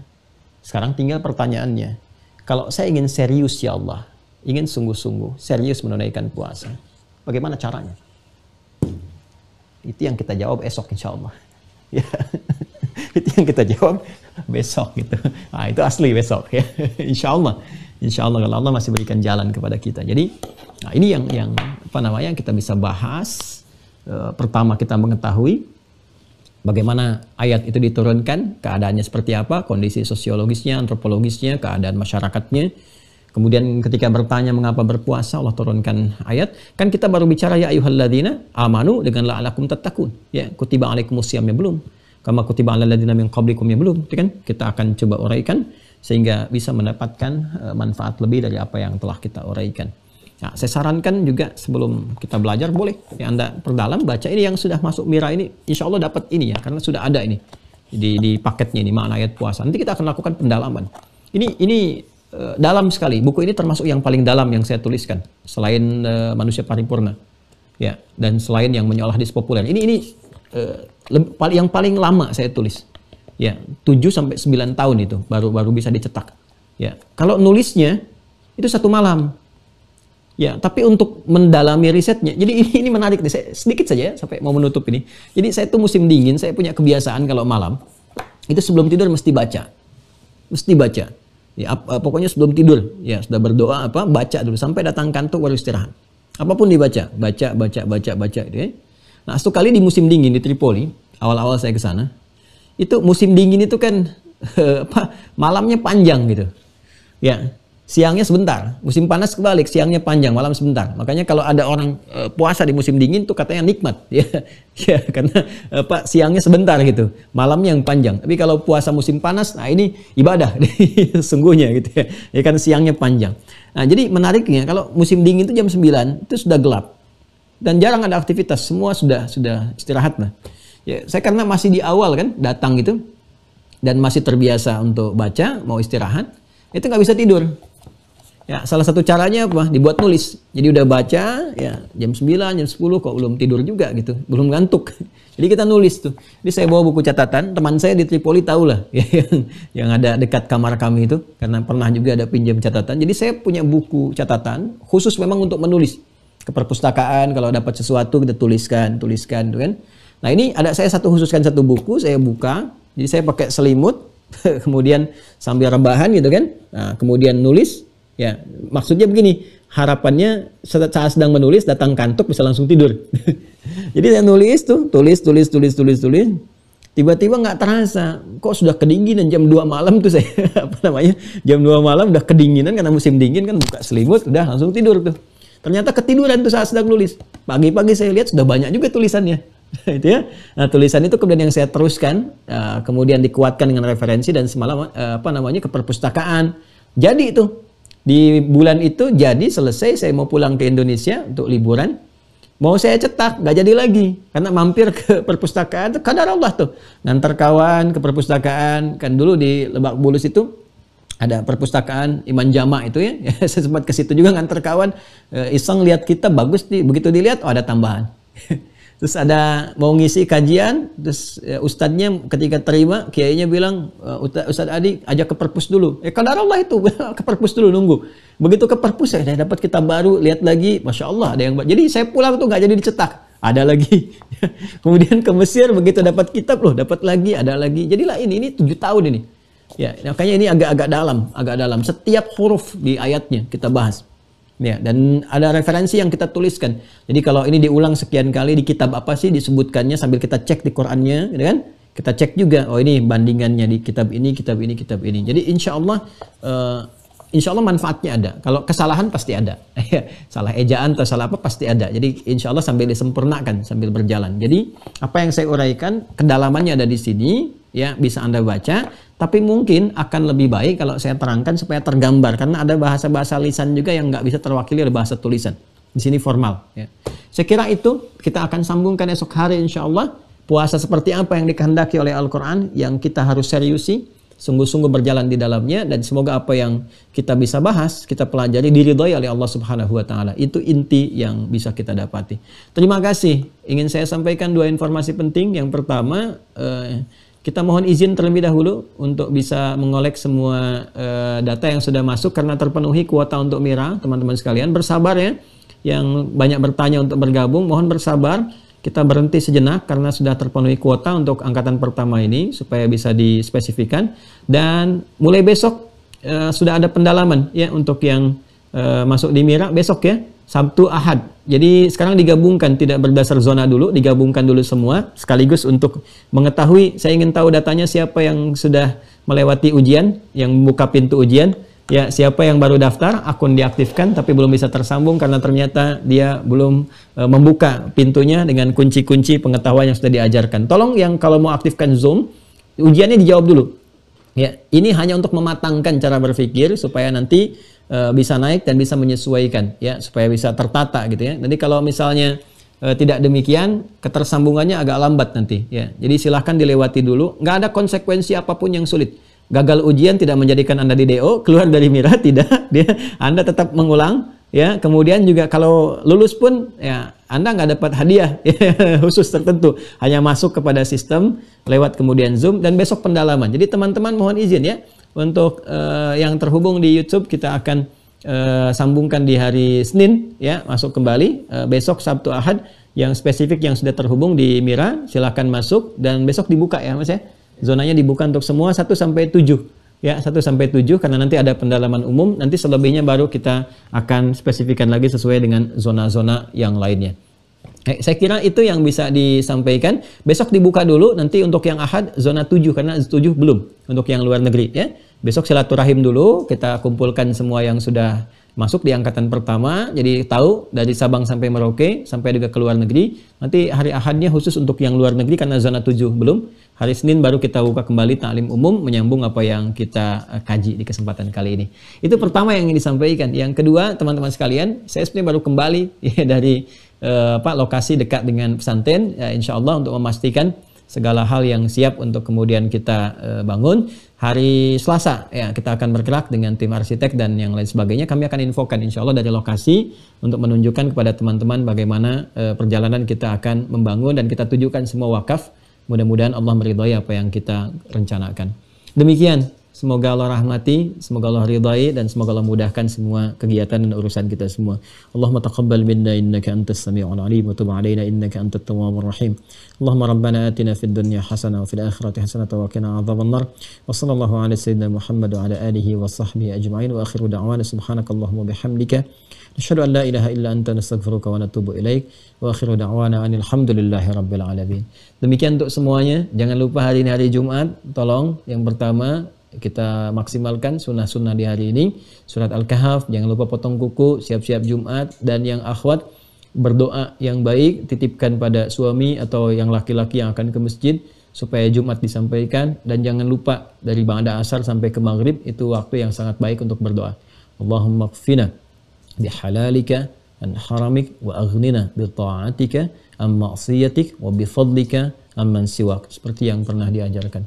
Sekarang tinggal pertanyaannya. Kalau saya ingin serius ya Allah, ingin sungguh-sungguh serius menunaikan puasa, bagaimana caranya? Itu yang kita jawab esok insya Allah. Ya. itu yang kita jawab besok gitu. Nah, itu asli besok ya. Insya Allah. Insya Allah kalau Allah masih berikan jalan kepada kita. Jadi nah ini yang yang apa namanya yang kita bisa bahas. E, pertama kita mengetahui bagaimana ayat itu diturunkan, keadaannya seperti apa, kondisi sosiologisnya, antropologisnya, keadaan masyarakatnya. Kemudian ketika bertanya mengapa berpuasa Allah turunkan ayat. Kan kita baru bicara ya ayuhalladzina amanu dengan la la'alakum tattaqun. Ya, kutiba alaikum musiamnya belum. Kama kutiba ala ladina min qablikum yang belum, ya kan? Kita akan coba uraikan sehingga bisa mendapatkan eh, manfaat lebih dari apa yang telah kita uraikan. Nah, saya sarankan juga sebelum kita belajar boleh ya Anda perdalam baca ini yang sudah masuk mira ini insya Allah dapat ini ya karena sudah ada ini di, di paketnya ini makna ayat puasa. Nanti kita akan lakukan pendalaman. Ini ini uh, dalam sekali. Buku ini termasuk yang paling dalam yang saya tuliskan selain uh, manusia paripurna. Ya, dan selain yang menyolah populer. Ini ini uh, yang paling lama saya tulis. Ya, 7 sampai 9 tahun itu baru baru bisa dicetak. Ya, kalau nulisnya itu satu malam. Ya, tapi untuk mendalami risetnya. Jadi ini, ini menarik nih, saya sedikit saja ya, sampai mau menutup ini. Jadi saya tuh musim dingin, saya punya kebiasaan kalau malam itu sebelum tidur mesti baca. Mesti baca. Ya, eh, pokoknya sebelum tidur ya sudah berdoa apa baca dulu sampai datang kantuk baru istirahat. Apapun dibaca, baca, baca, baca, baca itu ya. Nah, satu kali di musim dingin di Tripoli, awal-awal saya ke sana, itu musim dingin itu kan apa, malamnya panjang gitu. Ya, siangnya sebentar. Musim panas kebalik, siangnya panjang, malam sebentar. Makanya kalau ada orang e, puasa di musim dingin tuh katanya nikmat ya. ya karena apa siangnya sebentar gitu, malamnya yang panjang. Tapi kalau puasa musim panas, nah ini ibadah sungguhnya gitu ya. Ya kan siangnya panjang. Nah, jadi menariknya kalau musim dingin itu jam 9 itu sudah gelap dan jarang ada aktivitas semua sudah sudah istirahat lah ya saya karena masih di awal kan datang gitu dan masih terbiasa untuk baca mau istirahat itu nggak bisa tidur ya salah satu caranya apa dibuat nulis jadi udah baca ya jam 9 jam 10 kok belum tidur juga gitu belum ngantuk jadi kita nulis tuh jadi saya bawa buku catatan teman saya di Tripoli tahu lah ya, yang, yang ada dekat kamar kami itu karena pernah juga ada pinjam catatan jadi saya punya buku catatan khusus memang untuk menulis ke perpustakaan kalau dapat sesuatu kita tuliskan, tuliskan tuh kan. Nah, ini ada saya satu khususkan satu buku, saya buka. Jadi saya pakai selimut, kemudian sambil rebahan gitu kan. Nah, kemudian nulis. Ya, maksudnya begini, harapannya saat sedang menulis datang kantuk bisa langsung tidur. Jadi saya nulis tuh, tulis, tulis, tulis, tulis, tulis. Tiba-tiba nggak terasa, kok sudah kedinginan jam 2 malam tuh saya apa namanya? Jam 2 malam udah kedinginan karena musim dingin kan buka selimut udah langsung tidur tuh. Ternyata ketiduran tuh saat sedang nulis. Pagi-pagi saya lihat sudah banyak juga tulisannya. itu ya. Nah, tulisan itu kemudian yang saya teruskan, uh, kemudian dikuatkan dengan referensi dan semalam uh, apa namanya ke perpustakaan. Jadi itu di bulan itu jadi selesai saya mau pulang ke Indonesia untuk liburan. Mau saya cetak, nggak jadi lagi. Karena mampir ke perpustakaan, kadar Allah tuh. Ngantar kawan ke perpustakaan. Kan dulu di Lebak Bulus itu ada perpustakaan Iman Jama itu ya. saya sempat ke situ juga ngantar kawan eh, iseng lihat kita bagus nih, begitu dilihat oh ada tambahan. terus ada mau ngisi kajian terus ya, ustadznya ketika terima kiainya bilang eh, ustadz Adi ajak ke perpus dulu. Eh Allah itu ke perpus dulu nunggu. Begitu ke perpus ya, saya dapat kita baru lihat lagi masya Allah ada yang jadi saya pulang tuh nggak jadi dicetak ada lagi. Kemudian ke Mesir begitu dapat kitab loh dapat lagi ada lagi. Jadilah ini ini tujuh tahun ini Ya, makanya nah, ini agak-agak dalam, agak dalam. Setiap huruf di ayatnya kita bahas. Ya, dan ada referensi yang kita tuliskan. Jadi kalau ini diulang sekian kali di kitab apa sih disebutkannya sambil kita cek di Qur'annya, gitu kan? Kita cek juga, oh ini bandingannya di kitab ini, kitab ini, kitab ini. Jadi insya Allah, uh, eh, insya Allah manfaatnya ada. Kalau kesalahan pasti ada. Ya, salah ejaan atau salah apa pasti ada. Jadi insya Allah sambil disempurnakan, sambil berjalan. Jadi apa yang saya uraikan, kedalamannya ada di sini, ya bisa Anda baca tapi mungkin akan lebih baik kalau saya terangkan supaya tergambar karena ada bahasa-bahasa lisan juga yang nggak bisa terwakili oleh bahasa tulisan. Di sini formal. Ya. Saya kira itu kita akan sambungkan esok hari insya Allah. Puasa seperti apa yang dikehendaki oleh Al-Quran yang kita harus seriusi, sungguh-sungguh berjalan di dalamnya dan semoga apa yang kita bisa bahas, kita pelajari diridhoi oleh Allah Subhanahu wa taala. Itu inti yang bisa kita dapati. Terima kasih. Ingin saya sampaikan dua informasi penting. Yang pertama eh, kita mohon izin terlebih dahulu untuk bisa mengolek semua uh, data yang sudah masuk karena terpenuhi kuota untuk Mira, teman-teman sekalian. Bersabar ya, yang banyak bertanya untuk bergabung, mohon bersabar. Kita berhenti sejenak karena sudah terpenuhi kuota untuk angkatan pertama ini supaya bisa dispesifikan. Dan mulai besok uh, sudah ada pendalaman ya untuk yang uh, masuk di Mira besok ya, Sabtu Ahad jadi sekarang digabungkan tidak berdasar zona dulu, digabungkan dulu semua sekaligus untuk mengetahui saya ingin tahu datanya siapa yang sudah melewati ujian, yang buka pintu ujian, ya siapa yang baru daftar akun diaktifkan tapi belum bisa tersambung karena ternyata dia belum e, membuka pintunya dengan kunci-kunci pengetahuan yang sudah diajarkan. Tolong yang kalau mau aktifkan Zoom, ujiannya dijawab dulu. Ya, ini hanya untuk mematangkan cara berpikir supaya nanti uh, bisa naik dan bisa menyesuaikan ya supaya bisa tertata gitu ya. Nanti kalau misalnya uh, tidak demikian ketersambungannya agak lambat nanti ya. Jadi silahkan dilewati dulu. Nggak ada konsekuensi apapun yang sulit. Gagal ujian tidak menjadikan anda di DO keluar dari mira tidak. Dia anda tetap mengulang ya kemudian juga kalau lulus pun ya anda nggak dapat hadiah ya, khusus tertentu hanya masuk kepada sistem lewat kemudian zoom dan besok pendalaman jadi teman-teman mohon izin ya untuk uh, yang terhubung di YouTube kita akan uh, sambungkan di hari Senin ya masuk kembali uh, besok Sabtu Ahad yang spesifik yang sudah terhubung di Mira silahkan masuk dan besok dibuka ya Mas ya zonanya dibuka untuk semua 1 sampai 7 ya 1 sampai 7 karena nanti ada pendalaman umum nanti selebihnya baru kita akan spesifikkan lagi sesuai dengan zona-zona yang lainnya. Eh, saya kira itu yang bisa disampaikan. Besok dibuka dulu nanti untuk yang Ahad zona 7 karena 7 belum untuk yang luar negeri ya. Besok silaturahim dulu kita kumpulkan semua yang sudah masuk di angkatan pertama jadi tahu dari Sabang sampai Merauke sampai juga ke luar negeri. Nanti hari Ahadnya khusus untuk yang luar negeri karena zona 7 belum. Hari Senin baru kita buka kembali taklim umum menyambung apa yang kita eh, kaji di kesempatan kali ini. Itu pertama yang ingin disampaikan. Yang kedua, teman-teman sekalian, saya sebenarnya baru kembali ya, dari Eh, Pak lokasi dekat dengan pesantren ya, insya Allah untuk memastikan segala hal yang siap untuk kemudian kita uh, bangun hari Selasa ya kita akan bergerak dengan tim arsitek dan yang lain sebagainya kami akan infokan insya Allah dari lokasi untuk menunjukkan kepada teman-teman bagaimana uh, perjalanan kita akan membangun dan kita tujukan semua wakaf mudah-mudahan Allah meridhoi apa yang kita rencanakan demikian Semoga Allah rahmati, semoga Allah ridai dan semoga Allah mudahkan semua kegiatan dan urusan kita semua. Allahumma taqabbal minna innaka antas samiul alim wa tub alaina innaka antat tawwabur rahim. Allahumma rabbana atina fid dunya hasanah wa fil akhirati hasanah wa qina adhaban nar. Wa sallallahu ala sayyidina Muhammad wa ala alihi wa sahbihi ajma'in wa akhiru da'wana subhanakallahumma bihamdika نشهد an la ilaha illa anta nastaghfiruka wa natubu ilaik wa akhiru da'wana anil hamdulillahi rabbil alamin. Demikian untuk semuanya. Jangan lupa hari ini hari Jumat. Tolong yang pertama kita maksimalkan sunnah-sunnah di hari ini. Surat Al-Kahf, jangan lupa potong kuku, siap-siap Jumat. Dan yang akhwat, berdoa yang baik, titipkan pada suami atau yang laki-laki yang akan ke masjid supaya Jumat disampaikan dan jangan lupa dari bangda asar sampai ke maghrib itu waktu yang sangat baik untuk berdoa. Allahumma kfina bihalalika an haramik wa aghnina bi ta'atika amma asiyatik wa bi fadlika amman siwak seperti yang pernah diajarkan.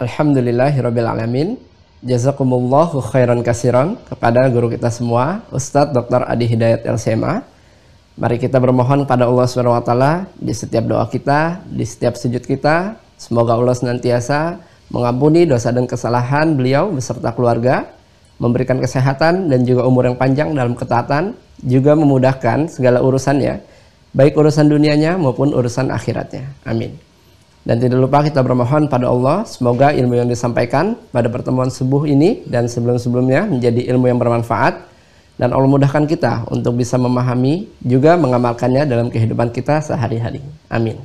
Alhamdulillahirrabbilalamin. Jazakumullahu khairan kasiran kepada guru kita semua, Ustadz Dr. Adi Hidayat LCMA. Mari kita bermohon pada Allah SWT di setiap doa kita, di setiap sujud kita. Semoga Allah senantiasa mengampuni dosa dan kesalahan beliau beserta keluarga, memberikan kesehatan dan juga umur yang panjang dalam ketaatan, juga memudahkan segala urusannya, baik urusan dunianya maupun urusan akhiratnya. Amin. Dan tidak lupa kita bermohon pada Allah semoga ilmu yang disampaikan pada pertemuan subuh ini dan sebelum-sebelumnya menjadi ilmu yang bermanfaat dan Allah mudahkan kita untuk bisa memahami juga mengamalkannya dalam kehidupan kita sehari-hari. Amin.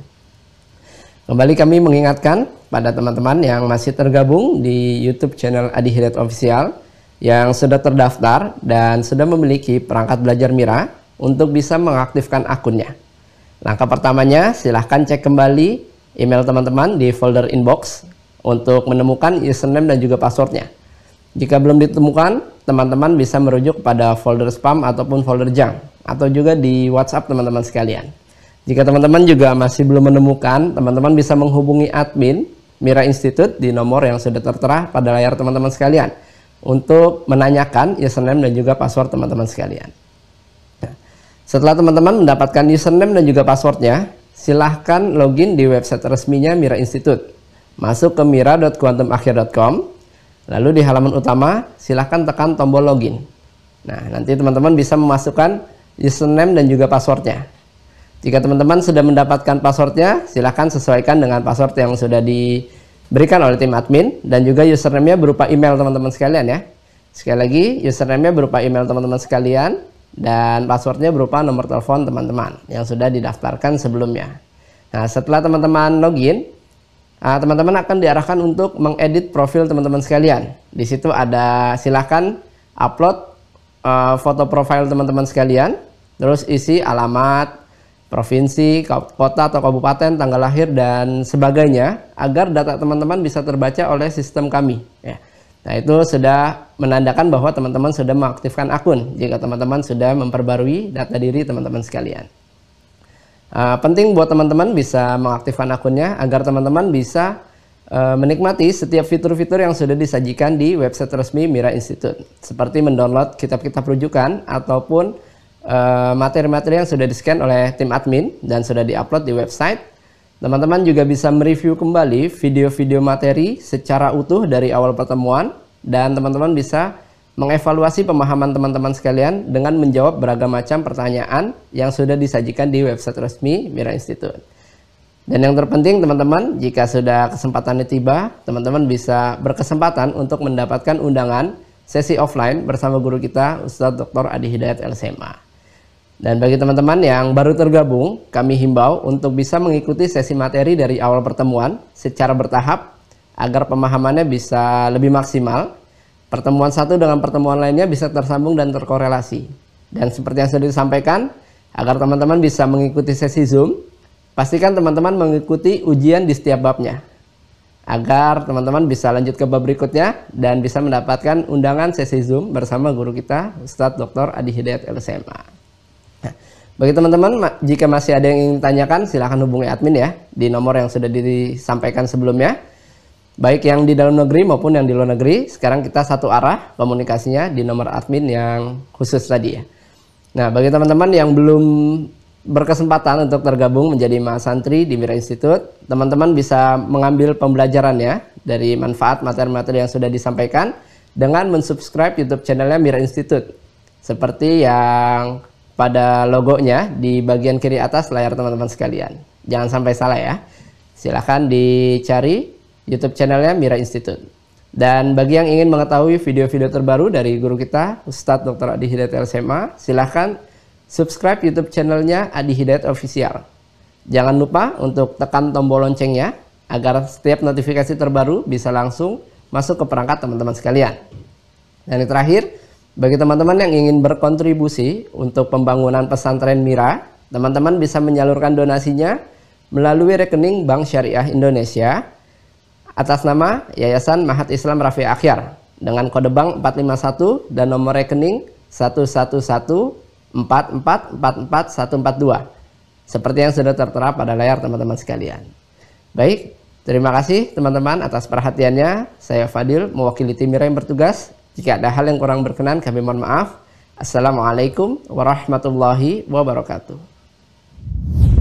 Kembali kami mengingatkan pada teman-teman yang masih tergabung di YouTube channel Adi Hidayat Official yang sudah terdaftar dan sudah memiliki perangkat belajar Mira untuk bisa mengaktifkan akunnya. Langkah pertamanya, silahkan cek kembali email teman-teman di folder inbox untuk menemukan username dan juga passwordnya. Jika belum ditemukan, teman-teman bisa merujuk pada folder spam ataupun folder junk atau juga di WhatsApp teman-teman sekalian. Jika teman-teman juga masih belum menemukan, teman-teman bisa menghubungi admin Mira Institute di nomor yang sudah tertera pada layar teman-teman sekalian untuk menanyakan username dan juga password teman-teman sekalian. Setelah teman-teman mendapatkan username dan juga passwordnya, silahkan login di website resminya Mira Institute. Masuk ke mira.quantumakhir.com, lalu di halaman utama silahkan tekan tombol login. Nah, nanti teman-teman bisa memasukkan username dan juga passwordnya. Jika teman-teman sudah mendapatkan passwordnya, silahkan sesuaikan dengan password yang sudah diberikan oleh tim admin dan juga username-nya berupa email teman-teman sekalian ya. Sekali lagi, username-nya berupa email teman-teman sekalian dan passwordnya berupa nomor telepon teman-teman yang sudah didaftarkan sebelumnya. Nah, setelah teman-teman login, ah, teman-teman akan diarahkan untuk mengedit profil teman-teman sekalian. Di situ ada silahkan upload ah, foto profil teman-teman sekalian, terus isi alamat, provinsi, kota atau kabupaten, tanggal lahir dan sebagainya agar data teman-teman bisa terbaca oleh sistem kami. Ya. Nah, itu sudah menandakan bahwa teman-teman sudah mengaktifkan akun jika teman-teman sudah memperbarui data diri teman-teman sekalian. Uh, penting buat teman-teman bisa mengaktifkan akunnya agar teman-teman bisa uh, menikmati setiap fitur-fitur yang sudah disajikan di website resmi Mira Institute, seperti mendownload kitab-kitab rujukan ataupun eh, materi-materi uh, yang sudah di-scan oleh tim admin dan sudah di-upload di website Teman-teman juga bisa mereview kembali video-video materi secara utuh dari awal pertemuan dan teman-teman bisa mengevaluasi pemahaman teman-teman sekalian dengan menjawab beragam macam pertanyaan yang sudah disajikan di website resmi Mira Institute. Dan yang terpenting teman-teman, jika sudah kesempatannya tiba, teman-teman bisa berkesempatan untuk mendapatkan undangan sesi offline bersama guru kita Ustadz Dr. Adi Hidayat LSMA. Dan bagi teman-teman yang baru tergabung, kami himbau untuk bisa mengikuti sesi materi dari awal pertemuan secara bertahap agar pemahamannya bisa lebih maksimal. Pertemuan satu dengan pertemuan lainnya bisa tersambung dan terkorelasi. Dan seperti yang sudah disampaikan, agar teman-teman bisa mengikuti sesi Zoom, pastikan teman-teman mengikuti ujian di setiap babnya. Agar teman-teman bisa lanjut ke bab berikutnya dan bisa mendapatkan undangan sesi Zoom bersama guru kita, Ustadz Dr. Adi Hidayat LSMA. Nah, bagi teman-teman, jika masih ada yang ingin tanyakan, silahkan hubungi admin ya di nomor yang sudah disampaikan sebelumnya. Baik yang di dalam negeri maupun yang di luar negeri, sekarang kita satu arah komunikasinya di nomor admin yang khusus tadi ya. Nah, bagi teman-teman yang belum berkesempatan untuk tergabung menjadi mahasantri di Mira Institute, teman-teman bisa mengambil pembelajaran ya dari manfaat materi-materi yang sudah disampaikan dengan mensubscribe YouTube channelnya Mira Institute. Seperti yang pada logonya di bagian kiri atas layar teman-teman sekalian. Jangan sampai salah ya. Silahkan dicari YouTube channelnya Mira Institute. Dan bagi yang ingin mengetahui video-video terbaru dari guru kita, Ustadz Dr. Adi Hidayat LSMA, silahkan subscribe YouTube channelnya Adi Hidayat Official. Jangan lupa untuk tekan tombol loncengnya agar setiap notifikasi terbaru bisa langsung masuk ke perangkat teman-teman sekalian. Dan yang terakhir, bagi teman-teman yang ingin berkontribusi untuk pembangunan pesantren Mira, teman-teman bisa menyalurkan donasinya melalui rekening Bank Syariah Indonesia atas nama Yayasan Mahat Islam Rafi Akhyar dengan kode bank 451 dan nomor rekening 111444142 seperti yang sudah tertera pada layar teman-teman sekalian. Baik, terima kasih teman-teman atas perhatiannya. Saya Fadil mewakili tim Mira yang bertugas jika ada hal yang kurang berkenan, kami mohon maaf. Assalamualaikum warahmatullahi wabarakatuh.